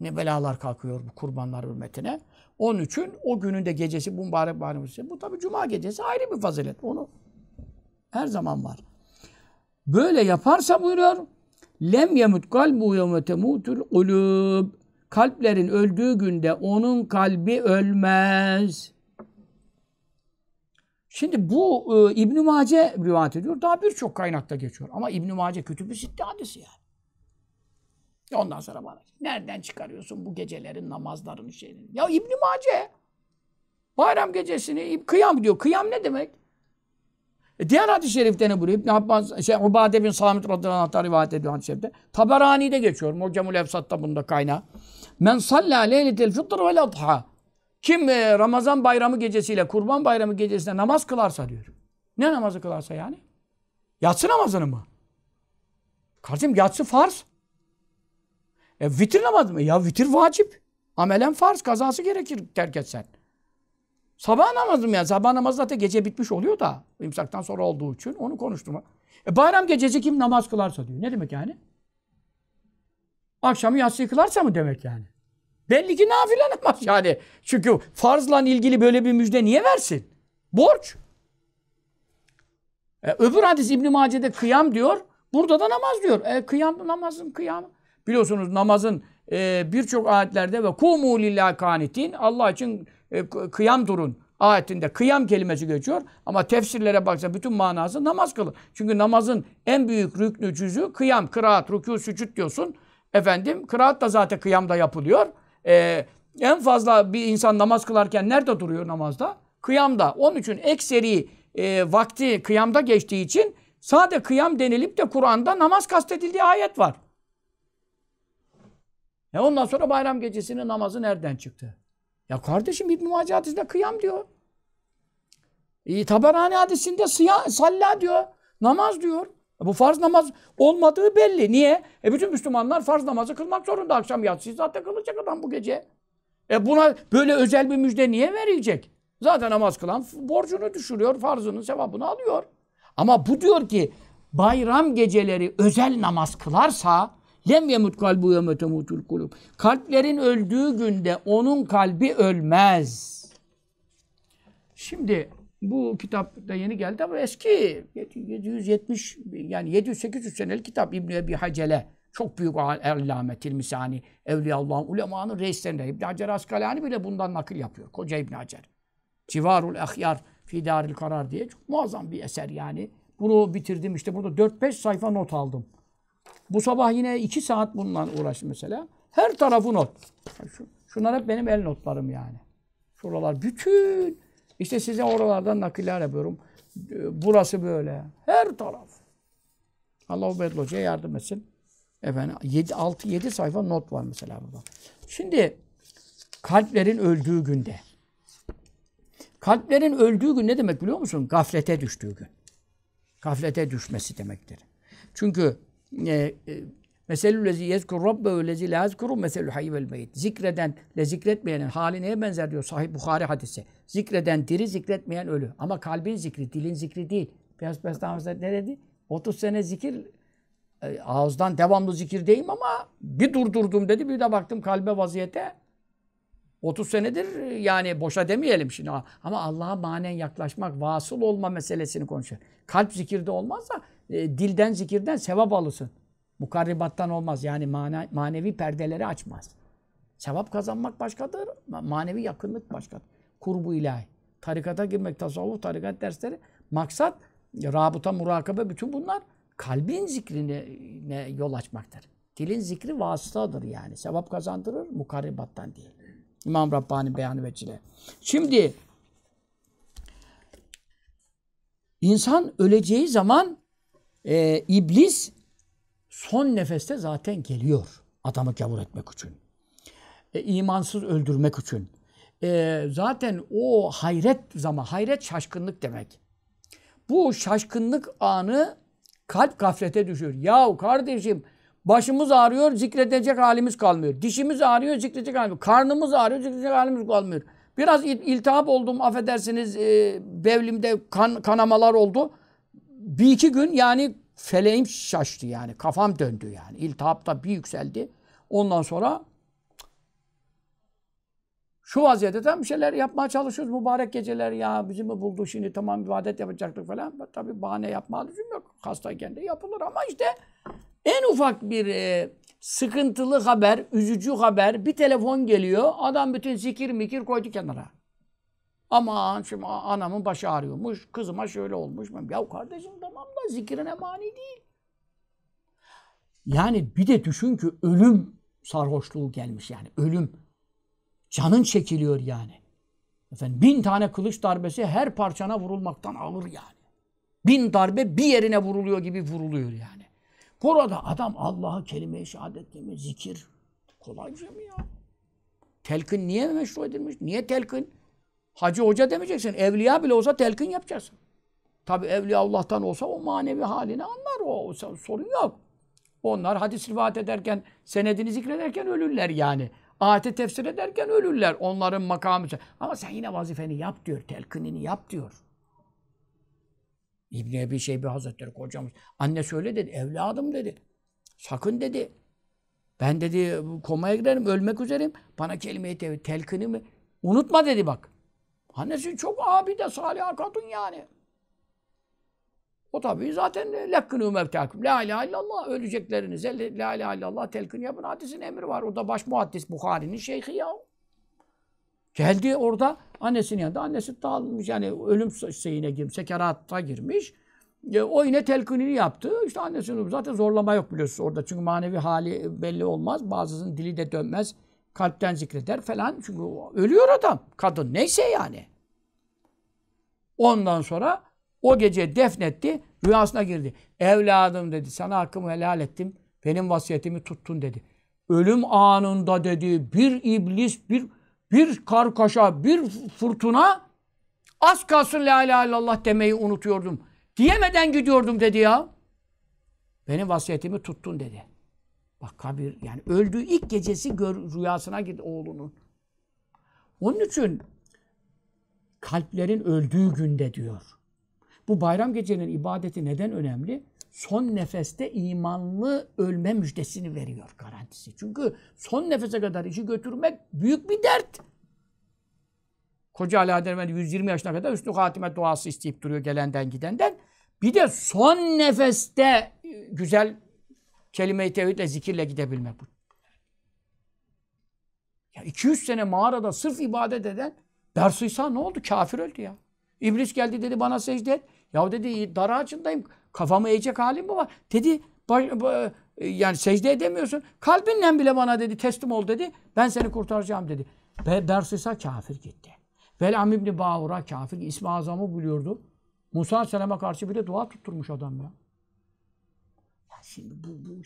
Ne belalar kalkıyor bu kurbanlar hürmetine. Onun için o günün de gecesi bu mübarek bayramı. Bu tabi cuma gecesi ayrı bir fazilet. Onu her zaman var. Böyle yaparsa buyuruyor. Lem yemut kalbu yevme temutul ulub Kalplerin öldüğü günde onun kalbi ölmez. Şimdi bu e, İbn-i Mace rivayet ediyor. Daha birçok kaynakta geçiyor. Ama İbn-i Mace kütübü sitte hadisi yani. E, ondan sonra bana şey, nereden çıkarıyorsun bu gecelerin namazların şeyini? Ya İbn-i Mace bayram gecesini kıyam diyor. Kıyam ne demek? E diğer hadis-i şerifte ne buyuruyor? İbn-i Abbas, şey, Ubade bin Samit radıyallahu anh'ta rivayet ediyor hadis-i şerifte. Taberani'de geçiyor. Mocamul Efsat'ta bunda kaynağı. Men salla leyletil fitr vel adha. Kim e, Ramazan bayramı gecesiyle kurban bayramı gecesinde namaz kılarsa diyor. Ne namazı kılarsa yani? Yatsı namazını mı? Kardeşim yatsı farz. E vitir namaz mı? Ya vitir vacip. Amelen farz. Kazası gerekir terk etsen. Sabah namazı mı ya? Sabah namazı zaten gece bitmiş oluyor da. imsaktan sonra olduğu için onu konuştum. E bayram gecesi kim namaz kılarsa diyor. Ne demek yani? Akşamı yatsıyı kılarsa mı demek yani? Belli ki nafile namaz yani. Çünkü farzla ilgili böyle bir müjde niye versin? Borç. E, öbür hadis İbn-i Mace'de kıyam diyor. Burada da namaz diyor. E, kıyam namazın kıyamı. Biliyorsunuz namazın e, birçok ayetlerde ve kumu lillahi kanitin Allah için e, kıyam durun ayetinde kıyam kelimesi geçiyor. Ama tefsirlere baksa bütün manası namaz kılın. Çünkü namazın en büyük rüknü cüzü kıyam, kıraat, rükû, sücüt diyorsun. Efendim kıraat da zaten kıyamda yapılıyor e, en fazla bir insan namaz kılarken nerede duruyor namazda? Kıyamda. Onun için ekseri e, vakti kıyamda geçtiği için sade kıyam denilip de Kur'an'da namaz kastedildiği ayet var. E ondan sonra bayram gecesinin namazı nereden çıktı? Ya kardeşim İbn-i Mace hadisinde kıyam diyor. E, Taberani hadisinde sıya, salla diyor. Namaz diyor. Bu farz namaz olmadığı belli. Niye? E bütün Müslümanlar farz namazı kılmak zorunda akşam yatsıyı zaten kılacak adam bu gece. E buna böyle özel bir müjde niye verecek? Zaten namaz kılan borcunu düşürüyor, farzının sevabını alıyor. Ama bu diyor ki bayram geceleri özel namaz kılarsa lem yemut kalbu mutul kulub. Kalplerin öldüğü günde onun kalbi ölmez. Şimdi bu kitap da yeni geldi ama eski. 770 yani 700-800 senelik kitap İbn-i Ebi Hacele. Çok büyük Ellame, Tirmisani, Evliyaullah'ın ulemanın reislerinde. İbn Hacer Askalani bile bundan nakil yapıyor. Koca İbn Hacer. Civarul Ahyar Fidaril Karar diye çok muazzam bir eser yani. Bunu bitirdim işte burada 4-5 sayfa not aldım. Bu sabah yine 2 saat bununla uğraştım mesela. Her tarafı not. Şunlar hep benim el notlarım yani. Şuralar bütün işte size oralardan nakiller yapıyorum. Ee, burası böyle. Her taraf. Allah Ubedil Hoca'ya yardım etsin. Efendim 7, 6, 7 sayfa not var mesela burada. Şimdi kalplerin öldüğü günde. Kalplerin öldüğü gün ne demek biliyor musun? Gaflete düştüğü gün. Gaflete düşmesi demektir. Çünkü e, e, Meselü lezi yezkur ve lezi la yezkuru meselü hayyivel meyit. Zikreden le zikretmeyenin hali neye benzer diyor Sahih Buhari hadisi. Zikreden diri, zikretmeyen ölü. Ama kalbin zikri, dilin zikri değil. Peygamber Hazretleri ne dedi? 30 sene zikir e, ağızdan devamlı zikirdeyim ama bir durdurdum dedi. Bir de baktım kalbe vaziyete 30 senedir yani boşa demeyelim şimdi ama Allah'a manen yaklaşmak, vasıl olma meselesini konuşuyor. Kalp zikirde olmazsa e, dilden zikirden sevap alırsın. Mukarribattan olmaz. Yani mana, manevi perdeleri açmaz. Sevap kazanmak başkadır. Manevi yakınlık başkadır. Kurbu ilahi. Tarikata girmek, tasavvuf, tarikat dersleri. Maksat, rabıta, murakabe bütün bunlar kalbin zikrine yol açmaktır. Dilin zikri vasıtadır yani. Sevap kazandırır mukarribattan değil. İmam Rabbani beyanı ve cile. Şimdi insan öleceği zaman e, iblis son nefeste zaten geliyor. Adamı gavur etmek için. E, imansız öldürmek için. E, zaten o hayret zaman, hayret şaşkınlık demek. Bu şaşkınlık anı kalp gaflete düşüyor. Yahu kardeşim başımız ağrıyor zikredecek halimiz kalmıyor. Dişimiz ağrıyor zikredecek halimiz Karnımız ağrıyor zikredecek halimiz kalmıyor. Biraz iltihap oldum affedersiniz e, bevlimde kan, kanamalar oldu. Bir iki gün yani feleğim şaştı yani. Kafam döndü yani. İltihap da bir yükseldi. Ondan sonra şu vaziyette tam bir şeyler yapmaya çalışıyoruz. Mübarek geceler ya bizi mi buldu şimdi tamam ibadet yapacaktık falan. Tabi bahane yapma lüzum yok. Hastayken de yapılır ama işte en ufak bir e, sıkıntılı haber, üzücü haber bir telefon geliyor. Adam bütün zikir mikir koydu kenara. Aman şimdi anamın başı ağrıyormuş, kızıma şöyle olmuş. Ya kardeşim tamam da zikrine mani değil. Yani bir de düşün ki ölüm sarhoşluğu gelmiş yani ölüm. Canın çekiliyor yani. Efendim bin tane kılıç darbesi her parçana vurulmaktan ağır yani. Bin darbe bir yerine vuruluyor gibi vuruluyor yani. Burada adam Allah'a kelime-i şehadet Zikir. Kolay bir ya? Telkin niye meşru edilmiş? Niye telkin? Hacı hoca demeyeceksin. Evliya bile olsa telkin yapacaksın. Tabi evliya Allah'tan olsa o manevi halini anlar. O, sorun yok. Onlar hadis rivayet ederken, senedini zikrederken ölürler yani. Ayeti tefsir ederken ölürler. Onların makamı. Ama sen yine vazifeni yap diyor. Telkinini yap diyor. İbn Ebi Şeybi Hazretleri kocamız. Anne söyle dedi. Evladım dedi. Sakın dedi. Ben dedi komaya girerim, ölmek üzereyim. Bana kelime-i tevhid, telkinimi unutma dedi bak. Annesi çok abi de salih kadın yani. O tabii zaten lekkinu mevtakum. La ilahe illallah. ölecekleriniz la ilahe illallah telkin yapın. Hadisin emri var. O da baş muhaddis Bukhari'nin şeyhi ya. Geldi orada annesinin yanında. Annesi dağılmış yani ölüm şeyine girmiş, sekerata girmiş. E, o yine telkinini yaptı. İşte annesinin zaten zorlama yok biliyorsunuz orada. Çünkü manevi hali belli olmaz. Bazısının dili de dönmez kalpten zikreder falan. Çünkü ölüyor adam. Kadın neyse yani. Ondan sonra o gece defnetti. Rüyasına girdi. Evladım dedi. Sana hakkımı helal ettim. Benim vasiyetimi tuttun dedi. Ölüm anında dedi. Bir iblis, bir bir karkaşa, bir fırtına az kalsın la ilahe illallah demeyi unutuyordum. Diyemeden gidiyordum dedi ya. Benim vasiyetimi tuttun dedi. Bak kabir yani öldüğü ilk gecesi gör, rüyasına git oğlunun. Onun için kalplerin öldüğü günde diyor. Bu bayram gecenin ibadeti neden önemli? Son nefeste imanlı ölme müjdesini veriyor garantisi. Çünkü son nefese kadar işi götürmek büyük bir dert. Koca Alaaddin Efendi 120 yaşına kadar üstü hatime duası isteyip duruyor gelenden gidenden. Bir de son nefeste e, güzel kelime-i tevhidle, zikirle gidebilmek. Bu. Ya 200 sene mağarada sırf ibadet eden Bersuysa ne oldu? Kafir öldü ya. İblis geldi dedi bana secde et. Ya dedi dar ağacındayım. Kafamı eğecek halim mi var? Dedi baş, e, ba, e, yani secde edemiyorsun. Kalbinle bile bana dedi teslim ol dedi. Ben seni kurtaracağım dedi. Ve Bersuysa kafir gitti. Velam İbni Bağur'a kafir. İsmi Azam'ı buluyordu. Musa Aleyhisselam'a karşı bile dua tutturmuş adam ya. Şimdi bu, bu,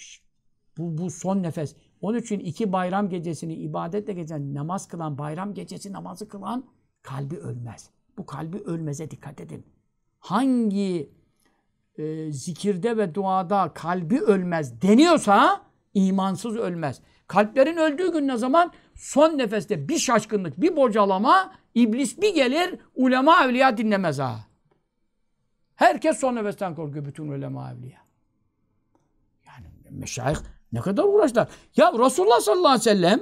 bu, bu son nefes. Onun için iki bayram gecesini ibadetle geçen, namaz kılan, bayram gecesi namazı kılan kalbi ölmez. Bu kalbi ölmeze dikkat edin. Hangi e, zikirde ve duada kalbi ölmez deniyorsa imansız ölmez. Kalplerin öldüğü gün ne zaman? Son nefeste bir şaşkınlık, bir bocalama, iblis bir gelir, ulema evliya dinlemez ha. Herkes son nefesten korkuyor bütün ulema evliya meşayih ne kadar uğraştılar. Ya Resulullah sallallahu aleyhi ve sellem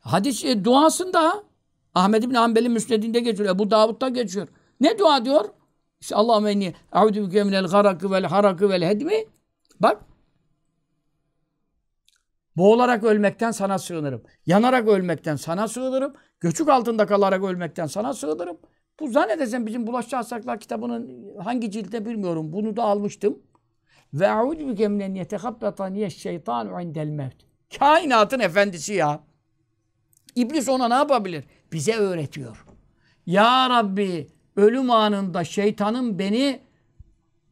hadis e, duasında Ahmed bin Hanbel'in müsnedinde geçiyor. Bu Davud'da geçiyor. Ne dua diyor? İşte Allahümme enni eûdü bike minel garakı vel harakı vel hedmi. Bak. Boğularak ölmekten sana sığınırım. Yanarak ölmekten sana sığınırım. Göçük altında kalarak ölmekten sana sığınırım. Bu zannedersem bizim Bulaşçı Hasaklar kitabının hangi ciltte bilmiyorum. Bunu da almıştım. Ve eûzü bike minen yetehabbataniye şeytanu indel mevt. Kainatın efendisi ya. İblis ona ne yapabilir? Bize öğretiyor. Ya Rabbi ölüm anında şeytanın beni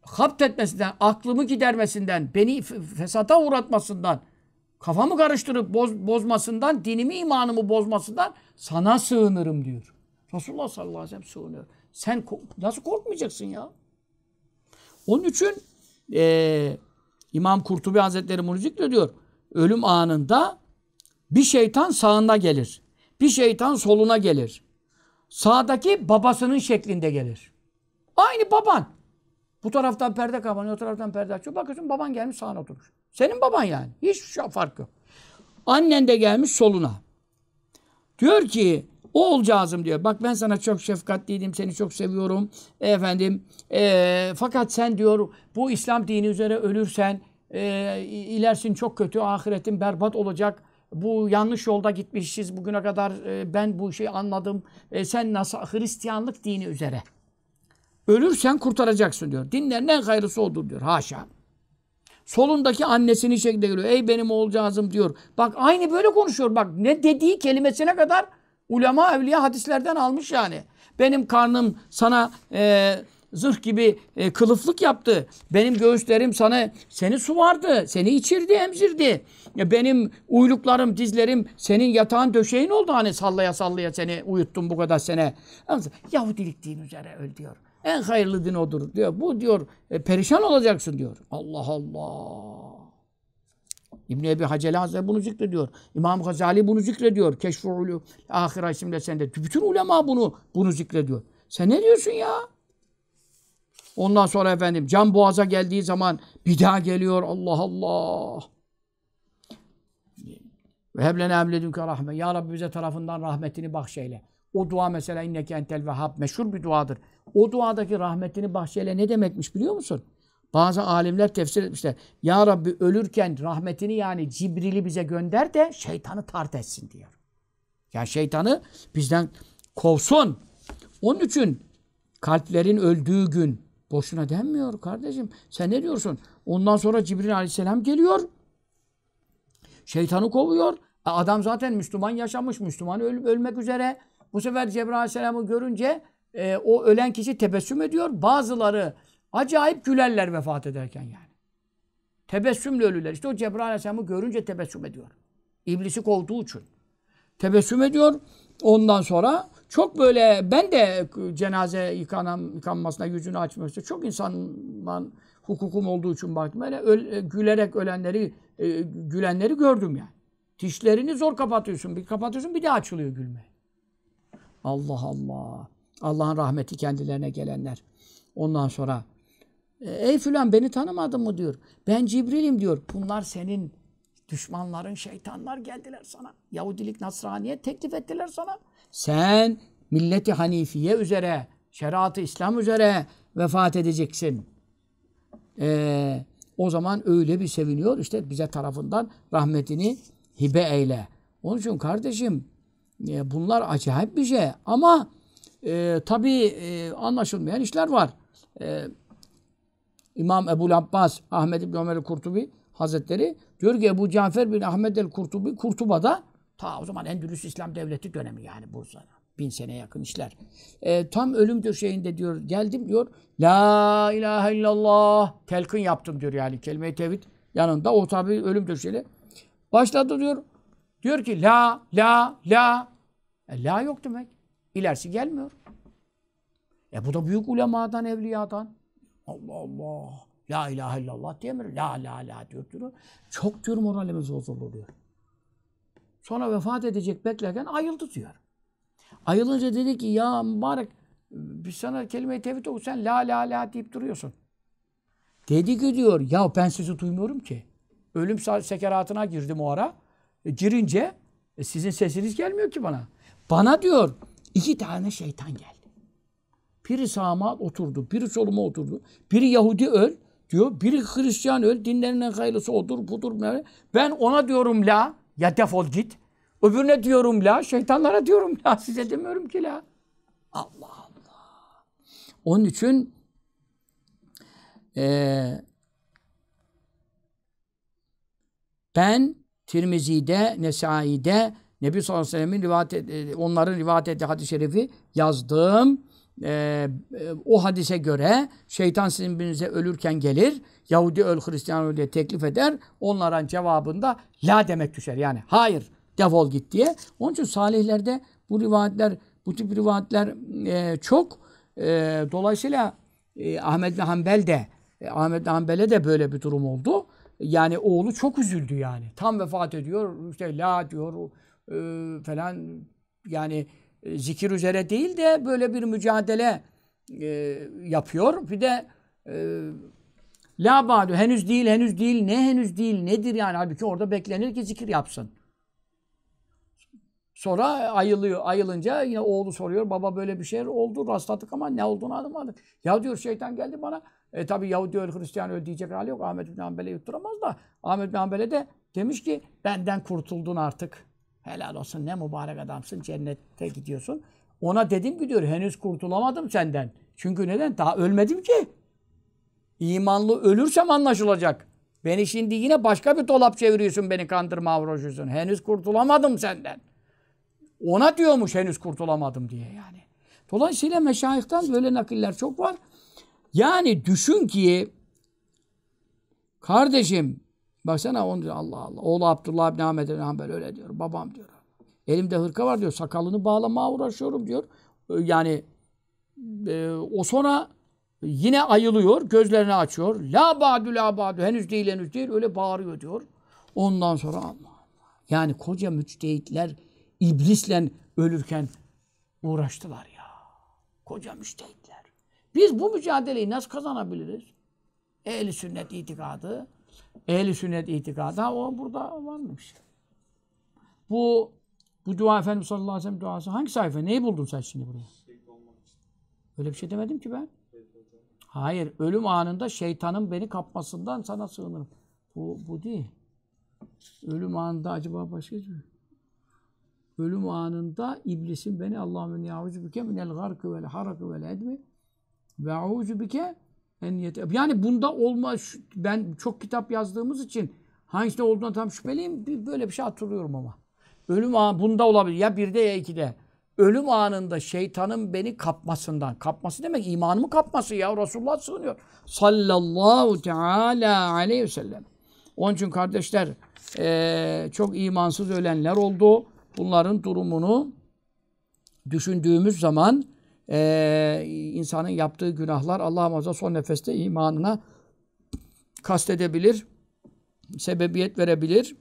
hapt etmesinden, aklımı gidermesinden, beni fesata uğratmasından, kafamı karıştırıp boz, bozmasından, dinimi imanımı bozmasından sana sığınırım diyor. Resulullah sallallahu aleyhi ve sellem sığınıyor. Sen ko nasıl korkmayacaksın ya? Onun için e, İmam Kurtubi Hazretleri Munizlik de diyor. Ölüm anında bir şeytan sağına gelir. Bir şeytan soluna gelir. Sağdaki babasının şeklinde gelir. Aynı baban. Bu taraftan perde kapanıyor, o taraftan perde açıyor. Bakıyorsun baban gelmiş sağına oturmuş. Senin baban yani. Hiç şey fark yok. Annen de gelmiş soluna. Diyor ki o olacağızım diyor. Bak ben sana çok şefkatliydim, seni çok seviyorum. Efendim, e, fakat sen diyor bu İslam dini üzere ölürsen e, ilersin çok kötü, ahiretin berbat olacak. Bu yanlış yolda gitmişiz bugüne kadar e, ben bu şeyi anladım. E, sen nasıl Hristiyanlık dini üzere ölürsen kurtaracaksın diyor. Dinlerin en hayırlısı odur diyor. Haşa. Solundaki annesini şekilde görüyor. Ey benim oğulcağızım diyor. Bak aynı böyle konuşuyor. Bak ne dediği kelimesine kadar Ulema evliya hadislerden almış yani. Benim karnım sana e, zırh gibi e, kılıflık yaptı. Benim göğüslerim sana seni suvardı, seni içirdi, emzirdi. Ya e, benim uyluklarım, dizlerim senin yatağın döşeğin oldu hani sallaya sallaya seni uyuttum bu kadar sene. Yahudilik din üzere öl diyor. En hayırlı din odur diyor. Bu diyor e, perişan olacaksın diyor. Allah Allah. İbn-i Ebi Hacele Hazretleri bunu zikrediyor. İmam Gazali bunu zikrediyor. Keşf-i Ulu Ahira isimle sende. Bütün ulema bunu bunu zikrediyor. Sen ne diyorsun ya? Ondan sonra efendim can boğaza geldiği zaman bir daha geliyor. Allah Allah. Ve heblene emledünke rahme. Ya Rabbi bize tarafından rahmetini bahşeyle. O dua mesela inneke entel vehhab meşhur bir duadır. O duadaki rahmetini bahşeyle ne demekmiş biliyor musun? Bazı alimler tefsir etmişler. Ya Rabbi ölürken rahmetini yani Cibril'i bize gönder de şeytanı tart etsin diyor. Yani şeytanı bizden kovsun. Onun için kalplerin öldüğü gün boşuna denmiyor kardeşim. Sen ne diyorsun? Ondan sonra Cibril aleyhisselam geliyor. Şeytanı kovuyor. E, adam zaten Müslüman yaşamış. Müslüman öl ölmek üzere. Bu sefer Cebrail aleyhisselamı görünce e, o ölen kişi tebessüm ediyor. Bazıları Acayip gülerler vefat ederken yani. Tebessümle ölürler. İşte o Cebrail Aleyhisselam'ı görünce tebessüm ediyor. İblisi kovduğu için. Tebessüm ediyor. Ondan sonra çok böyle ben de cenaze yıkanan, yıkanmasına yüzünü açmıştı. Çok insanın hukukum olduğu için baktım. Öyle öl, e, gülerek ölenleri, e, gülenleri gördüm yani. Dişlerini zor kapatıyorsun. Bir kapatıyorsun bir de açılıyor gülme. Allah Allah. Allah'ın rahmeti kendilerine gelenler. Ondan sonra e, ey filan beni tanımadın mı diyor. Ben Cibril'im diyor. Bunlar senin düşmanların, şeytanlar geldiler sana. Yahudilik, Nasraniye teklif ettiler sana. Sen milleti Hanifiye üzere, şeriatı İslam üzere vefat edeceksin. Ee, o zaman öyle bir seviniyor. işte bize tarafından rahmetini hibe eyle. Onun için kardeşim e, bunlar acayip bir şey. Ama e, tabii e, anlaşılmayan işler var. Evet İmam Ebu Abbas Ahmed İbni Ömer Kurtubi Hazretleri diyor ki Ebu Cafer bin Ahmed el Kurtubi Kurtuba'da ta o zaman Endülüs İslam Devleti dönemi yani Bursa. Bin sene yakın işler. E, tam ölüm döşeğinde diyor geldim diyor. La ilahe illallah telkin yaptım diyor yani kelime-i tevhid yanında. O tabi ölüm döşeli. Başladı diyor. Diyor ki la la la. E, la yok demek. İlerisi gelmiyor. E bu da büyük ulemadan, evliyadan. Allah Allah. La ilahe illallah diyemiyor. La la la diyor diyor. Çok diyor moralimiz bozuldu diyor. Sonra vefat edecek beklerken ayıldı diyor. Ayılınca dedi ki ya mübarek biz sana kelime-i tevhid oku sen la la la deyip duruyorsun. Dedi ki diyor ya ben sizi duymuyorum ki. Ölüm sekeratına girdim o ara. E, girince e, sizin sesiniz gelmiyor ki bana. Bana diyor iki tane şeytan geldi. Biri samat oturdu, biri soluma oturdu. Biri Yahudi öl diyor, biri Hristiyan öl, dinlerinden hayırlısı odur, budur. Ben ona diyorum la, ya defol git. Öbürüne diyorum la, şeytanlara diyorum la, (laughs) size demiyorum ki la. Allah Allah. Onun için e, ben Tirmizi'de, Nesai'de Nebi sallallahu aleyhi ve sellem'in rivayet onların rivayet ettiği hadis-i şerifi yazdım. Ee, e, o hadise göre şeytan sizin birinize ölürken gelir. Yahudi öl, Hristiyan öl diye teklif eder. Onların cevabında la demek düşer. Yani hayır defol git diye. Onun için salihlerde bu rivayetler, bu tip rivayetler e, çok. E, dolayısıyla e, Ahmet ve Hanbel de e, Ahmet ve Hanbel'e de böyle bir durum oldu. Yani oğlu çok üzüldü yani. Tam vefat ediyor. İşte la diyor e, falan yani e, zikir üzere değil de böyle bir mücadele e, yapıyor. Bir de e, la badu henüz değil, henüz değil, ne henüz değil, nedir yani? Halbuki orada beklenir ki zikir yapsın. Sonra ayılıyor. Ayılınca yine oğlu soruyor. Baba böyle bir şey oldu. Rastladık ama ne olduğunu anlamadık. Ya diyor şeytan geldi bana. E tabi Yahudi öl, Hristiyan öl diyecek hali yok. Ahmet bin Hanbel'e yutturamaz da. Ahmet bin Hanbel'e de demiş ki benden kurtuldun artık. Helal olsun ne mübarek adamsın cennete gidiyorsun. Ona dedim ki diyor henüz kurtulamadım senden. Çünkü neden? Daha ölmedim ki. İmanlı ölürsem anlaşılacak. Beni şimdi yine başka bir dolap çeviriyorsun beni kandırma avroşusun. Henüz kurtulamadım senden. Ona diyormuş henüz kurtulamadım diye yani. Dolayısıyla meşayihtan böyle nakiller çok var. Yani düşün ki kardeşim Baksana onu diyor Allah Allah. Oğlu Abdullah bin Ahmet bin Hanbel öyle diyor. Babam diyor. Elimde hırka var diyor. Sakalını bağlamaya uğraşıyorum diyor. Ee, yani e, o sonra yine ayılıyor. Gözlerini açıyor. La ba'du la ba'du. Henüz değil henüz değil. Öyle bağırıyor diyor. Ondan sonra Allah Allah. Yani koca müçtehitler iblisle ölürken uğraştılar ya. Koca müçtehitler. Biz bu mücadeleyi nasıl kazanabiliriz? Ehli sünnet itikadı Ehli sünnet itikadı. Ha o burada varmış. Bu bu dua Efendimiz sallallahu aleyhi ve sellem duası. Hangi sayfa? Neyi buldun sen şimdi buraya? Öyle bir şey demedim ki ben. Hayır. Ölüm anında şeytanın beni kapmasından sana sığınırım. Bu, bu değil. Ölüm anında acaba başka bir şey? Ölüm anında iblisin beni Allahümme ni auzu bike minel garkı vel harakı vel edmi ve auzu bike yani bunda olma ben çok kitap yazdığımız için hangisinde olduğuna tam şüpheliyim. Böyle bir şey hatırlıyorum ama. Ölüm anı bunda olabilir. Ya birde ya ikide. Ölüm anında şeytanın beni kapmasından. Kapması demek imanımı kapması ya. Resulullah sığınıyor. Sallallahu teala aleyhi ve sellem. Onun için kardeşler e, çok imansız ölenler oldu. Bunların durumunu düşündüğümüz zaman e, insanın yaptığı günahlar Allah muhafaza son nefeste imanına kastedebilir, sebebiyet verebilir.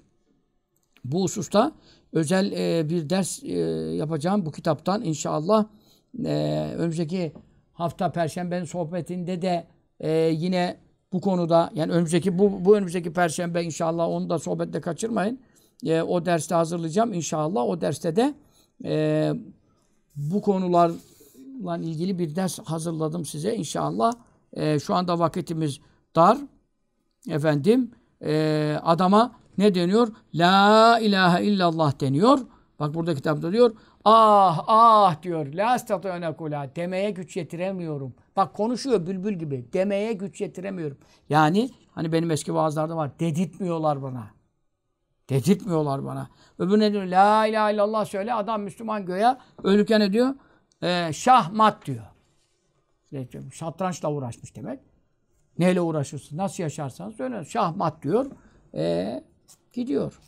Bu hususta özel e, bir ders e, yapacağım bu kitaptan inşallah. E, önümüzdeki hafta Perşembe'nin sohbetinde de e, yine bu konuda yani önümüzdeki bu, bu önümüzdeki Perşembe inşallah onu da sohbette kaçırmayın. E, o derste hazırlayacağım inşallah. O derste de e, bu konular ilgili bir ders hazırladım size inşallah. E, şu anda vakitimiz dar. Efendim e, adama ne deniyor? La ilahe illallah deniyor. Bak burada kitapta diyor. Ah ah diyor. La statüne kula. Demeye güç yetiremiyorum. Bak konuşuyor bülbül gibi. Demeye güç yetiremiyorum. Yani hani benim eski vaazlarda var. deditmiyorlar bana. Dedirtmiyorlar bana. öbür ne diyor la ilahe illallah söyle adam Müslüman göğe ölürken ne diyor? e, ee, şahmat diyor. Satrançla uğraşmış demek. Neyle uğraşırsın, nasıl yaşarsanız öyle. Şahmat diyor. E, gidiyor.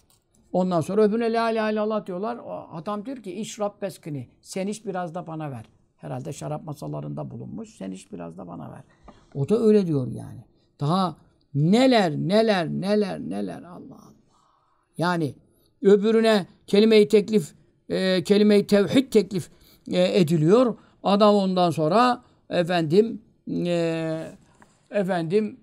Ondan sonra öbürüne la ilahe illallah diyorlar. O adam diyor ki iş rabbeskini. Sen iç biraz da bana ver. Herhalde şarap masalarında bulunmuş. Sen iç biraz da bana ver. O da öyle diyor yani. Daha neler neler neler neler Allah Allah. Yani öbürüne kelime-i teklif, e, kelime-i tevhid teklif e, ediliyor. Adam ondan sonra efendim e, efendim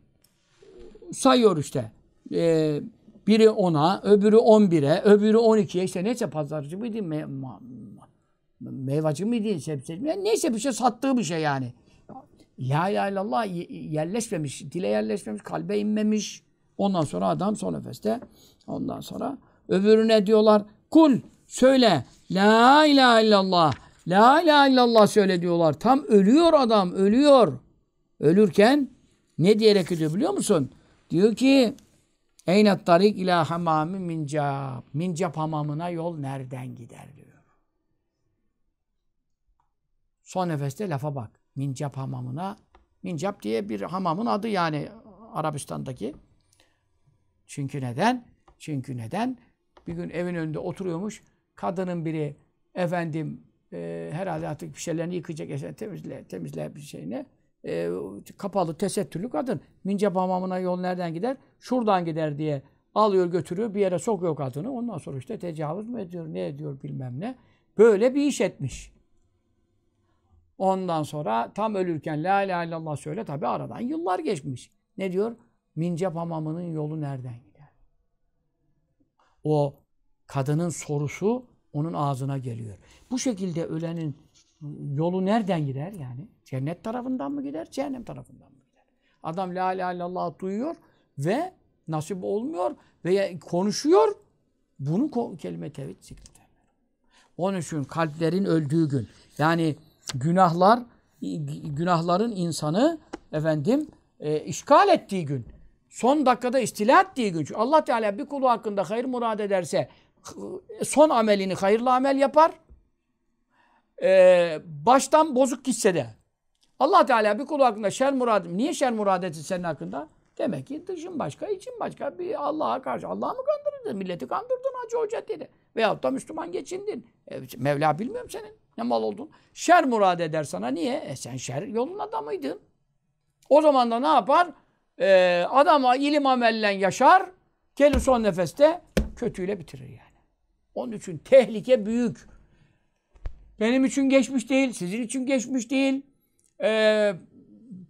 sayıyor işte. E, biri ona, öbürü on bire, öbürü on ikiye işte neyse pazarcı mıydı, me, ma, meyvacı mıydı, sebze mi neyse bir şey sattığı bir şey yani. La ilahe illallah yerleşmemiş, dile yerleşmemiş, kalbe inmemiş. Ondan sonra adam son nefeste ondan sonra öbürüne diyorlar kul söyle la ilahe illallah La ilahe illallah söyle diyorlar. Tam ölüyor adam, ölüyor. Ölürken ne diyerek ödüyor biliyor musun? Diyor ki Eynet tarik ila hamamı mincap. Mincap hamamına yol nereden gider diyor. Son nefeste lafa bak. Mincap hamamına. Mincap diye bir hamamın adı yani Arabistan'daki. Çünkü neden? Çünkü neden? Bir gün evin önünde oturuyormuş. Kadının biri efendim e, herhalde artık bir şeylerini yıkayacak, eser temizle, temizler bir şeyini. E, kapalı, tesettürlü kadın. Mince hamamına yol nereden gider? Şuradan gider diye alıyor götürüyor bir yere sokuyor kadını. Ondan sonra işte tecavüz mü ediyor, ne ediyor bilmem ne. Böyle bir iş etmiş. Ondan sonra tam ölürken la ilahe illallah söyle tabi aradan yıllar geçmiş. Ne diyor? Mincep hamamının yolu nereden gider? O kadının sorusu onun ağzına geliyor. Bu şekilde ölenin yolu nereden gider yani? Cennet tarafından mı gider, cehennem tarafından mı gider? Adam la ilahe illallah duyuyor ve nasip olmuyor veya konuşuyor. Bunu kelime tevhid zikredemiyor. Onun için kalplerin öldüğü gün yani günahlar günahların insanı efendim e, işgal ettiği gün son dakikada istila ettiği gün. Çünkü Allah Teala bir kulu hakkında hayır murad ederse son amelini hayırlı amel yapar. Ee, baştan bozuk gitse de. Allah Teala bir kulu hakkında şer murad, niye şer murad etsin senin hakkında? Demek ki dışın başka, için başka bir Allah'a karşı. Allah'ı mı kandırdın? Milleti kandırdın Hacı Hoca dedi. Veyahut da Müslüman geçindin. E, Mevla bilmiyorum senin. Ne mal oldun? Şer murad eder sana. Niye? E sen şer yolun adamıydın. O zaman da ne yapar? E, adama ilim amellen yaşar. Gelir son nefeste kötüyle bitirir yani. Onun için tehlike büyük. Benim için geçmiş değil, sizin için geçmiş değil. Ee,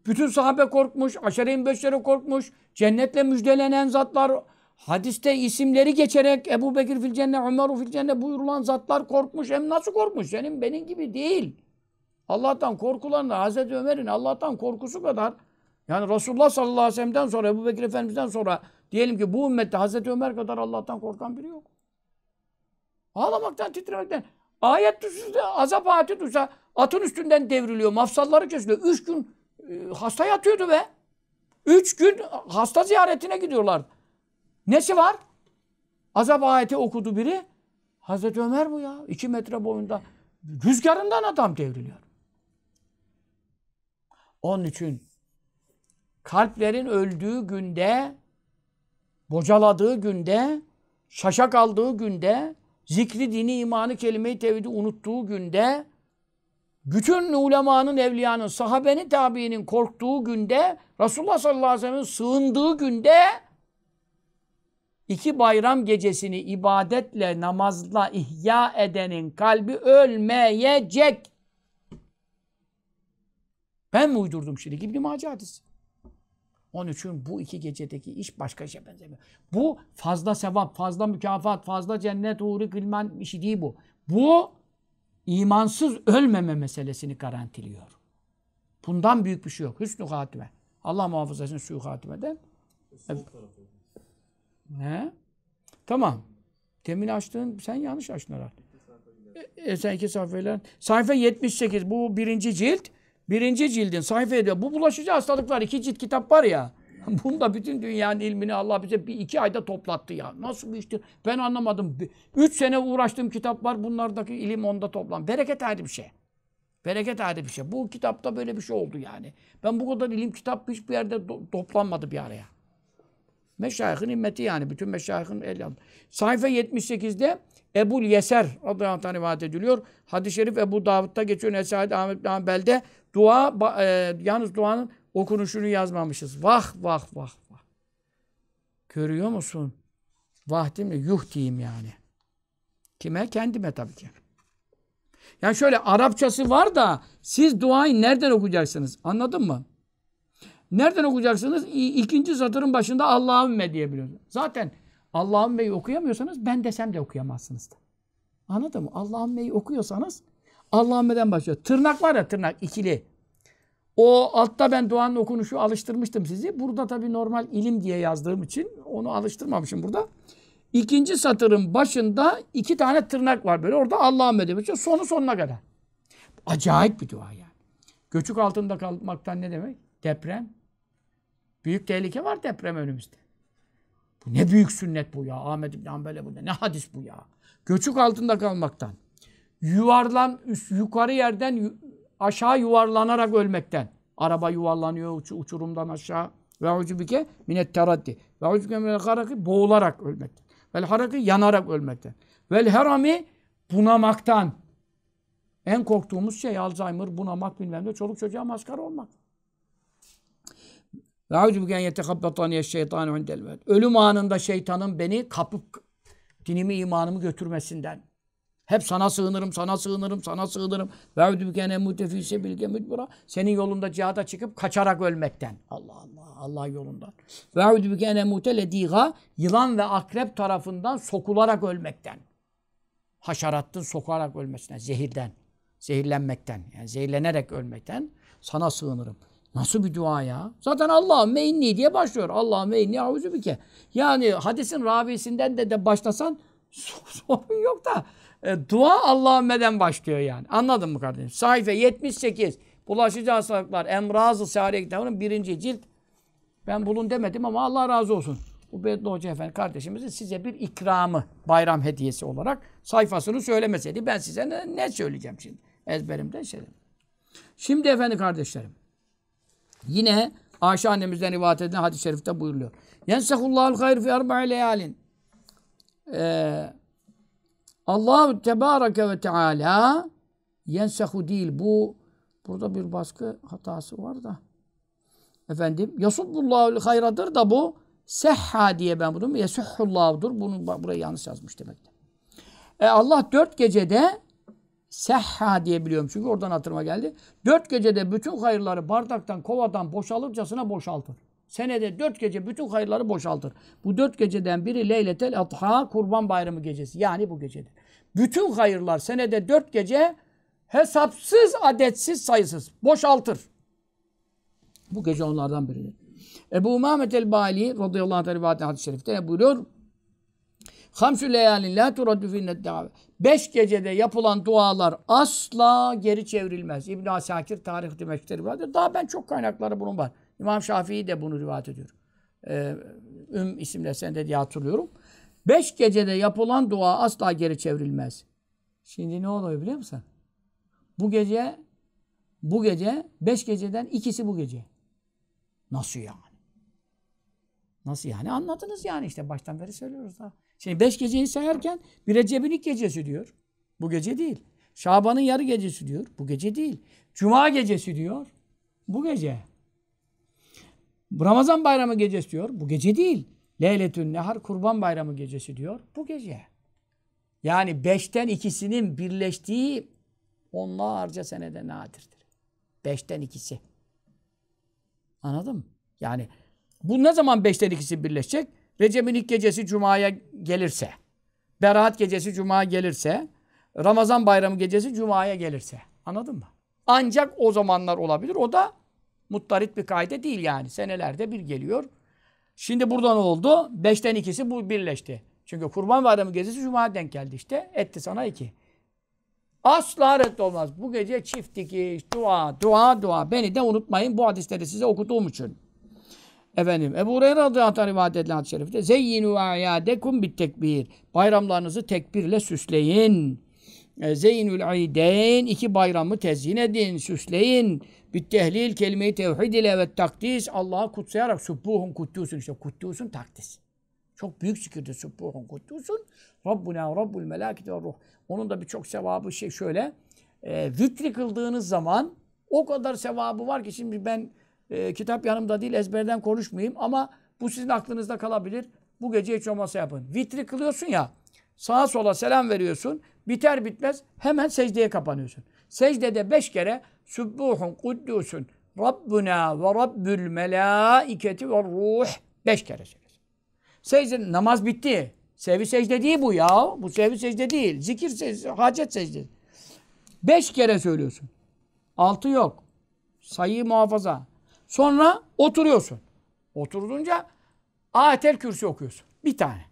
bütün sahabe korkmuş, aşere-i beşlere korkmuş. Cennetle müjdelenen zatlar, hadiste isimleri geçerek Ebu Bekir fil cennet, Ömeru fil cennet buyurulan zatlar korkmuş. Hem nasıl korkmuş? Senin benim gibi değil. Allah'tan korkulan da Hazreti Ömer'in Allah'tan korkusu kadar yani Resulullah sallallahu aleyhi ve sellem'den sonra Ebu Bekir Efendimiz'den sonra diyelim ki bu ümmette Hazreti Ömer kadar Allah'tan korkan biri yok. Ağlamaktan, titremekten. Ayet düşse, azap ayeti duysa atın üstünden devriliyor, mafsalları kesiliyor. Üç gün e, hasta yatıyordu be. Üç gün hasta ziyaretine gidiyorlar. Nesi var? Azap ayeti okudu biri. Hazreti Ömer bu ya. iki metre boyunda. Rüzgarından adam devriliyor. Onun için kalplerin öldüğü günde, bocaladığı günde, şaşak aldığı günde zikri, dini, imanı, kelime-i tevhidi unuttuğu günde bütün ulemanın, evliyanın, sahabenin, tabiinin korktuğu günde Resulullah sallallahu aleyhi ve sellem'in sığındığı günde iki bayram gecesini ibadetle, namazla ihya edenin kalbi ölmeyecek. Ben mi uydurdum şimdi? İbn-i Mace hadisi. Onun için bu iki gecedeki iş başka işe benzemiyor. Bu fazla sevap, fazla mükafat, fazla cennet, uğru, gılman işi değil bu. Bu imansız ölmeme meselesini garantiliyor. Bundan büyük bir şey yok. Hüsnü hatime. Allah muhafaza etsin suyu hatimeden. Evet. He? Tamam. Temin açtığın sen yanlış açtın herhalde. E, e, sen iki sayfayla. Sayfa 78 bu birinci cilt birinci cildin sayfa ediyor. Bu bulaşıcı hastalıklar iki cilt kitap var ya. (laughs) Bunda bütün dünyanın ilmini Allah bize bir iki ayda toplattı ya. Nasıl bir iştir? Ben anlamadım. Üç sene uğraştığım kitap var. Bunlardaki ilim onda toplan. Bereket ayrı bir şey. Bereket ayrı bir şey. Bu kitapta böyle bir şey oldu yani. Ben bu kadar ilim kitap hiçbir yerde do- toplanmadı bir araya. Meşayihin immeti yani. Bütün meşayihin el Sayfa 78'de Ebul Yeser radıyallahu anh rivayet ediliyor. Hadis-i şerif Ebu Davud'da geçiyor. Esaid Ahmet bin Hanbel'de Dua, e, yalnız duanın okunuşunu yazmamışız. Vah vah vah vah. Görüyor musun? Vah değil mi? Yuh diyeyim yani. Kime? Kendime tabii ki. Yani şöyle Arapçası var da siz duayı nereden okuyacaksınız? Anladın mı? Nereden okuyacaksınız? İkinci satırın başında Allahümme diyebiliyorsunuz. Zaten Allahümme'yi okuyamıyorsanız ben desem de okuyamazsınız da. Anladın mı? Allahümme'yi okuyorsanız Allahümme'den başlıyor. Tırnak var ya tırnak ikili. O altta ben duanın okunuşu alıştırmıştım sizi. Burada tabii normal ilim diye yazdığım için onu alıştırmamışım burada. İkinci satırın başında iki tane tırnak var böyle. Orada Allah'ım Allahümme demiş. Sonu sonuna kadar. Acayip bir dua yani. Göçük altında kalmaktan ne demek? Deprem. Büyük tehlike var deprem önümüzde. Bu ne büyük sünnet bu ya. Ahmet İbn Hanbel'e bu ne? Ne hadis bu ya. Göçük altında kalmaktan yuvarlan üst, yukarı yerden aşağı yuvarlanarak ölmekten. Araba yuvarlanıyor uç, uçurumdan aşağı. Ve ucubike minet teraddi. Ve ucubike minet haraki boğularak ölmekten. Vel haraki yanarak ölmekten. Vel herami bunamaktan. En korktuğumuz şey Alzheimer, bunamak bilmem ne. Çoluk çocuğa maskara olmak. Ve ucubike en yetekabbataniye şeytanu indel Ölüm anında şeytanın beni kapıp dinimi, imanımı götürmesinden. Hep sana sığınırım, sana sığınırım, sana sığınırım. Ve udbükene mutefise bilge müdbura. Senin yolunda cihada çıkıp kaçarak ölmekten. Allah Allah, Allah yolundan. Ve udbükene mutelediga. Yılan ve akrep tarafından sokularak ölmekten. Haşarattın sokarak ölmesine, zehirden. Zehirlenmekten, yani zehirlenerek ölmekten sana sığınırım. Nasıl bir dua ya? Zaten Allah'ım inni diye başlıyor. Allah'ım inni auzu bike. Yani hadisin ravisinden de, de başlasan (laughs) sorun yok da e, dua Allahümmeden başlıyor yani. Anladın mı kardeşim? Sayfa 78. Bulaşıcı hastalıklar. Emraz-ı Sariye kitabının birinci cilt. Ben bulun demedim ama Allah razı olsun. Bu Ubeydullah Hoca Efendi kardeşimizin size bir ikramı, bayram hediyesi olarak sayfasını söylemeseydi ben size ne, ne söyleyeceğim şimdi? Ezberimde şey. Şimdi efendi kardeşlerim. Yine Ayşe annemizden rivayet edilen hadis-i şerifte buyuruluyor. Yensehullahul hayr fi arba'i leyalin. Eee Allahu Tebareke ve Teala yensehu değil. Bu burada bir baskı hatası var da. Efendim yasubbullahu hayradır da bu sehha diye ben bunu yesuhullavdur. Bunu buraya yanlış yazmış demektir. E Allah dört gecede sehha diye biliyorum çünkü oradan hatırıma geldi. Dört gecede bütün hayırları bardaktan, kovadan boşalırcasına boşaltır. Senede dört gece bütün hayırları boşaltır. Bu dört geceden biri Leyletel Adha Kurban Bayramı gecesi. Yani bu gecedir. Bütün hayırlar senede dört gece hesapsız, adetsiz, sayısız boşaltır. Bu gece onlardan biridir. Ebu Umamet el-Bali radıyallahu anh rivayet hadis-i şerifte buyuruyor. Hamsü leyalin la turaddu finnet Beş gecede yapılan dualar asla geri çevrilmez. İbn-i Asakir tarih Dimeşk'te rivayet Daha ben çok kaynakları bunun var. İmam Şafii de bunu rivayet ediyor. Ee, Üm isimle sende diye hatırlıyorum. Beş gecede yapılan dua asla geri çevrilmez. Şimdi ne oluyor biliyor musun? Bu gece, bu gece, beş geceden ikisi bu gece. Nasıl yani? Nasıl yani? Anladınız yani işte baştan beri söylüyoruz da. Şimdi beş geceyi sayarken bir Recep'in ilk gecesi diyor. Bu gece değil. Şaban'ın yarı gecesi diyor. Bu gece değil. Cuma gecesi diyor. Bu gece. Bu Ramazan bayramı gecesi diyor. Bu gece değil. Leyletün nehar kurban bayramı gecesi diyor. Bu gece. Yani beşten ikisinin birleştiği onlarca senede nadirdir. Beşten ikisi. Anladın mı? Yani bu ne zaman beşten ikisi birleşecek? Recep'in ilk gecesi Cuma'ya gelirse. Berat gecesi Cuma'ya gelirse. Ramazan bayramı gecesi Cuma'ya gelirse. Anladın mı? Ancak o zamanlar olabilir. O da muttarit bir kaide değil yani. Senelerde bir geliyor. Şimdi buradan oldu. Beşten ikisi bu birleşti. Çünkü kurban bayramı gecesi Cuma'ya denk geldi işte. Etti sana iki. Asla reddi olmaz. Bu gece çift dikiş, dua, dua, dua. Beni de unutmayın. Bu hadisleri size okuttuğum için. Efendim, Ebu Hureyre radıyallahu anh rivayet edilen hadis-i şerifte Zeyyinu ayadekum bit tekbir. Bayramlarınızı tekbirle süsleyin. Zeynül aideyn. iki bayramı tezyin edin, süsleyin. Bir kelime kelimeyi tevhid ile ve takdis Allah'ı kutsayarak subbuhun kuttusun işte kuttusun takdis. Çok büyük zikirdir subbuhun kuttusun. Rabbuna Rabbul melakite ve ruh. Onun da birçok sevabı şey şöyle. E, zikri kıldığınız zaman o kadar sevabı var ki şimdi ben e, kitap yanımda değil ezberden konuşmayayım ama bu sizin aklınızda kalabilir. Bu gece hiç olmasa yapın. Vitri kılıyorsun ya sağa sola selam veriyorsun. Biter bitmez hemen secdeye kapanıyorsun. Secdede beş kere Sübbuhun, Kuddusun, Rabbuna ve Rabbül Melaiketi ve Ruh. Beş kere söylüyorsun. Secde, namaz bitti. Sevi secde değil bu ya. Bu sevi secde değil. Zikir secdesi, hacet secdesi. Beş kere söylüyorsun. Altı yok. Sayıyı muhafaza. Sonra oturuyorsun. Oturduğunca atel kürsü okuyorsun. Bir tane.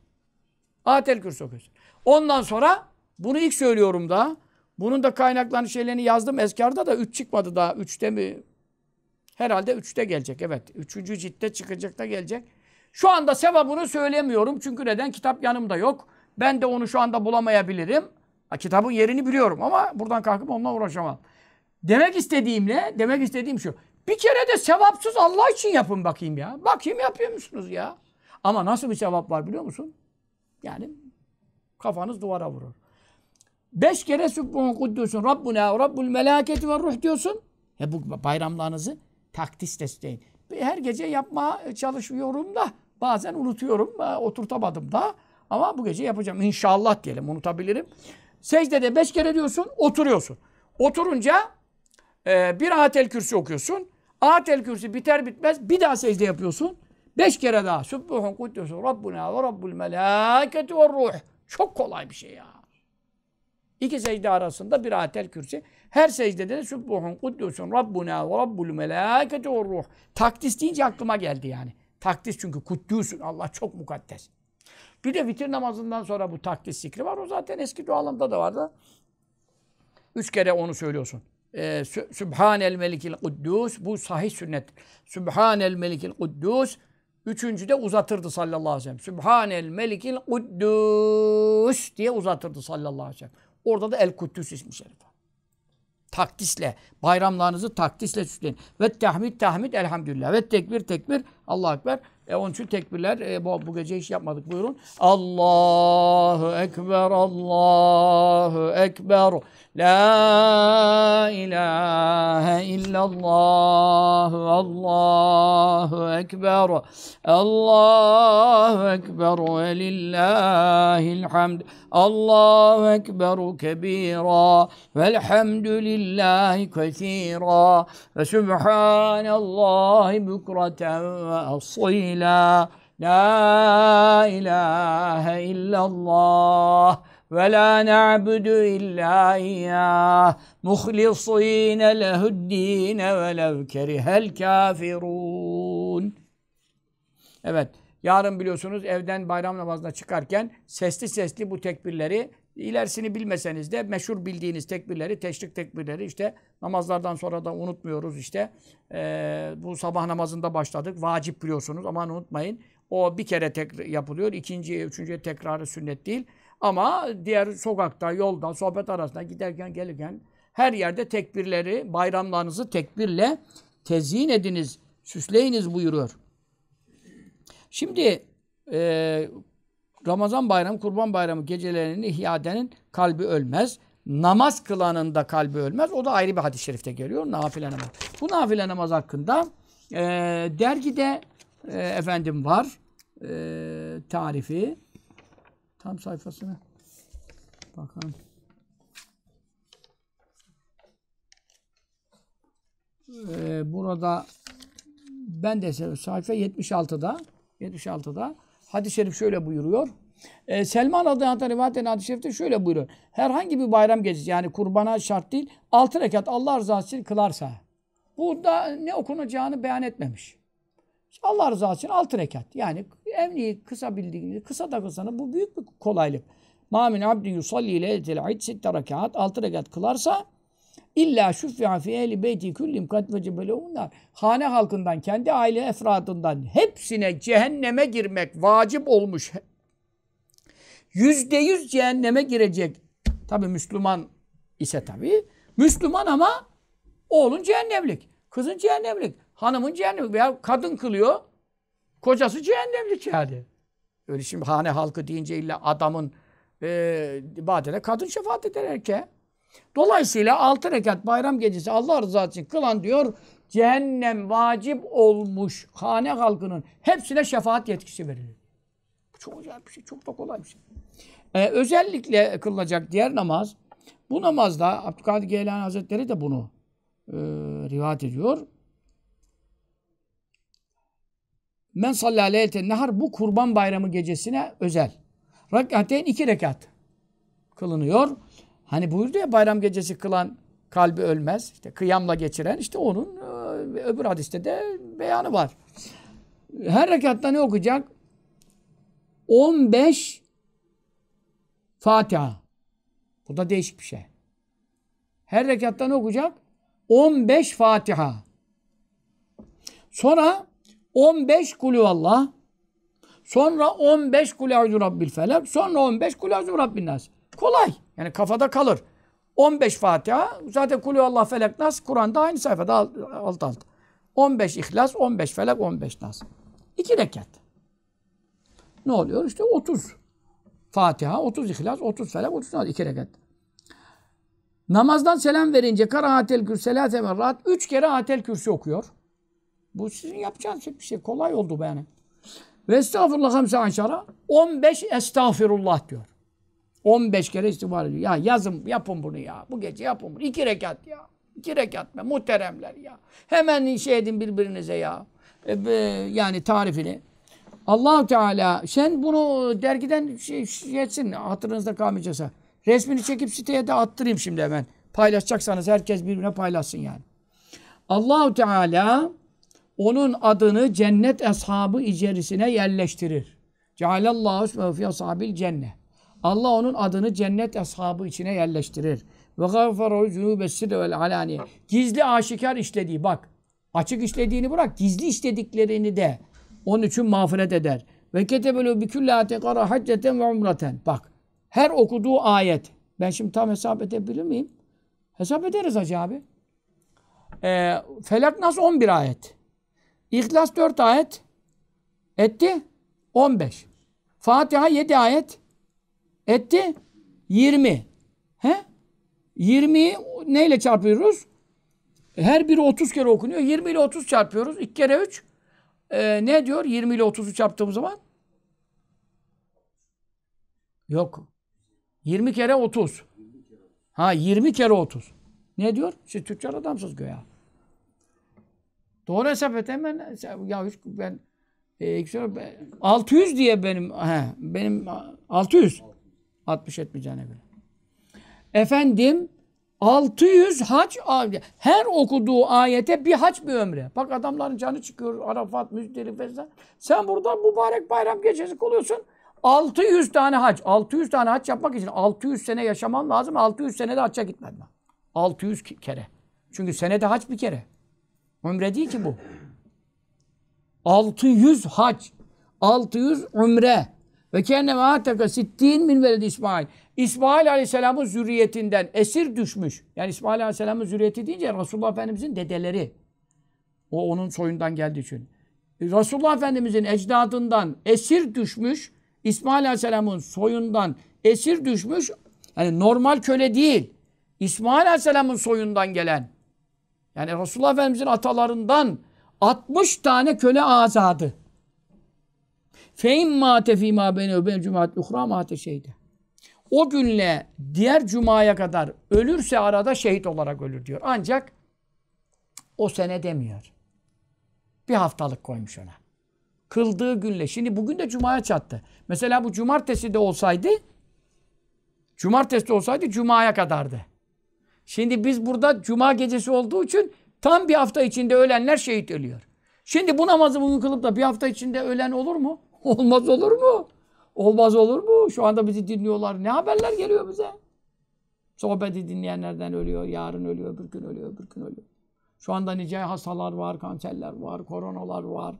Atel kürsü okuyorsun. Ondan sonra bunu ilk söylüyorum da bunun da kaynaklarını şeylerini yazdım. Eskarda da 3 çıkmadı daha. 3'te mi? Herhalde 3'te gelecek. Evet. 3. ciltte çıkacak da gelecek. Şu anda sevabını söylemiyorum. Çünkü neden? Kitap yanımda yok. Ben de onu şu anda bulamayabilirim. Ha, kitabın yerini biliyorum ama buradan kalkıp onunla uğraşamam. Demek istediğim ne? Demek istediğim şu. Bir kere de sevapsız Allah için yapın bakayım ya. Bakayım yapıyor musunuz ya? Ama nasıl bir sevap var biliyor musun? Yani kafanız duvara vurur. Beş kere Sübbuhun Kuddüs'ün Rabbuna, Rabbul Melaketi ve Ruh diyorsun. E bu bayramlarınızı takdis desteğin. Her gece yapmaya çalışıyorum da bazen unutuyorum, ee, oturtamadım da. Ama bu gece yapacağım. İnşallah diyelim, unutabilirim. Secdede beş kere diyorsun, oturuyorsun. Oturunca e, bir atel kürsi okuyorsun. Atel kürsi biter bitmez bir daha secde yapıyorsun. Beş kere daha. Sübbuhun kuddüsü Rabbuna ve Rabbul melâketi ve ruh. Çok kolay bir şey ya. İki secde arasında bir atel kürsi. Her secdede de Sübbuhun Kuddusun Rabbuna ve Rabbul Melâkete ve Ruh. Takdis deyince aklıma geldi yani. Takdis çünkü Kuddusun. Allah çok mukaddes. Bir de vitir namazından sonra bu takdis zikri var. O zaten eski dualımda da vardı. Üç kere onu söylüyorsun. Ee, Sübhanel Melikil Kuddus. Bu sahih sünnet. Sübhanel Melikil Kuddus. Üçüncü de uzatırdı sallallahu aleyhi ve sellem. Sübhanel Melikil Kuddus diye uzatırdı sallallahu aleyhi ve sellem. Orada da El Kuddüs ismi şerifi. Takdisle, bayramlarınızı takdisle süsleyin. Ve tahmid tahmid elhamdülillah. Ve tekbir tekbir Allah Ekber. E onun için tekbirler e, bu, bu gece hiç yapmadık buyurun. Allahu Ekber, Allahu Ekber. لا إله إلا الله الله أكبر الله أكبر ولله الحمد الله أكبر كبيرا والحمد لله كثيرا وسبحان الله بكرة وأصيلا لا إله إلا الله ve la na'budu illa iyyah muhlisin lehu'd-din ve lev kerihel kafirun. Evet, yarın biliyorsunuz evden bayram namazına çıkarken sesli sesli bu tekbirleri ilerisini bilmeseniz de meşhur bildiğiniz tekbirleri, teşrik tekbirleri işte namazlardan sonra da unutmuyoruz işte. Ee, bu sabah namazında başladık. Vacip biliyorsunuz aman unutmayın. O bir kere tekrar yapılıyor. İkinci, üçüncü tekrarı sünnet değil. Ama diğer sokakta, yolda, sohbet arasında giderken gelirken her yerde tekbirleri, bayramlarınızı tekbirle tezyin ediniz, süsleyiniz buyuruyor. Şimdi e, Ramazan bayramı, kurban bayramı gecelerini ihyadenin kalbi ölmez. Namaz kılanın da kalbi ölmez. O da ayrı bir hadis-i şerifte geliyor. Nafile namaz. Bu nafile namaz hakkında e, dergide e, efendim var e, tarifi tam sayfasına Bakalım. Ee, burada ben de sayfa 76'da 76'da hadis-i şerif şöyle buyuruyor. Ee, Selman radıyallahu anh rivayet eden hadis-i şerifte şöyle buyuruyor. Herhangi bir bayram gecesi yani kurbana şart değil altı rekat Allah rızası için kılarsa. Burada ne okunacağını beyan etmemiş. Allah rızası için altı rekat. Yani en kısa bildiğini kısa da kısanı bu büyük bir kolaylık. Mamin abdi yusalli ile etel ait sitte rekat, altı rekat kılarsa illa şüfya fi ehli beyti kullim kat ve cebelehunlar. Hane halkından, kendi aile efradından hepsine cehenneme girmek vacip olmuş. Yüzde yüz cehenneme girecek. Tabi Müslüman ise tabi. Müslüman ama oğlun cehennemlik. Kızın cehennemlik. Hanımın cehennemi. Ya kadın kılıyor. Kocası cehennemlik yani. Öyle şimdi hane halkı deyince illa adamın e, ibadete kadın şefaat eder erkeğe. Dolayısıyla altı rekat bayram gecesi Allah rızası için kılan diyor cehennem vacip olmuş hane halkının hepsine şefaat yetkisi verilir. Bu çok acayip bir şey, çok da kolay bir şey. Ee, özellikle kılınacak diğer namaz, bu namazda Abdülkadir Geylani Hazretleri de bunu e, rivayet ediyor. Men sallâ nehar bu kurban bayramı gecesine özel. Rekaten iki rekat kılınıyor. Hani buyurdu ya bayram gecesi kılan kalbi ölmez. İşte kıyamla geçiren işte onun e, öbür hadiste de beyanı var. Her rekatta ne okuyacak? 15 Fatiha. Bu da değişik bir şey. Her rekatta ne okuyacak? 15 Fatiha. Sonra 15 kulü Allah. Sonra 15 kulü avzu rabbil felak. Sonra 15 kulü avzu rabbil nas. Kolay. Yani kafada kalır. 15 Fatiha. Zaten kulü Allah felak nas. Kur'an'da aynı sayfada alt alt. alt. 15 İhlas, 15 Felak, 15 Nas. İki rekat. Ne oluyor? İşte 30 Fatiha, 30 İhlas, 30 Felak, 30 Nas. İki rekat. Namazdan selam verince kara karahatel kürselate merrat. Üç kere atel kürsü okuyor. Bu sizin yapacağınız bir şey. Kolay oldu bu yani. Ve estağfurullah hamse aşara 15 estağfirullah diyor. 15 kere istiğfar ediyor. Ya yazın yapın bunu ya. Bu gece yapın bunu. İki rekat ya. İki rekat be muhteremler ya. Hemen şey edin birbirinize ya. E, be, yani tarifini. allah Teala sen bunu dergiden şey, şey etsin hatırınızda kalmayacaksa. Resmini çekip siteye de attırayım şimdi hemen. Paylaşacaksanız herkes birbirine paylaşsın yani. Allahu Teala onun adını cennet eshabı içerisine yerleştirir. Cealallahu ismehu fi ashabil cennet. Allah onun adını cennet eshabı içine yerleştirir. Ve gaffaru zunubessirre vel alani. Gizli aşikar işlediği bak. Açık işlediğini bırak. Gizli işlediklerini de onun için mağfiret eder. Ve ketebelü bi küllâte kara hacceten ve umraten. Bak. Her okuduğu ayet. Ben şimdi tam hesap edebilir miyim? Hesap ederiz hacı abi. Ee, Felak nasıl 11 ayet. İhlas 4 ayet etti 15. Fatiha 7 ayet etti 20. He? 20'yi neyle çarpıyoruz? Her biri 30 kere okunuyor. 20 ile 30 çarpıyoruz. 2 kere 3. Ee, ne diyor 20 ile 30'u çarptığım zaman? Yok. 20 kere 30. Ha 20 kere 30. Ne diyor? Siz Türkçe adamsınız göya. Doğru hesap et hemen. Ya hiç ben e, 600 diye benim he, benim 600. 60 etmeyeceğine göre. Efendim 600 hac her okuduğu ayete bir hac bir ömre. Bak adamların canı çıkıyor Arafat, Müzdelife Sen burada mübarek bayram gecesi kılıyorsun. 600 tane hac. 600 tane hac yapmak için 600 sene yaşaman lazım. 600 sene de hacca gitmen lazım. 600 kere. Çünkü senede hac bir kere. Umre değil ki bu. 600 hac, 600 umre. Ve kendime ataka sittin min veledi İsmail. İsmail Aleyhisselam'ın zürriyetinden esir düşmüş. Yani İsmail Aleyhisselam'ın zürriyeti deyince Resulullah Efendimiz'in dedeleri. O onun soyundan geldiği için. Resulullah Efendimiz'in ecdadından esir düşmüş. İsmail Aleyhisselam'ın soyundan esir düşmüş. Yani normal köle değil. İsmail Aleyhisselam'ın soyundan gelen. Yani Resulullah Efendimizin atalarından 60 tane köle azadı. Feim ma tefima beni ben cumaat uhra ma şeyde. O günle diğer cumaya kadar ölürse arada şehit olarak ölür diyor. Ancak o sene demiyor. Bir haftalık koymuş ona. Kıldığı günle. Şimdi bugün de cumaya çattı. Mesela bu cumartesi de olsaydı cumartesi de olsaydı cumaya kadardı. Şimdi biz burada cuma gecesi olduğu için tam bir hafta içinde ölenler şehit ölüyor. Şimdi bu namazı bugün kılıp da bir hafta içinde ölen olur mu? (laughs) Olmaz olur mu? Olmaz olur mu? Şu anda bizi dinliyorlar. Ne haberler geliyor bize? Sohbeti dinleyenlerden ölüyor, yarın ölüyor, öbür gün ölüyor, öbür gün ölüyor. Şu anda nice hastalar var, kanserler var, koronalar var.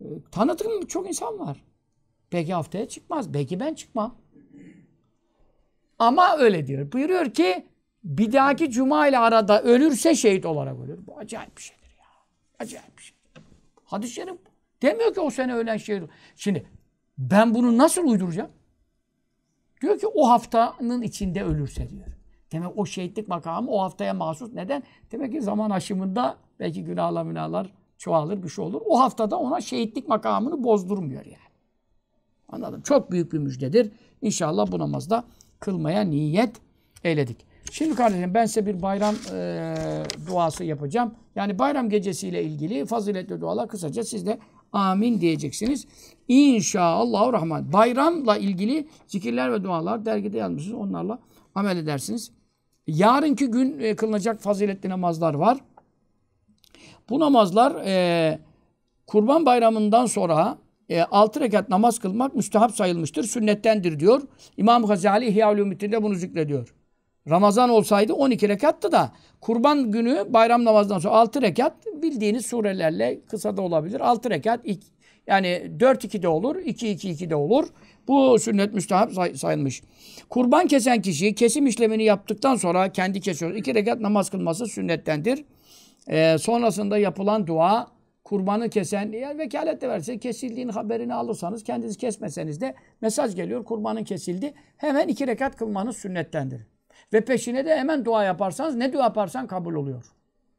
E, ee, tanıdığım çok insan var. Belki haftaya çıkmaz, belki ben çıkmam. Ama öyle diyor. Buyuruyor ki bir dahaki cuma ile arada ölürse şehit olarak ölür. Bu acayip bir şeydir ya. Acayip bir şey. Hadis-i şerif demiyor ki o sene ölen şehit. Şimdi ben bunu nasıl uyduracağım? Diyor ki o haftanın içinde ölürse diyor. Demek o şehitlik makamı o haftaya mahsus. Neden? Demek ki zaman aşımında belki günahlar günahlar çoğalır bir şey olur. O haftada ona şehitlik makamını bozdurmuyor yani. Anladım. Çok büyük bir müjdedir. İnşallah bu namazda kılmaya niyet eyledik. Şimdi kardeşim ben size bir bayram e, duası yapacağım. Yani bayram gecesiyle ilgili faziletli dualar kısaca siz de amin diyeceksiniz. İnşallah rahman. Bayramla ilgili zikirler ve dualar dergide yazmışsınız. Onlarla amel edersiniz. Yarınki gün e, kılınacak faziletli namazlar var. Bu namazlar e, Kurban Bayramı'ndan sonra e, 6 rekat namaz kılmak müstehap sayılmıştır, sünnettendir diyor. İmam Gazali İhya de bunu zikrediyor. Ramazan olsaydı 12 rekattı da kurban günü bayram namazından sonra 6 rekat bildiğiniz surelerle kısa da olabilir. 6 rekat ilk, yani 4-2 de olur, 2-2-2 de olur. Bu sünnet müstahap say sayılmış. Kurban kesen kişi kesim işlemini yaptıktan sonra kendi kesiyor. 2 rekat namaz kılması sünnettendir. Ee, sonrasında yapılan dua kurbanı kesen eğer vekalet de verse kesildiğin haberini alırsanız kendiniz kesmeseniz de mesaj geliyor kurbanın kesildi. Hemen 2 rekat kılmanız sünnettendir. Ve peşine de hemen dua yaparsanız ne dua yaparsan kabul oluyor.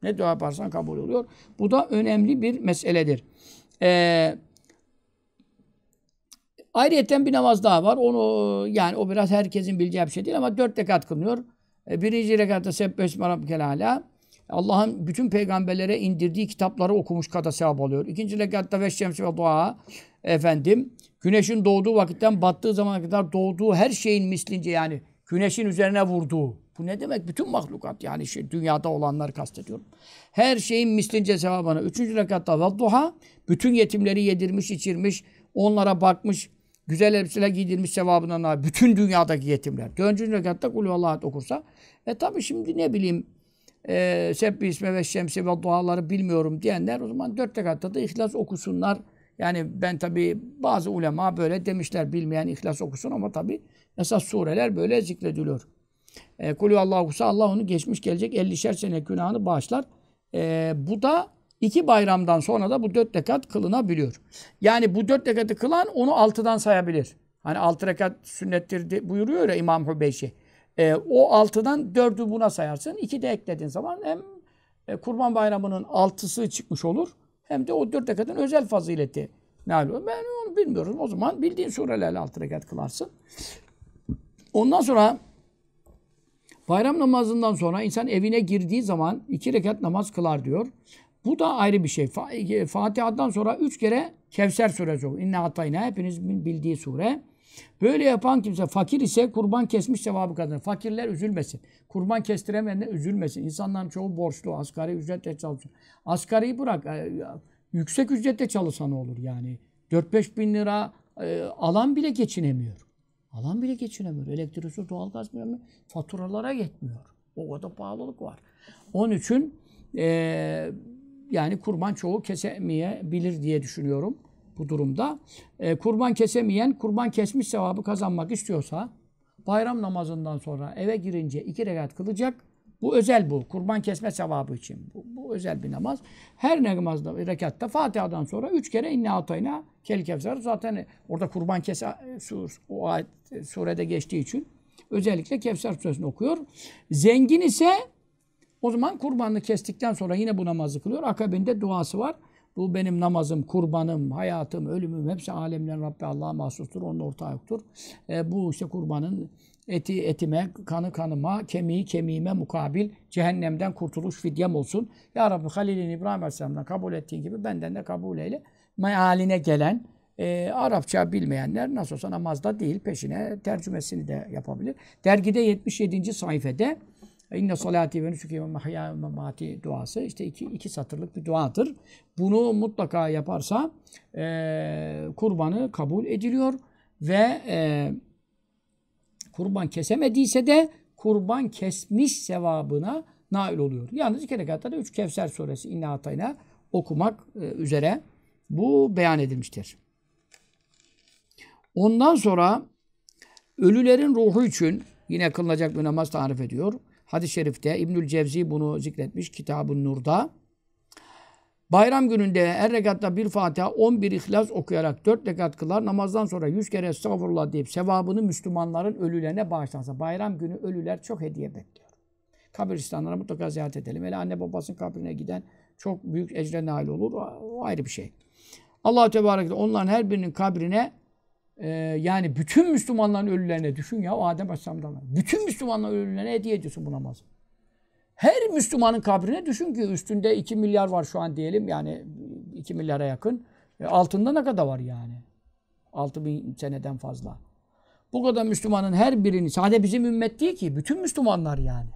Ne dua yaparsan kabul oluyor. Bu da önemli bir meseledir. Ee, ayrıyeten bir namaz daha var. Onu yani o biraz herkesin bileceği bir şey değil ama dört rekat kılınıyor. Ee, birinci rekatta Sebbesme Rabbikel Ala. Allah'ın bütün peygamberlere indirdiği kitapları okumuş kadar sevap alıyor. İkinci rekatta Veşşemsi ve Dua. Efendim güneşin doğduğu vakitten battığı zamana kadar doğduğu her şeyin mislince yani Güneşin üzerine vurduğu. Bu ne demek? Bütün mahlukat yani şey, dünyada olanlar kastediyorum. Her şeyin mislince sevabına. Üçüncü rekatta vadduha bütün yetimleri yedirmiş, içirmiş, onlara bakmış, güzel elbiseler giydirmiş sevabından Bütün dünyadaki yetimler. Dördüncü rekatta kulü Allah'a okursa. E tabi şimdi ne bileyim e, Sebbi isme ve şemsi ve duaları bilmiyorum diyenler o zaman dört rekatta da ihlas okusunlar. Yani ben tabi bazı ulema böyle demişler bilmeyen ihlas okusun ama tabi esas sureler böyle zikrediliyor. E, Kulü Allahu Allah onu geçmiş gelecek 50'şer sene günahını bağışlar. E, bu da iki bayramdan sonra da bu dört rekat kılınabiliyor. Yani bu dört rekatı kılan onu altıdan sayabilir. Hani altı rekat sünnettir buyuruyor ya İmam Hübeyşi. E, o altıdan dördü buna sayarsın. İki de eklediğin zaman hem e, Kurban Bayramı'nın altısı çıkmış olur. Hem de o dört rekatın özel fazileti. Ne oluyor? Ben onu bilmiyorum. O zaman bildiğin surelerle altı rekat kılarsın. Ondan sonra bayram namazından sonra insan evine girdiği zaman iki rekat namaz kılar diyor. Bu da ayrı bir şey. E, Fatiha'dan sonra üç kere Kevser suresi oku. İnne hatayna hepinizin bildiği sure. Böyle yapan kimse fakir ise kurban kesmiş sevabı kazanır. Fakirler üzülmesin. Kurban kestiremeyenler üzülmesin. İnsanların çoğu borçlu. Asgari ücretle çalışıyor. Asgariyi bırak. E, yüksek ücretle çalışsa ne olur yani? 4-5 bin lira e, alan bile geçinemiyor. Alan bile geçinemiyor. Elektrik, su, doğalgaz bile faturalara yetmiyor. O kadar pahalılık var. Onun için e, yani kurban çoğu kesemeyebilir diye düşünüyorum bu durumda. E, kurban kesemeyen, kurban kesmiş sevabı kazanmak istiyorsa bayram namazından sonra eve girince iki rekat kılacak bu özel bu. Kurban kesme sevabı için. Bu, bu özel bir namaz. Her namazda, rekatta Fatiha'dan sonra üç kere inne atayna kel kevser. Zaten orada kurban kese sur, o ayet, surede geçtiği için özellikle Kevser sözünü okuyor. Zengin ise o zaman kurbanını kestikten sonra yine bu namazı kılıyor. Akabinde duası var. Bu benim namazım, kurbanım, hayatım, ölümüm hepsi alemden Rabbi Allah'a mahsustur. Onun ortağı yoktur. E, bu işte kurbanın Eti etime, kanı kanıma, kemiği kemiğime mukabil cehennemden kurtuluş fidyem olsun. Ya Rabbi Halil'in İbrahim Aleyhisselam'dan kabul ettiğin gibi benden de kabul eyle. Mealine gelen, e, Arapça bilmeyenler nasıl olsa namazda değil peşine tercümesini de yapabilir. Dergide 77. sayfede İnne salati ve nusuki ve mahya duası işte iki, iki satırlık bir duadır. Bunu mutlaka yaparsa e, kurbanı kabul ediliyor ve e, Kurban kesemediyse de kurban kesmiş sevabına nail oluyor. Yalnız iki rekatta da üç Kevser suresi İnna Atayna okumak e, üzere bu beyan edilmiştir. Ondan sonra ölülerin ruhu için yine kılınacak bir namaz tarif ediyor. Hadis-i şerifte İbnül Cevzi bunu zikretmiş kitab Nur'da. Bayram gününde her rekatta bir Fatiha, 11 İhlas okuyarak 4 rekat kılar. Namazdan sonra 100 kere estağfurullah deyip sevabını Müslümanların ölülerine bağışlansa. Bayram günü ölüler çok hediye bekliyor. Kabristanlara mutlaka ziyaret edelim. Hele anne babasının kabrine giden çok büyük ecre nail olur. O ayrı bir şey. Allah Tebarek onların her birinin kabrine e, yani bütün Müslümanların ölülerine düşün ya o Adem Aleyhisselam'dan. Bütün Müslümanların ölülerine hediye ediyorsun bu namazı. Her Müslümanın kabrine düşün ki üstünde 2 milyar var şu an diyelim yani 2 milyara yakın. E altında ne kadar var yani? 6 bin seneden fazla. Bu kadar Müslümanın her birini, sadece bizim ümmet değil ki, bütün Müslümanlar yani.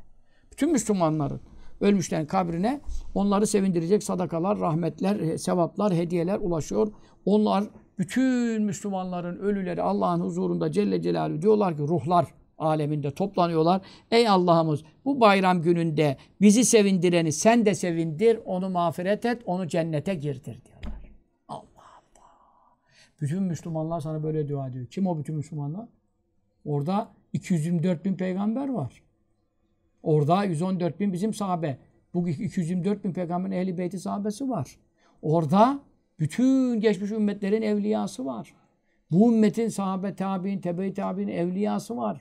Bütün Müslümanların ölmüşlerin kabrine onları sevindirecek sadakalar, rahmetler, sevaplar, hediyeler ulaşıyor. Onlar bütün Müslümanların ölüleri Allah'ın huzurunda Celle Celaluhu diyorlar ki ruhlar aleminde toplanıyorlar. Ey Allah'ımız bu bayram gününde bizi sevindireni sen de sevindir, onu mağfiret et, onu cennete girdir diyorlar. Allah Allah. Bütün Müslümanlar sana böyle dua ediyor. Kim o bütün Müslümanlar? Orada 224 bin peygamber var. Orada 114 bin bizim sahabe. Bugün 224 bin peygamberin ehli beyti sahabesi var. Orada bütün geçmiş ümmetlerin evliyası var. Bu ümmetin sahabe tabi'in, tebe-i tabi'in evliyası var.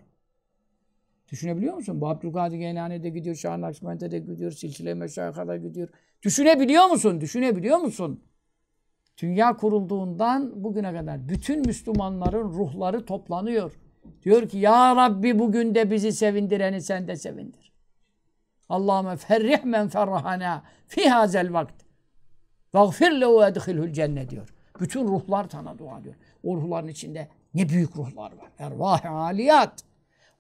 Düşünebiliyor musun? Bu Abdülkadir Genani'de gidiyor, Şah Nakşibendi'de gidiyor, Silsile Meşayiha'da gidiyor. Düşünebiliyor musun? Düşünebiliyor musun? Dünya kurulduğundan bugüne kadar bütün Müslümanların ruhları toplanıyor. Diyor ki ya Rabbi bugün de bizi sevindireni sen de sevindir. Allahümme ferrih men ferrahana fi hazel vakt. Vagfir lehu edhilhül cennet diyor. Bütün ruhlar sana dua diyor. O ruhların içinde ne büyük ruhlar var. Ervah-ı aliyat.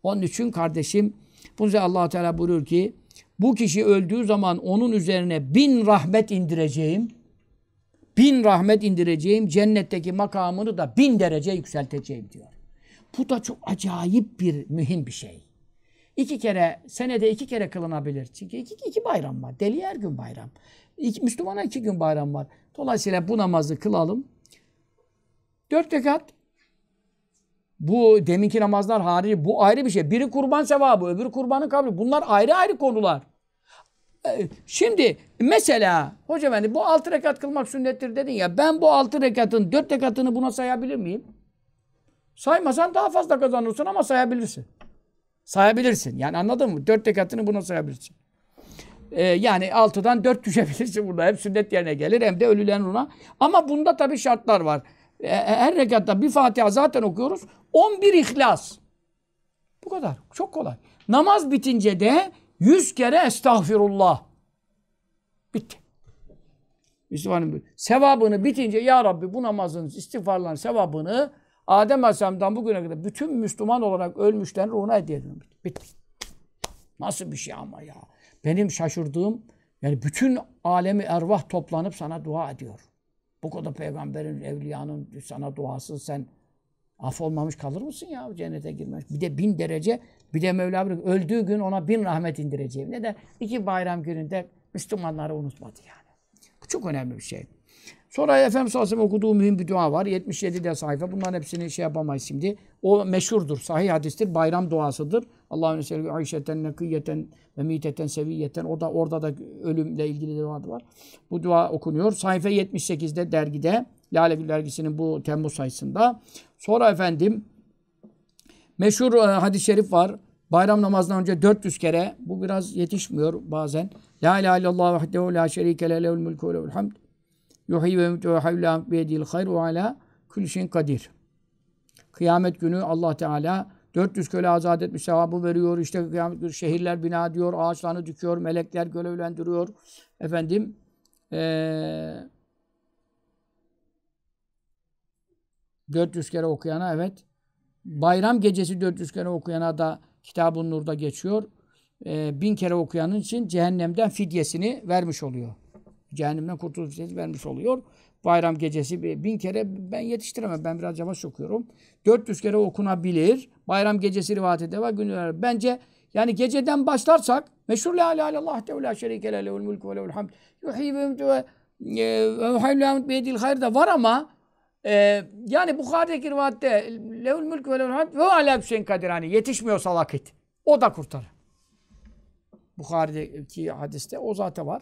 Onun için kardeşim bunun allah Teala buyurur ki bu kişi öldüğü zaman onun üzerine bin rahmet indireceğim. Bin rahmet indireceğim. Cennetteki makamını da bin derece yükselteceğim diyor. Bu da çok acayip bir mühim bir şey. İki kere, senede iki kere kılınabilir. Çünkü iki, iki bayram var. Deli her gün bayram. İki, Müslümana iki gün bayram var. Dolayısıyla bu namazı kılalım. Dört rekat bu deminki namazlar harici bu ayrı bir şey. Biri kurban sevabı, öbürü kurbanın kabri. Bunlar ayrı ayrı konular. Ee, şimdi mesela hocam efendi bu altı rekat kılmak sünnettir dedin ya. Ben bu altı rekatın dört rekatını buna sayabilir miyim? Saymasan daha fazla kazanırsın ama sayabilirsin. Sayabilirsin. Yani anladın mı? Dört rekatını buna sayabilirsin. Ee, yani altıdan dört düşebilirsin burada. Hem sünnet yerine gelir hem de ölülerin ona. Ama bunda tabii şartlar var. E, e, her rekatta bir Fatiha zaten okuyoruz. 11 İhlas. Bu kadar. Çok kolay. Namaz bitince de 100 kere estağfirullah. Bitti. Müslümanın sevabını bitince ya Rabbi bu namazın istiğfarların sevabını Adem Aleyhisselam'dan bugüne kadar bütün Müslüman olarak ölmüşlerin ruhuna hediye ediyorum. Bitti. Nasıl bir şey ama ya. Benim şaşırdığım yani bütün alemi ervah toplanıp sana dua ediyor. Bu kadar peygamberin, evliyanın sana duası sen af olmamış kalır mısın ya cennete girmemiş. Bir de bin derece bir de Mevla öldüğü gün ona bin rahmet indireceğim. Ne de iki bayram gününde Müslümanları unutmadı yani. Bu çok önemli bir şey. Sonra Efendimiz Aleyhisselam okuduğu mühim bir dua var. 77 de sayfa. Bunların hepsini şey yapamayız şimdi. O meşhurdur. Sahih hadistir. Bayram duasıdır. Allah'ın sebebi Ayşeten, Nekiyeten ve Miteten, Seviyeten. O da orada da ölümle ilgili dua var. Bu dua okunuyor. Sayfa 78'de dergide. Lale Gül dergisinin bu Temmuz sayısında. Sonra efendim meşhur e, hadis-i şerif var. Bayram namazından önce 400 kere. Bu biraz yetişmiyor bazen. La ilahe illallah vahdehu la şerike le lehul mulku ve lehul hamd. Yuhi ve ve havla biyedil hayr ve ala külli kadir. Kıyamet günü Allah Teala 400 köle azat etmiş sevabı veriyor. İşte kıyamet günü şehirler bina diyor, ağaçlarını dikiyor, melekler görevlendiriyor. Efendim ee, 400 kere okuyana evet. Bayram gecesi 400 kere okuyana da Kitab-ı Nur'da geçiyor. E, bin kere okuyanın için cehennemden fidyesini vermiş oluyor. Cehennemden kurtuluş vizesi vermiş oluyor. Bayram gecesi bin kere ben yetiştiremem. Ben biraz yavaş okuyorum. 400 kere okunabilir. Bayram gecesi rivayet deva günler. Bence yani geceden başlarsak meşhur la ilahe illallah tev la şerike le lehul mulku ve lehul hamd yuhyi ve yumtu ve yuhayyü e, biyedil hayr da var ama e, yani Bukhari'deki rivayette lehul mulku ve lehul hamd ve ala bir kadir hani yetişmiyorsa vakit o da kurtarır. Bukhari'deki hadiste o zaten var.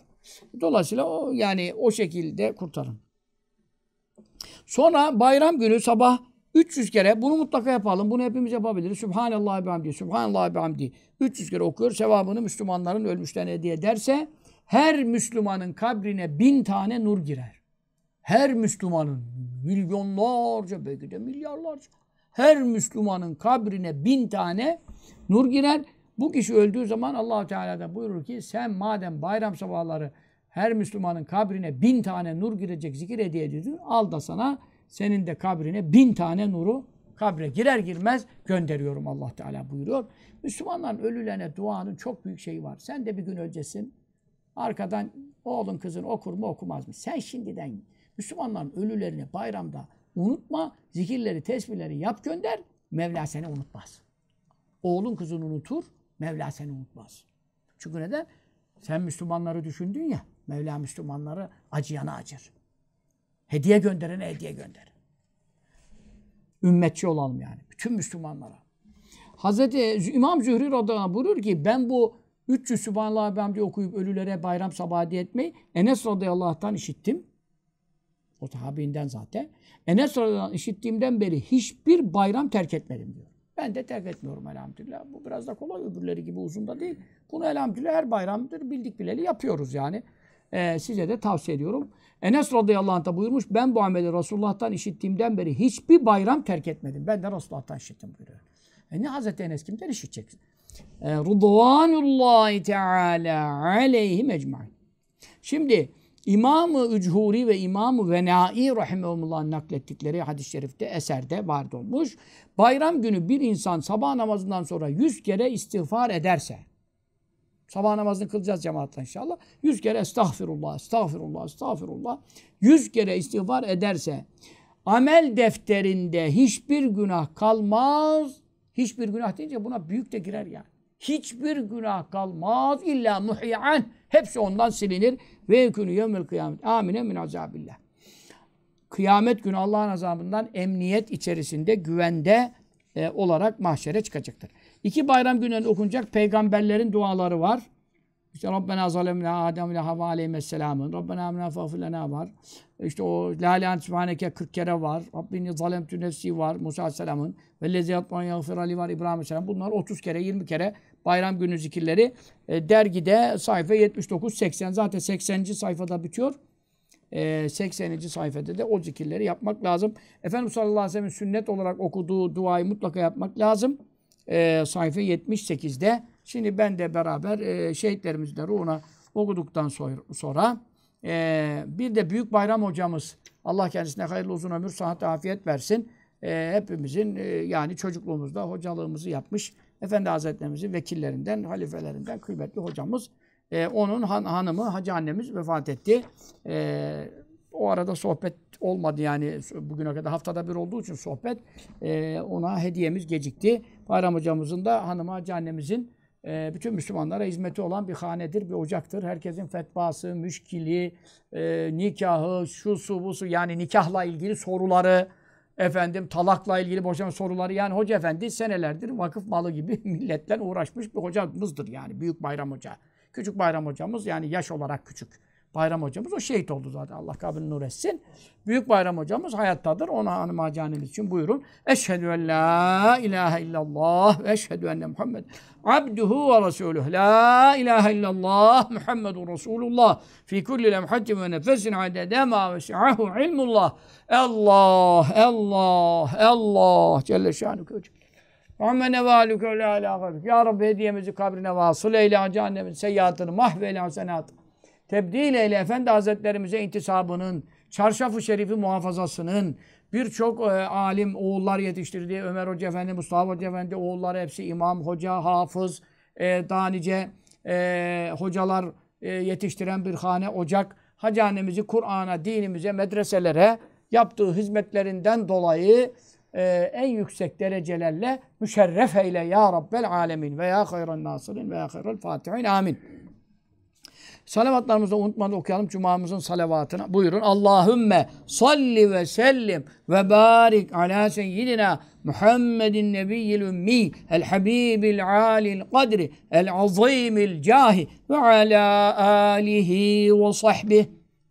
Dolayısıyla o, yani o şekilde kurtarın. Sonra bayram günü sabah 300 kere bunu mutlaka yapalım. Bunu hepimiz yapabiliriz. Sübhanallah ve hamdi. Sübhanallah ve hamdi. 300 kere okuyor. Sevabını Müslümanların ölmüşlerine hediye ederse her Müslümanın kabrine bin tane nur girer. Her Müslümanın milyonlarca belki de milyarlarca her Müslümanın kabrine bin tane nur girer. Bu kişi öldüğü zaman allah Teala da buyurur ki sen madem bayram sabahları her Müslümanın kabrine bin tane nur girecek zikir hediye ediyorsun. Al da sana senin de kabrine bin tane nuru kabre girer girmez gönderiyorum allah Teala buyuruyor. Müslümanların ölülerine duanın çok büyük şeyi var. Sen de bir gün öleceksin. Arkadan oğlun kızın okur mu okumaz mı? Sen şimdiden Müslümanların ölülerine bayramda unutma. Zikirleri, tesbihleri yap gönder. Mevla seni unutmaz. Oğlun kızını unutur. Mevla seni unutmaz. Çünkü neden? Sen Müslümanları düşündün ya. Mevla Müslümanları acıyana acır. Hediye gönderene hediye gönder. Ümmetçi olalım yani. Bütün Müslümanlara. Hazreti İmam Zühri radıyallahu buyurur ki ben bu 300 Sübhanallah Hamdi okuyup ölülere bayram sabahı etmeyi Enes radıyallahu anh'tan işittim. O tabiinden zaten. Enes radıyallahu anh işittiğimden beri hiçbir bayram terk etmedim diyor. Ben de terk etmiyorum elhamdülillah. Bu biraz da kolay öbürleri gibi uzun da değil. Bunu elhamdülillah her bayramdır bildik bileli yapıyoruz yani. Ee, size de tavsiye ediyorum. Enes radıyallahu anh da buyurmuş. Ben bu ameli Resulullah'tan işittiğimden beri hiçbir bayram terk etmedim. Ben de Resulullah'tan işittim buyuruyor. E ne Hazreti Enes kimden işitecek? E, Rıdvanullahi Teala aleyhi mecmain. Şimdi İmam-ı Üchuri ve İmam-ı Venai rahimehullah'ın naklettikleri hadis-i şerifte eserde var olmuş. Bayram günü bir insan sabah namazından sonra yüz kere istiğfar ederse, sabah namazını kılacağız cemaatle inşallah, yüz kere estağfirullah, estağfirullah, estağfirullah, yüz kere istiğfar ederse, amel defterinde hiçbir günah kalmaz, hiçbir günah deyince buna büyük de girer yani. Hiçbir günah kalmaz illa muhiyan Hepsi ondan silinir. Ve yekûnü yevmel kıyamet. Amin min azabillah. Kıyamet günü Allah'ın azabından emniyet içerisinde, güvende e, olarak mahşere çıkacaktır. İki bayram günlerinde okunacak peygamberlerin duaları var. İşte Rabbena zalemna Adem ile Hava aleyhisselamın. Rabbena amna fafilena var. İşte o Lale ilahe subhaneke 40 kere var. Rabbini zalemtü nefsi var. Musa aleyhisselamın. Ve lezi yatman yagfir ali var. İbrahim aleyhisselam. Bunlar 30 kere 20 kere Bayram günü zikirleri e, dergide sayfa 79-80 zaten 80. sayfada bitiyor. E, 80. sayfada da o zikirleri yapmak lazım. Efendimiz sallallahu aleyhi ve sellem'in sünnet olarak okuduğu duayı mutlaka yapmak lazım. E, sayfa 78'de. Şimdi ben de beraber e, şehitlerimizle ruhuna okuduktan sonra, e, bir de Büyük Bayram hocamız Allah kendisine hayırlı uzun ömür, sıhhat afiyet versin. E, hepimizin e, yani çocukluğumuzda hocalığımızı yapmış Efendi Hazretlerimizin vekillerinden, halifelerinden kıymetli hocamız. E, onun han, hanımı hacı annemiz vefat etti. E, o arada sohbet olmadı yani bugüne kadar haftada bir olduğu için sohbet e, ona hediyemiz gecikti. Bayram hocamızın da hanımı hacı annemizin e, bütün Müslümanlara hizmeti olan bir hanedir, bir ocaktır. Herkesin fetvası, müşkili, e, nikahı, şusu, su yani nikahla ilgili soruları, efendim talakla ilgili boşanma soruları yani hoca efendi senelerdir vakıf malı gibi (laughs) milletten uğraşmış bir hocamızdır yani büyük bayram hoca. Küçük bayram hocamız yani yaş olarak küçük. Bayram hocamız o şehit oldu zaten. Allah kabrini nur etsin. Büyük Bayram hocamız hayattadır. Ona hanım hacanemiz için buyurun. Eşhedü en la ilahe illallah ve eşhedü enne Muhammed abduhu ve resuluhu. La ilahe illallah Muhammedun Resulullah. Fi kulli lemhatin ve nefesin adede ma ve si'ahu ilmullah. Allah, Allah, Allah. Celle şanuhu. Rahme nevalüke ve la Ya Rabbi hediyemizi kabrine vasıl eyle. Annemiz seyyiatını mahvele hasenatını tebdil eyle Efendi Hazretlerimize intisabının, çarşafı şerifi muhafazasının, birçok e, alim oğullar yetiştirdiği Ömer Hoca Efendi, Mustafa Hoca Efendi oğulları hepsi imam, hoca, hafız, e, daha nice e, hocalar e, yetiştiren bir hane, ocak. Hacı annemizi Kur'an'a, dinimize, medreselere yaptığı hizmetlerinden dolayı e, en yüksek derecelerle müşerref eyle ya Rabbel alemin ve ya hayran nasirin ve ya hayral fatihin amin. Salavatlarımızı unutmadan okuyalım Cuma'mızın salavatına. Buyurun. Allahümme salli ve sellim ve barik ala seyyidina Muhammedin nebiyyil ümmi el habibil alil kadri el azimil cahi ve ala alihi ve sahbih.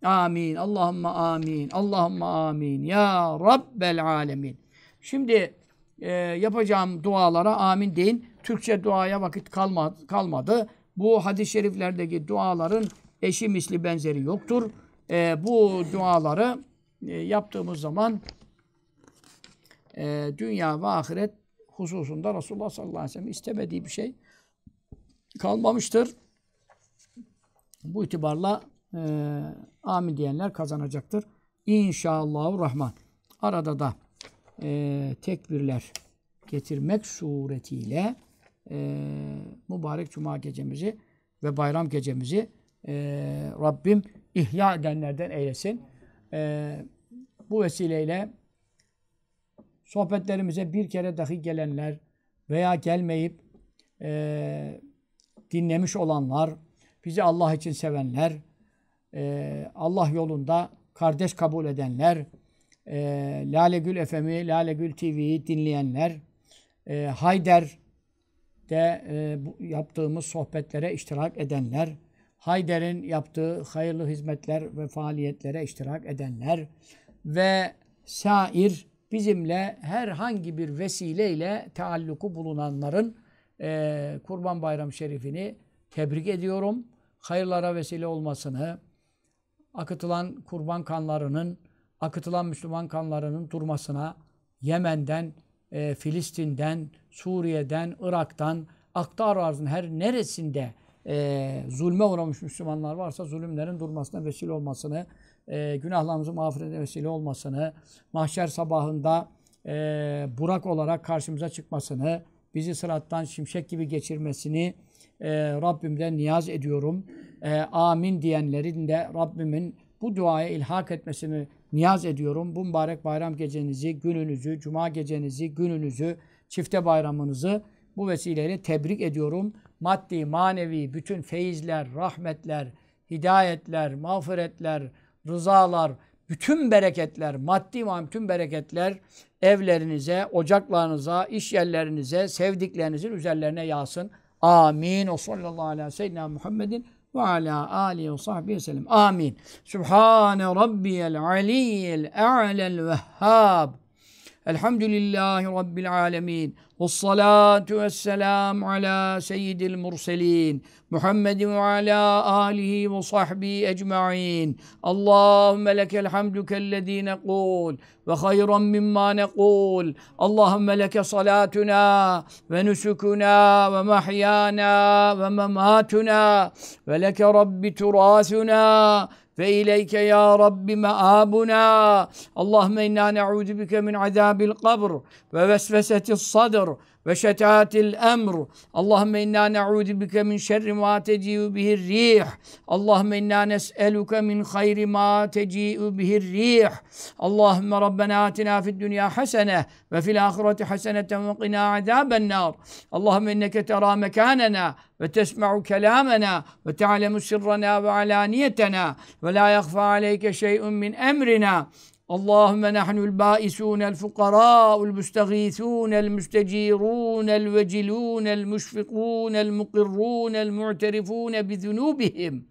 Amin. Allahümme amin. Allahümme amin. Ya Rabbel alemin. Şimdi e, yapacağım dualara amin deyin. Türkçe duaya vakit kalmadı. kalmadı. Bu hadis-i şeriflerdeki duaların eşi misli benzeri yoktur. E, bu duaları e, yaptığımız zaman e, dünya ve ahiret hususunda Resulullah sallallahu aleyhi ve sellem istemediği bir şey kalmamıştır. Bu itibarla e, amin diyenler kazanacaktır. İnşallahü Rahman. Arada da e, tekbirler getirmek suretiyle e, mübarek cuma gecemizi ve bayram gecemizi e, Rabbim ihya edenlerden eylesin. E, bu vesileyle sohbetlerimize bir kere dahi gelenler veya gelmeyip e, dinlemiş olanlar, bizi Allah için sevenler, e, Allah yolunda kardeş kabul edenler, e, Lale Gül FM'i, Lale Gül TV'yi dinleyenler, e, Hayder de e, bu, yaptığımız sohbetlere iştirak edenler, Hayder'in yaptığı hayırlı hizmetler ve faaliyetlere iştirak edenler ve sair bizimle herhangi bir vesileyle taalluku bulunanların e, Kurban Bayram Şerifini tebrik ediyorum. Hayırlara vesile olmasını, akıtılan kurban kanlarının, akıtılan Müslüman kanlarının durmasına Yemen'den, e, Filistin'den, Suriye'den, Irak'tan, Aktar arzın her neresinde e, zulme uğramış Müslümanlar varsa zulümlerin durmasına vesile olmasını, e, günahlarımızın mağfiretine vesile olmasını, mahşer sabahında e, burak olarak karşımıza çıkmasını, bizi sırattan şimşek gibi geçirmesini e, Rabbimden niyaz ediyorum. E, amin diyenlerin de Rabbimin bu duaya ilhak etmesini niyaz ediyorum. Bu mübarek bayram gecenizi, gününüzü, cuma gecenizi, gününüzü, çifte bayramınızı bu vesileyle tebrik ediyorum. Maddi, manevi bütün feyizler, rahmetler, hidayetler, mağfiretler, rızalar, bütün bereketler, maddi ve bütün bereketler evlerinize, ocaklarınıza, iş yerlerinize, sevdiklerinizin üzerlerine yağsın. Amin. O sallallahu aleyhi ve sellem Muhammedin ve ala alihi ve sahbihi ve sellem. Amin. Subhane rabbiyel aliyyil a'lel vehhab. الحمد لله رب العالمين والصلاة والسلام على سيد المرسلين محمد وعلى آله وصحبه أجمعين اللهم لك الحمد كالذي نقول وخيرا مما نقول اللهم لك صلاتنا ونسكنا ومحيانا ومماتنا ولك رب تراثنا ve ileyke ya Rabbi meabuna. Allahümme inna ne'udu bike min azabil kabr ve vesvesetis sadr وشتات الأمر اللهم إنا نعوذ بك من شر ما تجيء به الريح اللهم إنا نسألك من خير ما تجيء به الريح اللهم ربنا آتنا في الدنيا حسنة وفي الآخرة حسنة وقنا عذاب النار اللهم إنك ترى مكاننا وتسمع كلامنا وتعلم سرنا وعلانيتنا ولا يخفى عليك شيء من أمرنا اللهم نحن البائسون الفقراء المستغيثون المستجيرون الوجلون المشفقون المقرون المعترفون بذنوبهم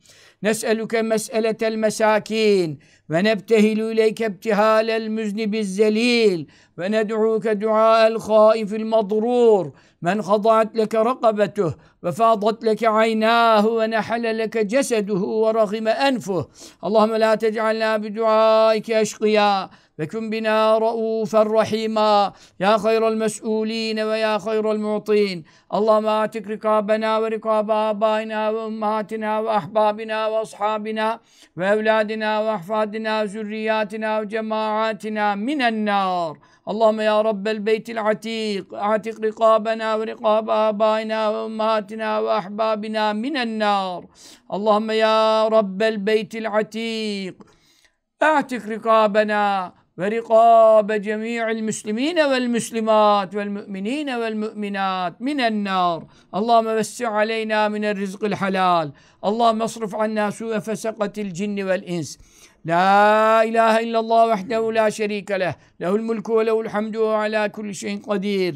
نسألك مسألة المساكين ونبتهل إليك ابتهال المذنب الذليل وندعوك دعاء الخائف المضرور من خضعت لك رقبته وفاضت لك عيناه ونحل لك جسده ورغم أنفه اللهم لا تجعلنا بدعائك أشقيا وكن بنا رؤوفا رحيما يا خير المسؤولين ويا خير المعطين اللهم اعتق رقابنا ورقاب آبائنا وأمهاتنا وأحبابنا وأصحابنا وأولادنا وأحفادنا وذرياتنا وجماعاتنا من النار اللهم يا رب البيت العتيق اعتق رقابنا ورقاب آبائنا وأمهاتنا وأحبابنا من النار اللهم يا رب البيت العتيق اعتق رقابنا ورقاب جميع المسلمين والمسلمات والمؤمنين والمؤمنات من النار اللهم وسع علينا من الرزق الحلال اللهم اصرف عنا سوء فسقة الجن والإنس لا إله إلا الله وحده لا شريك له له الملك وله الحمد وعلى كل شيء قدير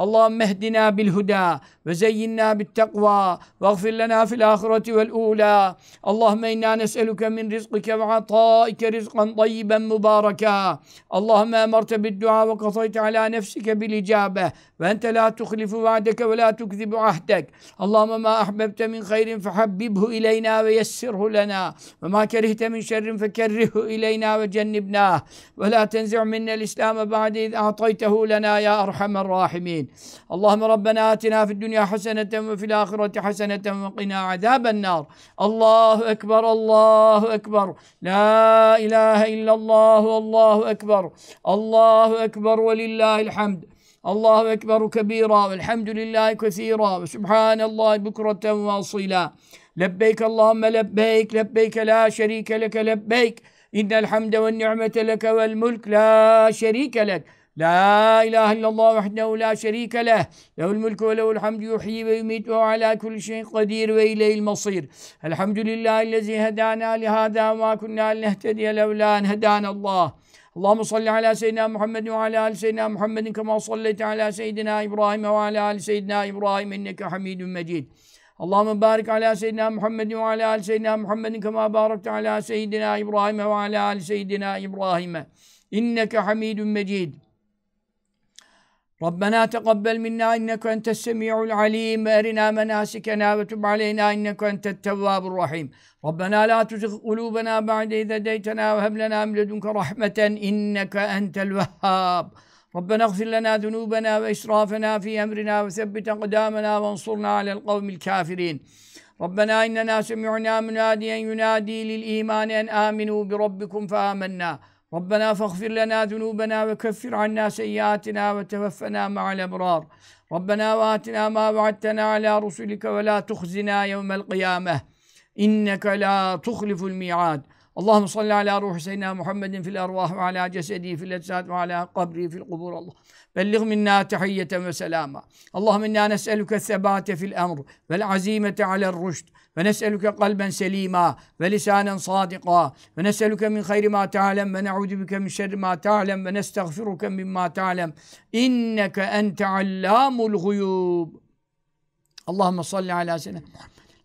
اللهم اهدنا بالهدى وزينا بالتقوى واغفر لنا في الآخرة والأولى اللهم إنا نسألك من رزقك وعطائك رزقا طيبا مباركا اللهم أمرت بالدعاء وقضيت على نفسك بالإجابة وأنت لا تخلف وعدك ولا تكذب عهدك اللهم ما أحببت من خير فحببه إلينا ويسره لنا وما كرهت من شر فكرهه إلينا وجنبناه ولا تنزع منا الإسلام بعد إذ أعطيته لنا يا أرحم الراحمين اللهم ربنا آتنا في الدنيا حسنة وفي الآخرة حسنة وقنا عذاب النار الله أكبر الله أكبر لا إله إلا الله والله أكبر الله أكبر ولله الحمد الله أكبر كبيرا والحمد لله كثيرا وسبحان الله بكرة واصيلا لبيك اللهم لبيك لبيك لا شريك لك لبيك إن الحمد والنعمة لك والملك لا شريك لك لا إله إلا الله وحده لا شريك له له الملك وله الحمد يحيي ويميت وهو على كل شيء قدير وإليه المصير الحمد لله الذي هدانا لهذا وما كنا لنهتدي لولا أن هدانا الله اللهم صل على سيدنا محمد وعلى آل سيدنا محمد كما صليت على سيدنا إبراهيم وعلى آل سيدنا إبراهيم إنك حميد مجيد اللهم بارك على سيدنا محمد وعلى آل سيدنا محمد كما باركت على سيدنا إبراهيم وعلى آل سيدنا إبراهيم إنك حميد مجيد ربنا تقبل منا إنك أنت السميع العليم أرنا مناسكنا وتب علينا إنك أنت التواب الرحيم ربنا لا تزغ قلوبنا بعد إذا هديتنا وهب لنا من لدنك رحمة إنك أنت الوهاب ربنا اغفر لنا ذنوبنا وإسرافنا في أمرنا وثبت أقدامنا وانصرنا على القوم الكافرين ربنا إننا سمعنا مناديا ينادي للإيمان أن آمنوا بربكم فآمنا ربنا فاغفر لنا ذنوبنا وكفر عنا سيئاتنا وتوفنا مع الأبرار ربنا وآتنا ما وعدتنا على رسلك ولا تخزنا يوم القيامة إنك لا تخلف الميعاد اللهم صل على روح سيدنا محمد في الأرواح وعلى جسده في الأجساد وعلى قبره في القبور الله بلغ منا تحية وسلاما اللهم إنا نسألك الثبات في الأمر والعزيمة على الرشد ve nes'eluke kalben selima ve lisanen sadika ve nes'eluke min hayri ma ta'lem ve ne'udu bike min şerri ma ta'lem ve nestağfiruke min ma ta'lem inneke ente allamul guyub Allahümme salli ala selam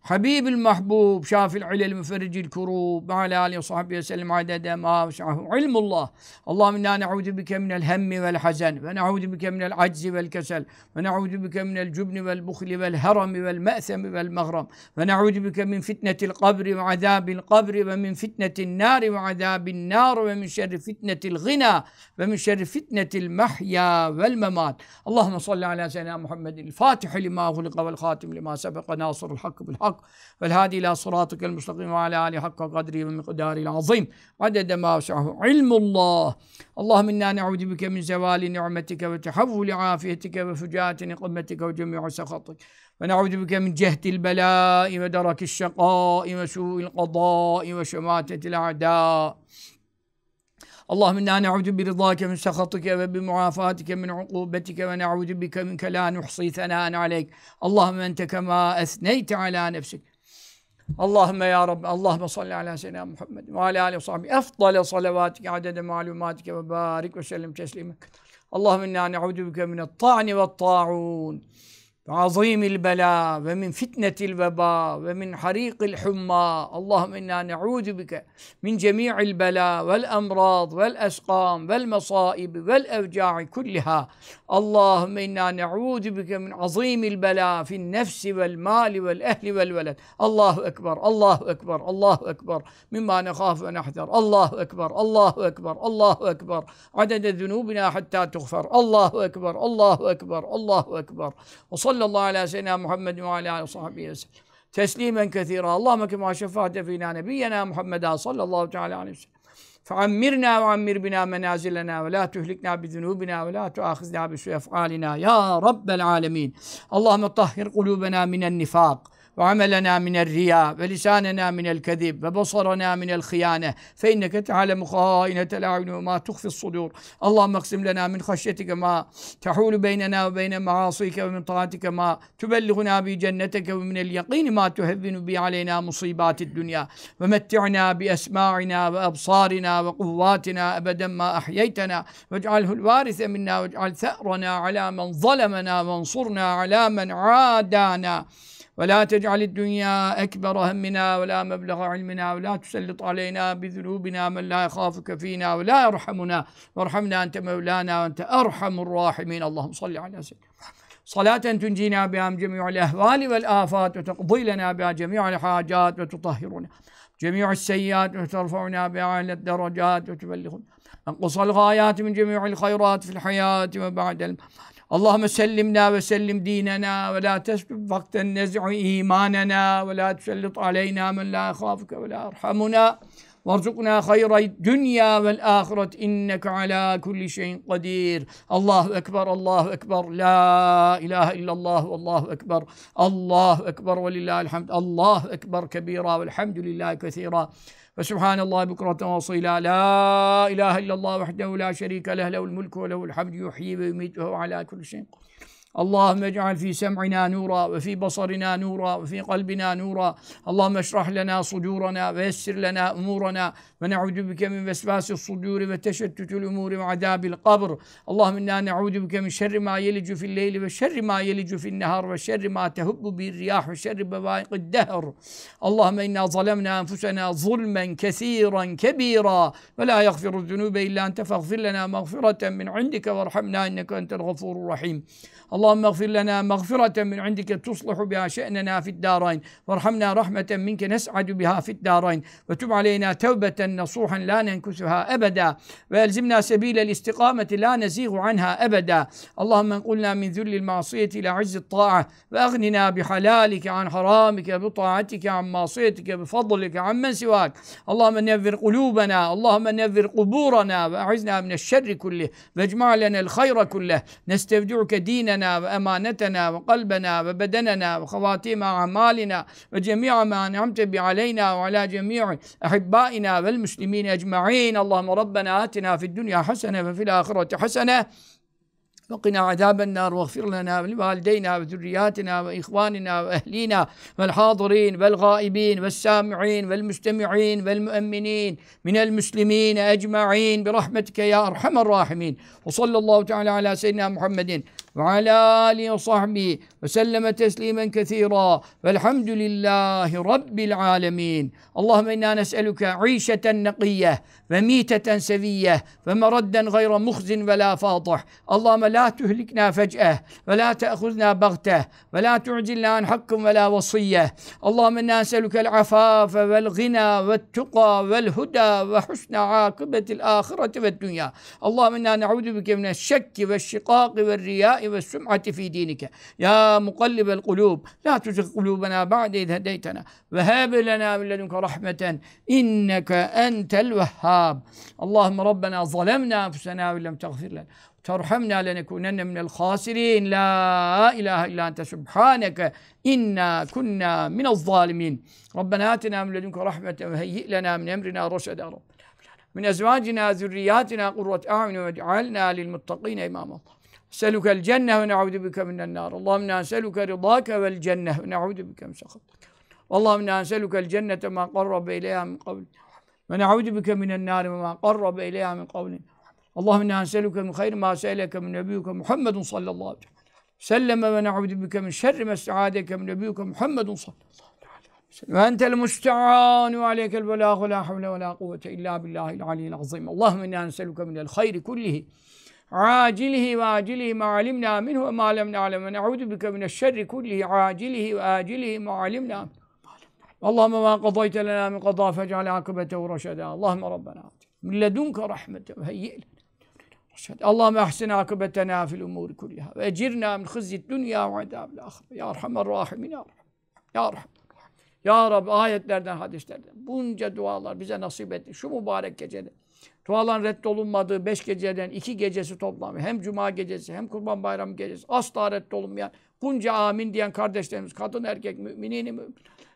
حبيب المحبوب شافي العلل مفرج الكروب وعلى آله وصحبه وسلم عدد ما وسعه علم الله اللهم إنا نعوذ بك من الهم والحزن ونعوذ بك من العجز والكسل ونعوذ بك من الجبن والبخل والهرم والمأثم والمغرم ونعوذ بك من فتنة القبر وعذاب القبر ومن فتنة النار وعذاب النار ومن شر فتنة الغنى ومن شر فتنة المحيا والممات اللهم صل على سيدنا محمد الفاتح لما أغلق والخاتم لما سبق ناصر الحق بالحق الحق والهادي إلى صراطك المستقيم وعلى آله حق قدره ومقداره العظيم عدد ما وسعه علم الله اللهم إنا نعوذ بك من زوال نعمتك وتحول عافيتك وفجاءة نقمتك وجميع سخطك ونعوذ بك من جهد البلاء ودرك الشقاء وسوء القضاء وشماتة الأعداء اللهم إنا نعوذ برضاك من سخطك وبمعافاتك من عقوبتك ونعوذ بك منك لا نحصي ثناء عليك اللهم أنت كما أثنيت على نفسك اللهم يا رب اللهم صل على سيدنا محمد وعلى آله وصحبه أفضل صلواتك عدد معلوماتك وبارك وسلم تسليمك اللهم إنا نعوذ بك من الطعن والطاعون عظيم البلاء ومن فتنة الوباء ومن حريق الحمى اللهم إنا نعوذ بك من جميع البلاء والأمراض والأسقام والمصائب والأوجاع كلها اللهم إنا نعوذ بك من عظيم البلاء في النفس والمال والأهل والولد الله أكبر الله أكبر الله أكبر مما نخاف ونحذر الله أكبر الله أكبر الله أكبر عدد ذنوبنا حتى تغفر الله أكبر الله أكبر الله أكبر وصل sallallahu aleyhi ve sellem Muhammed ve aleyhi ve sahbihi ve sellem. Teslimen kethira. Allahümme kema şefaate fina nebiyyena Muhammeda sallallahu aleyhi ve sellem. Feammirna ve ammir bina menazilena ve la tuhlikna bi zunubina ve la tuahizna bi su ef'alina ya rabbel alemin. Allahümme tahhir kulubena minen nifak. وعملنا من الرياء ولساننا من الكذب وبصرنا من الخيانة فإنك تعلم خائنة الأعين وما تخفي الصدور اللهم اقسم لنا من خشيتك ما تحول بيننا وبين معاصيك ومن طاعتك ما تبلغنا بجنتك ومن اليقين ما تهبن به علينا مصيبات الدنيا ومتعنا بأسماعنا وأبصارنا وقواتنا أبدا ما أحييتنا واجعله الوارث منا واجعل ثأرنا على من ظلمنا وانصرنا على من عادانا ولا تجعل الدنيا أكبر همنا ولا مبلغ علمنا ولا تسلط علينا بذنوبنا من لا يخافك فينا ولا يرحمنا وارحمنا أنت مولانا وأنت أرحم الراحمين اللهم صل على سيدنا صلاة تنجينا بها من جميع الأهوال والآفات وتقضي لنا بها جميع الحاجات وتطهرنا جميع السيئات وترفعنا بها على الدرجات وتبلغنا أنقص الغايات من جميع الخيرات في الحياة وبعد الممات اللهم سلمنا وسلم ديننا ولا تسلب وقتا نزع إيماننا ولا تسلط علينا من لا يخافك ولا يرحمنا وارزقنا خير الدنيا والآخرة إنك على كل شيء قدير الله أكبر الله أكبر لا إله إلا الله والله أكبر الله أكبر ولله الحمد الله أكبر كبيرا والحمد لله كثيرا فسبحان الله بكرة وصيلا لا إله إلا الله وحده لا شريك له له الملك وله الحمد يحيي ويميت وهو على كل شيء قدير اللهم اجعل في سمعنا نورا وفي بصرنا نورا وفي قلبنا نورا اللهم اشرح لنا صدورنا ويسر لنا أمورنا ونعوذ بك من وسواس الصدور وتشتت الأمور وعذاب القبر اللهم إنا نعوذ بك من شر ما يلج في الليل وشر ما يلج في النهار وشر ما تهب به الرياح وشر بوائق الدهر اللهم إنا ظلمنا أنفسنا ظلما كثيرا كبيرا ولا يغفر الذنوب إلا أنت فاغفر لنا مغفرة من عندك وارحمنا إنك أنت الغفور الرحيم اللهم اللهم اغفر لنا مغفرة من عندك تصلح بها شأننا في الدارين وارحمنا رحمة منك نسعد بها في الدارين وتب علينا توبة نصوحا لا ننكسها أبدا وألزمنا سبيل الاستقامة لا نزيغ عنها أبدا اللهم انقلنا من ذل المعصية إلى عز الطاعة وأغننا بحلالك عن حرامك بطاعتك عن معصيتك بفضلك عن من سواك اللهم نذر قلوبنا اللهم نذر قبورنا وأعزنا من الشر كله واجمع لنا الخير كله نستودعك ديننا وأمانتنا وقلبنا وبدننا وخواتيم أعمالنا وجميع ما أنعمت به علينا وعلى جميع أحبائنا والمسلمين أجمعين اللهم ربنا آتنا في الدنيا حسنة وفي الآخرة حسنة وقنا عذاب النار واغفر لنا ولوالدينا وذرياتنا واخواننا واهلينا والحاضرين والغائبين والسامعين والمستمعين والمؤمنين من المسلمين اجمعين برحمتك يا ارحم الراحمين وصلى الله تعالى على سيدنا محمد وعلى آله وصحبه وسلم تسليما كثيرا والحمد لله رب العالمين اللهم إنا نسألك عيشة نقية وميتة سوية ومردا غير مخز ولا فاضح اللهم لا تهلكنا فجأة ولا تأخذنا بغتة ولا تعجلنا عن حق ولا وصية اللهم إنا نسألك العفاف والغنى والتقى والهدى وحسن عاقبة الآخرة والدنيا اللهم إنا نعوذ بك من الشك والشقاق والرياء والسمعة في دينك يا مقلب القلوب لا تزغ قلوبنا بعد إذ هديتنا وهب لنا من لدنك رحمة إنك أنت الوهاب اللهم ربنا ظلمنا أنفسنا وإن لم تغفر لنا ترحمنا لنكونن من الخاسرين لا إله إلا أنت سبحانك إنا كنا من الظالمين ربنا آتنا من لدنك رحمة وهيئ لنا من أمرنا رشدا ربنا من أزواجنا ذرياتنا قرة أعين واجعلنا للمتقين إماما نسألك الجنة ونعوذ بك من النار اللهم إنا نسألك رضاك والجنة ونعوذ بك من سخطك اللهم إنا نسألك الجنة ما قرب إليها من قول ونعوذ بك من النار وما قرب إليها من قول اللهم إنا نسألك من خير ما سألك من نبيك محمد صلى الله عليه وسلم ونعوذ بك من شر ما استعاذك من نبيك محمد صلى الله عليه وسلم وأنت المستعان وعليك البلاغ ولا حول ولا قوة إلا بالله العلي العظيم اللهم إنا نسألك من الخير كله acilihi ve acilihi ma alimna minhu ve ma lem na'lem ve na'udu bike min şerri kullihi acilihi ve acilihi ma alimna Allahümme ma kadayte lena min kaza fec'al akıbetehu reşeda. Allahümme Rabbena min ledunke rahmete ve heyyel. Allahümme ahsin akıbetena fil umuri kulliha ve ecirna min hizyi dünya ve adab Ya Erhamer Rahimin Ya Rahman. Ya Rahman. Ya Rabbi ayetlerden, hadislerden bunca dualar bize nasip etti şu mübarek gecede. Tuğalan reddolunmadığı beş geceden iki gecesi toplamı hem cuma gecesi hem kurban bayramı gecesi asla reddolunmayan bunca amin diyen kardeşlerimiz kadın erkek müminini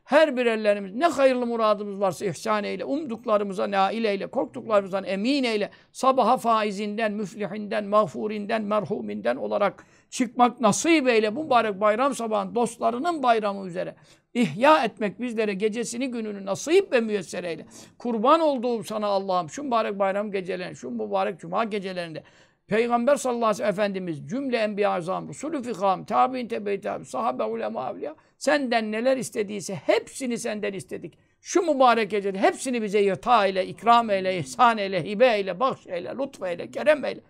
Her bir ellerimiz ne hayırlı muradımız varsa ihsan eyle, umduklarımıza nail eyle, korktuklarımızdan emin eyle. Sabaha faizinden, müflihinden, mağfurinden, merhuminden olarak çıkmak nasip eyle mübarek bayram sabahın dostlarının bayramı üzere. İhya etmek bizlere gecesini gününü nasip ve müyesser eyle. Kurban olduğum sana Allah'ım şu mübarek bayram gecelerinde, şu mübarek cuma gecelerinde Peygamber sallallahu aleyhi ve sellem Efendimiz cümle enbiya azam, rusulü fikam, tabi'in tebe tabi, sahabe ulema avliya senden neler istediyse hepsini senden istedik. Şu mübarek gecede hepsini bize yata ile, ikram eyle, ihsan eyle, hibe eyle, bahş eyle, lütf eyle, kerem eyle.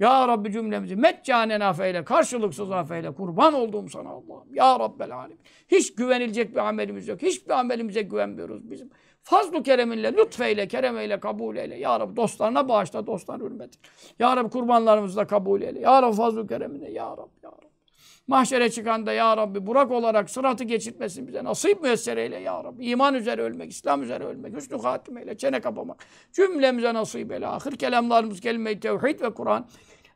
Ya Rabbi cümlemizi meccanen afeyle, karşılıksız afeyle, kurban olduğum sana Allah'ım. Ya Rabbel alem. Hiç güvenilecek bir amelimiz yok. Hiçbir amelimize güvenmiyoruz bizim. Fazlu kereminle, lütfeyle, keremeyle kabul eyle. Ya Rabbi dostlarına bağışla, dostlar hürmet. Ya Rabbi kurbanlarımızı da kabul eyle. Ya Rabbi fazlu kereminle, ya Rabbi, ya Rabbi. Mahşere çıkan da ya Rabbi burak olarak sıratı geçirtmesin bize. Nasip müyesser eyle ya Rabbi. İman üzere ölmek, İslam üzere ölmek, hüsnü hatimeyle, çene kapamak. Cümlemize nasip eyle. Ahir kelamlarımız kelime-i tevhid ve Kur'an.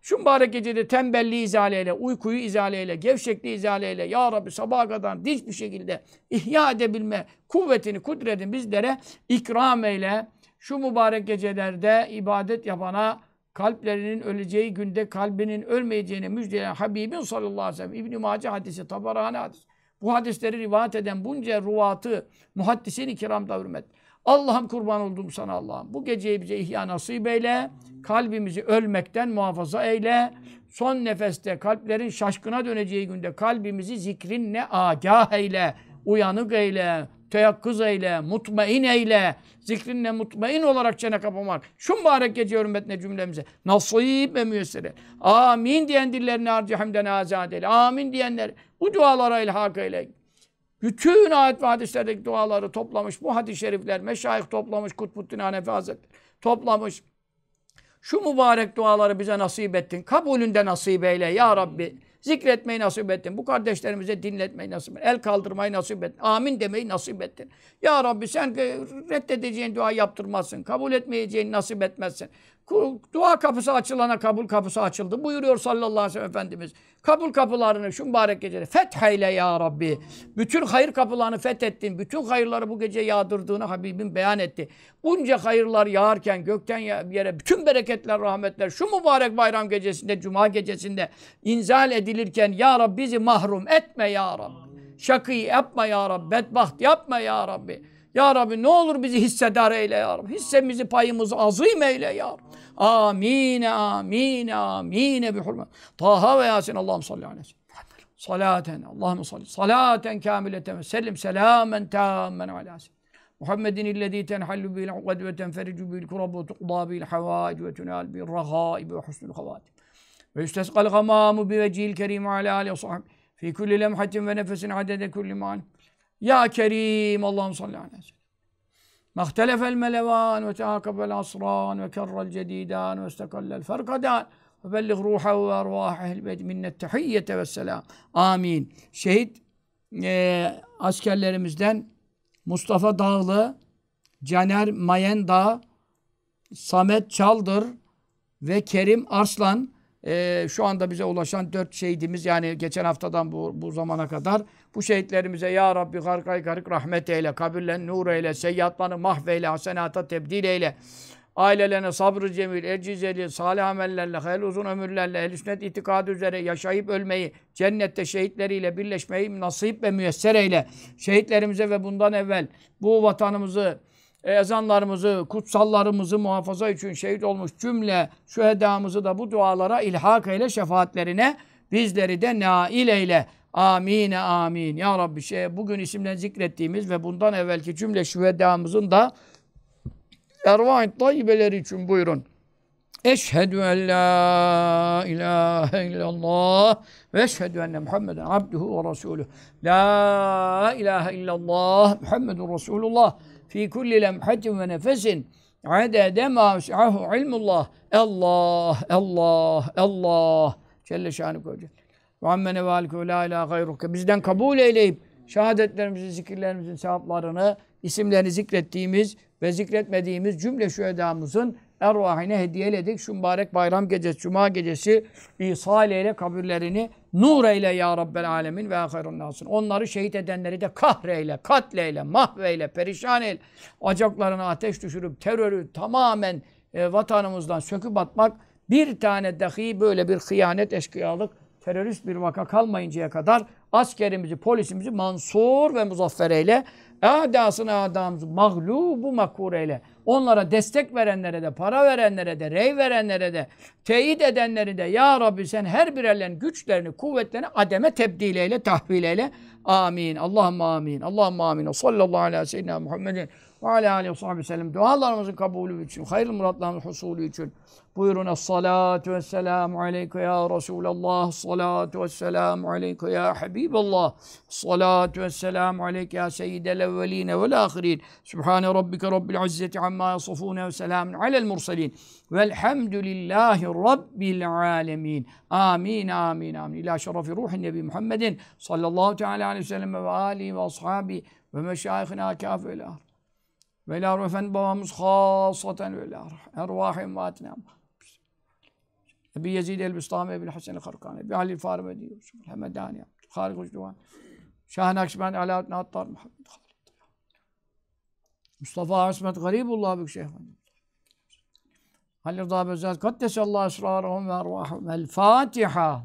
Şu mübarek gecede tembelliği izaleyle, uykuyu izaleyle, gevşekliği izaleyle, Ya Rabbi sabaha kadar dinç bir şekilde ihya edebilme kuvvetini, kudretini bizlere ikram eyle. Şu mübarek gecelerde ibadet yapana kalplerinin öleceği günde kalbinin ölmeyeceğine müjdeleyen Habibin sallallahu aleyhi ve sellem İbn-i Mace hadisi, Tabarani hadisi. Bu hadisleri rivayet eden bunca ruvatı, muhaddisini kiramda hürmet. Allah'ım kurban oldum sana Allah'ım. Bu geceyi bize ihya nasip eyle. Kalbimizi ölmekten muhafaza eyle. Son nefeste kalplerin şaşkına döneceği günde kalbimizi zikrinle agah eyle. Uyanık eyle. Teyakkız eyle. Mutmain eyle. Zikrinle mutmain olarak çene kapamak. Şu mübarek gece hürmetine cümlemize. Nasip ve müyessere. Amin diyen dillerine harcı hamden azad eyle. Amin diyenler bu dualara ilhak eyle. Bütün ayet ve hadislerdeki duaları toplamış. Bu hadis-i şerifler, meşayih toplamış. Kutbuddin Hanefi Hazretleri toplamış. Şu mübarek duaları bize nasip ettin. Kabulünde nasip eyle ya Rabbi. Zikretmeyi nasip ettin. Bu kardeşlerimize dinletmeyi nasip ettin. El kaldırmayı nasip ettin. Amin demeyi nasip ettin. Ya Rabbi sen reddedeceğin dua yaptırmazsın. Kabul etmeyeceğini nasip etmezsin. Dua kapısı açılana kabul kapısı açıldı. Buyuruyor sallallahu aleyhi ve sellem Efendimiz. Kabul kapılarını şu mübarek gecede fetheyle ya Rabbi. Bütün hayır kapılarını fethettin. Bütün hayırları bu gece yağdırdığını Habibim beyan etti. Bunca hayırlar yağarken gökten yere bütün bereketler, rahmetler şu mübarek bayram gecesinde, cuma gecesinde inzal edilirken ya Rabbi bizi mahrum etme ya Rabbi. Şakî yapma ya Rabbi. Bedbaht yapma ya Rabbi. Ya Rabbi ne olur bizi hissedar eyle ya Rabbi. Hissemizi payımızı azim eyle ya Rabbi. Amin, amin, amin. Bi hurmet. Taha ve Yasin Allah'ım salli aleyhi Salaten, Allahümme salli. Salaten kamileten ve sellim selamen tâmen ala محمد الذي تنحل به العقد وتنفرج به الكرب وتقضى به الحوائج وتنال به الرغائب وحسن الخواتم ويستسقى الغمام بوجهه الكريم على آله وصحبه في كل لمحة ونفس عدد كل معنى ya Kerim Allah'ım salli aleyhi ve sellem. Mahtelefel melevan ve teakabel asran ve kerrel cedidan ve istekallel ferkadan ve bellig ruhehu ve ervahihil beyt minnet tehiyyete ve selam. Amin. Şehit e, askerlerimizden Mustafa Dağlı, Caner Mayen Dağ, Samet Çaldır ve Kerim Arslan e, şu anda bize ulaşan dört şehidimiz yani geçen haftadan bu, bu zamana kadar bu şehitlerimize Ya Rabbi harkay garık rahmet eyle, kabirlen nur eyle, seyyatlarını mahveyle, hasenata tebdil eyle. Ailelerine sabrı cemil, ercizeli, salih amellerle, hayır uzun ömürlerle, el sünnet itikadı üzere yaşayıp ölmeyi, cennette şehitleriyle birleşmeyi nasip ve müyesser eyle. Şehitlerimize ve bundan evvel bu vatanımızı ezanlarımızı, kutsallarımızı muhafaza için şehit olmuş cümle şu şühedamızı da bu dualara ilhak ile şefaatlerine bizleri de nail eyle. Amin, amin. Ya Rabbi şey, bugün isimden zikrettiğimiz ve bundan evvelki cümle şu şühedamızın da ervan tayyibeleri için buyurun. Eşhedü en la ilahe illallah ve eşhedü enne Muhammeden abduhu ve resulü. La ilahe illallah Muhammedun Resulullah fi kulli lemhatin ve nefesin adede ma şahu ilmullah. Allah, Allah, Allah. Celle şanuk hoca. Ve ammene ve alike la ilahe gayruke. Bizden kabul eyleyip şehadetlerimizi, zikirlerimizin sevaplarını, isimlerini zikrettiğimiz ve zikretmediğimiz cümle şu edamızın ervahine hediyeledik. Şu mübarek bayram gecesi, cuma gecesi İsa ile kabirlerini Nur eyle ya Rabbel alemin ve hayrun nasın. Onları şehit edenleri de kahreyle, katleyle, mahveyle, perişan eyle. Acaklarına ateş düşürüp terörü tamamen e, vatanımızdan söküp atmak bir tane dahi böyle bir hıyanet, eşkıyalık, terörist bir vaka kalmayıncaya kadar askerimizi, polisimizi mansur ve muzaffer eyle Adasına adamız mağlubu makureyle. Onlara destek verenlere de, para verenlere de, rey verenlere de, teyit edenleri de Ya Rabbi sen her birerlerin güçlerini, kuvvetlerini ademe tebdil eyle, tahvil eyle. Amin. Allahümme amin. Allahümme amin. Sallallahu aleyhi ve sellem Muhammedin. Ve alâ aleyhi ve sahibi sellem. Dualarımızın kabulü için, hayırlı muratlarımızın husulü için. Buyurun. Es-salâtu ve selâmu aleyke ya Resulallah. Es-salâtu ve selâmu aleyke ya Habiballah. Es-salâtu ve selâmu aleyke ya seyyidel evvelîne vel âhirîn. Sübhâne rabbike rabbil izzeti ammâ yasafûne ve selâmun alel murselîn. Velhamdülillahi rabbil âlemîn. Amin, amin, amin. İlâ şerefi ruhin nebi Muhammedin sallallahu teâlâ aleyhi ve sellem ve âlihi ve ashabi ve meşâihina kâfe'l-âhir. Veli ile arvafen babamız hasaten ve Ervah-ı ve atnam. Ebi Yezid el-Bistami, Ebi Hasan ı Karkani Ebi Ali Farim farmedi Yusuf el-Hemedani, Harik Ucduvan, Şah Nakşibendi, Alaaddin Attar, Muhammed Halid. Mustafa İsmet Garibullah Büyük Şeyh Halil Rıza Bezzat Kaddesi Allah'a esrarahum ve ervahum. El-Fatiha.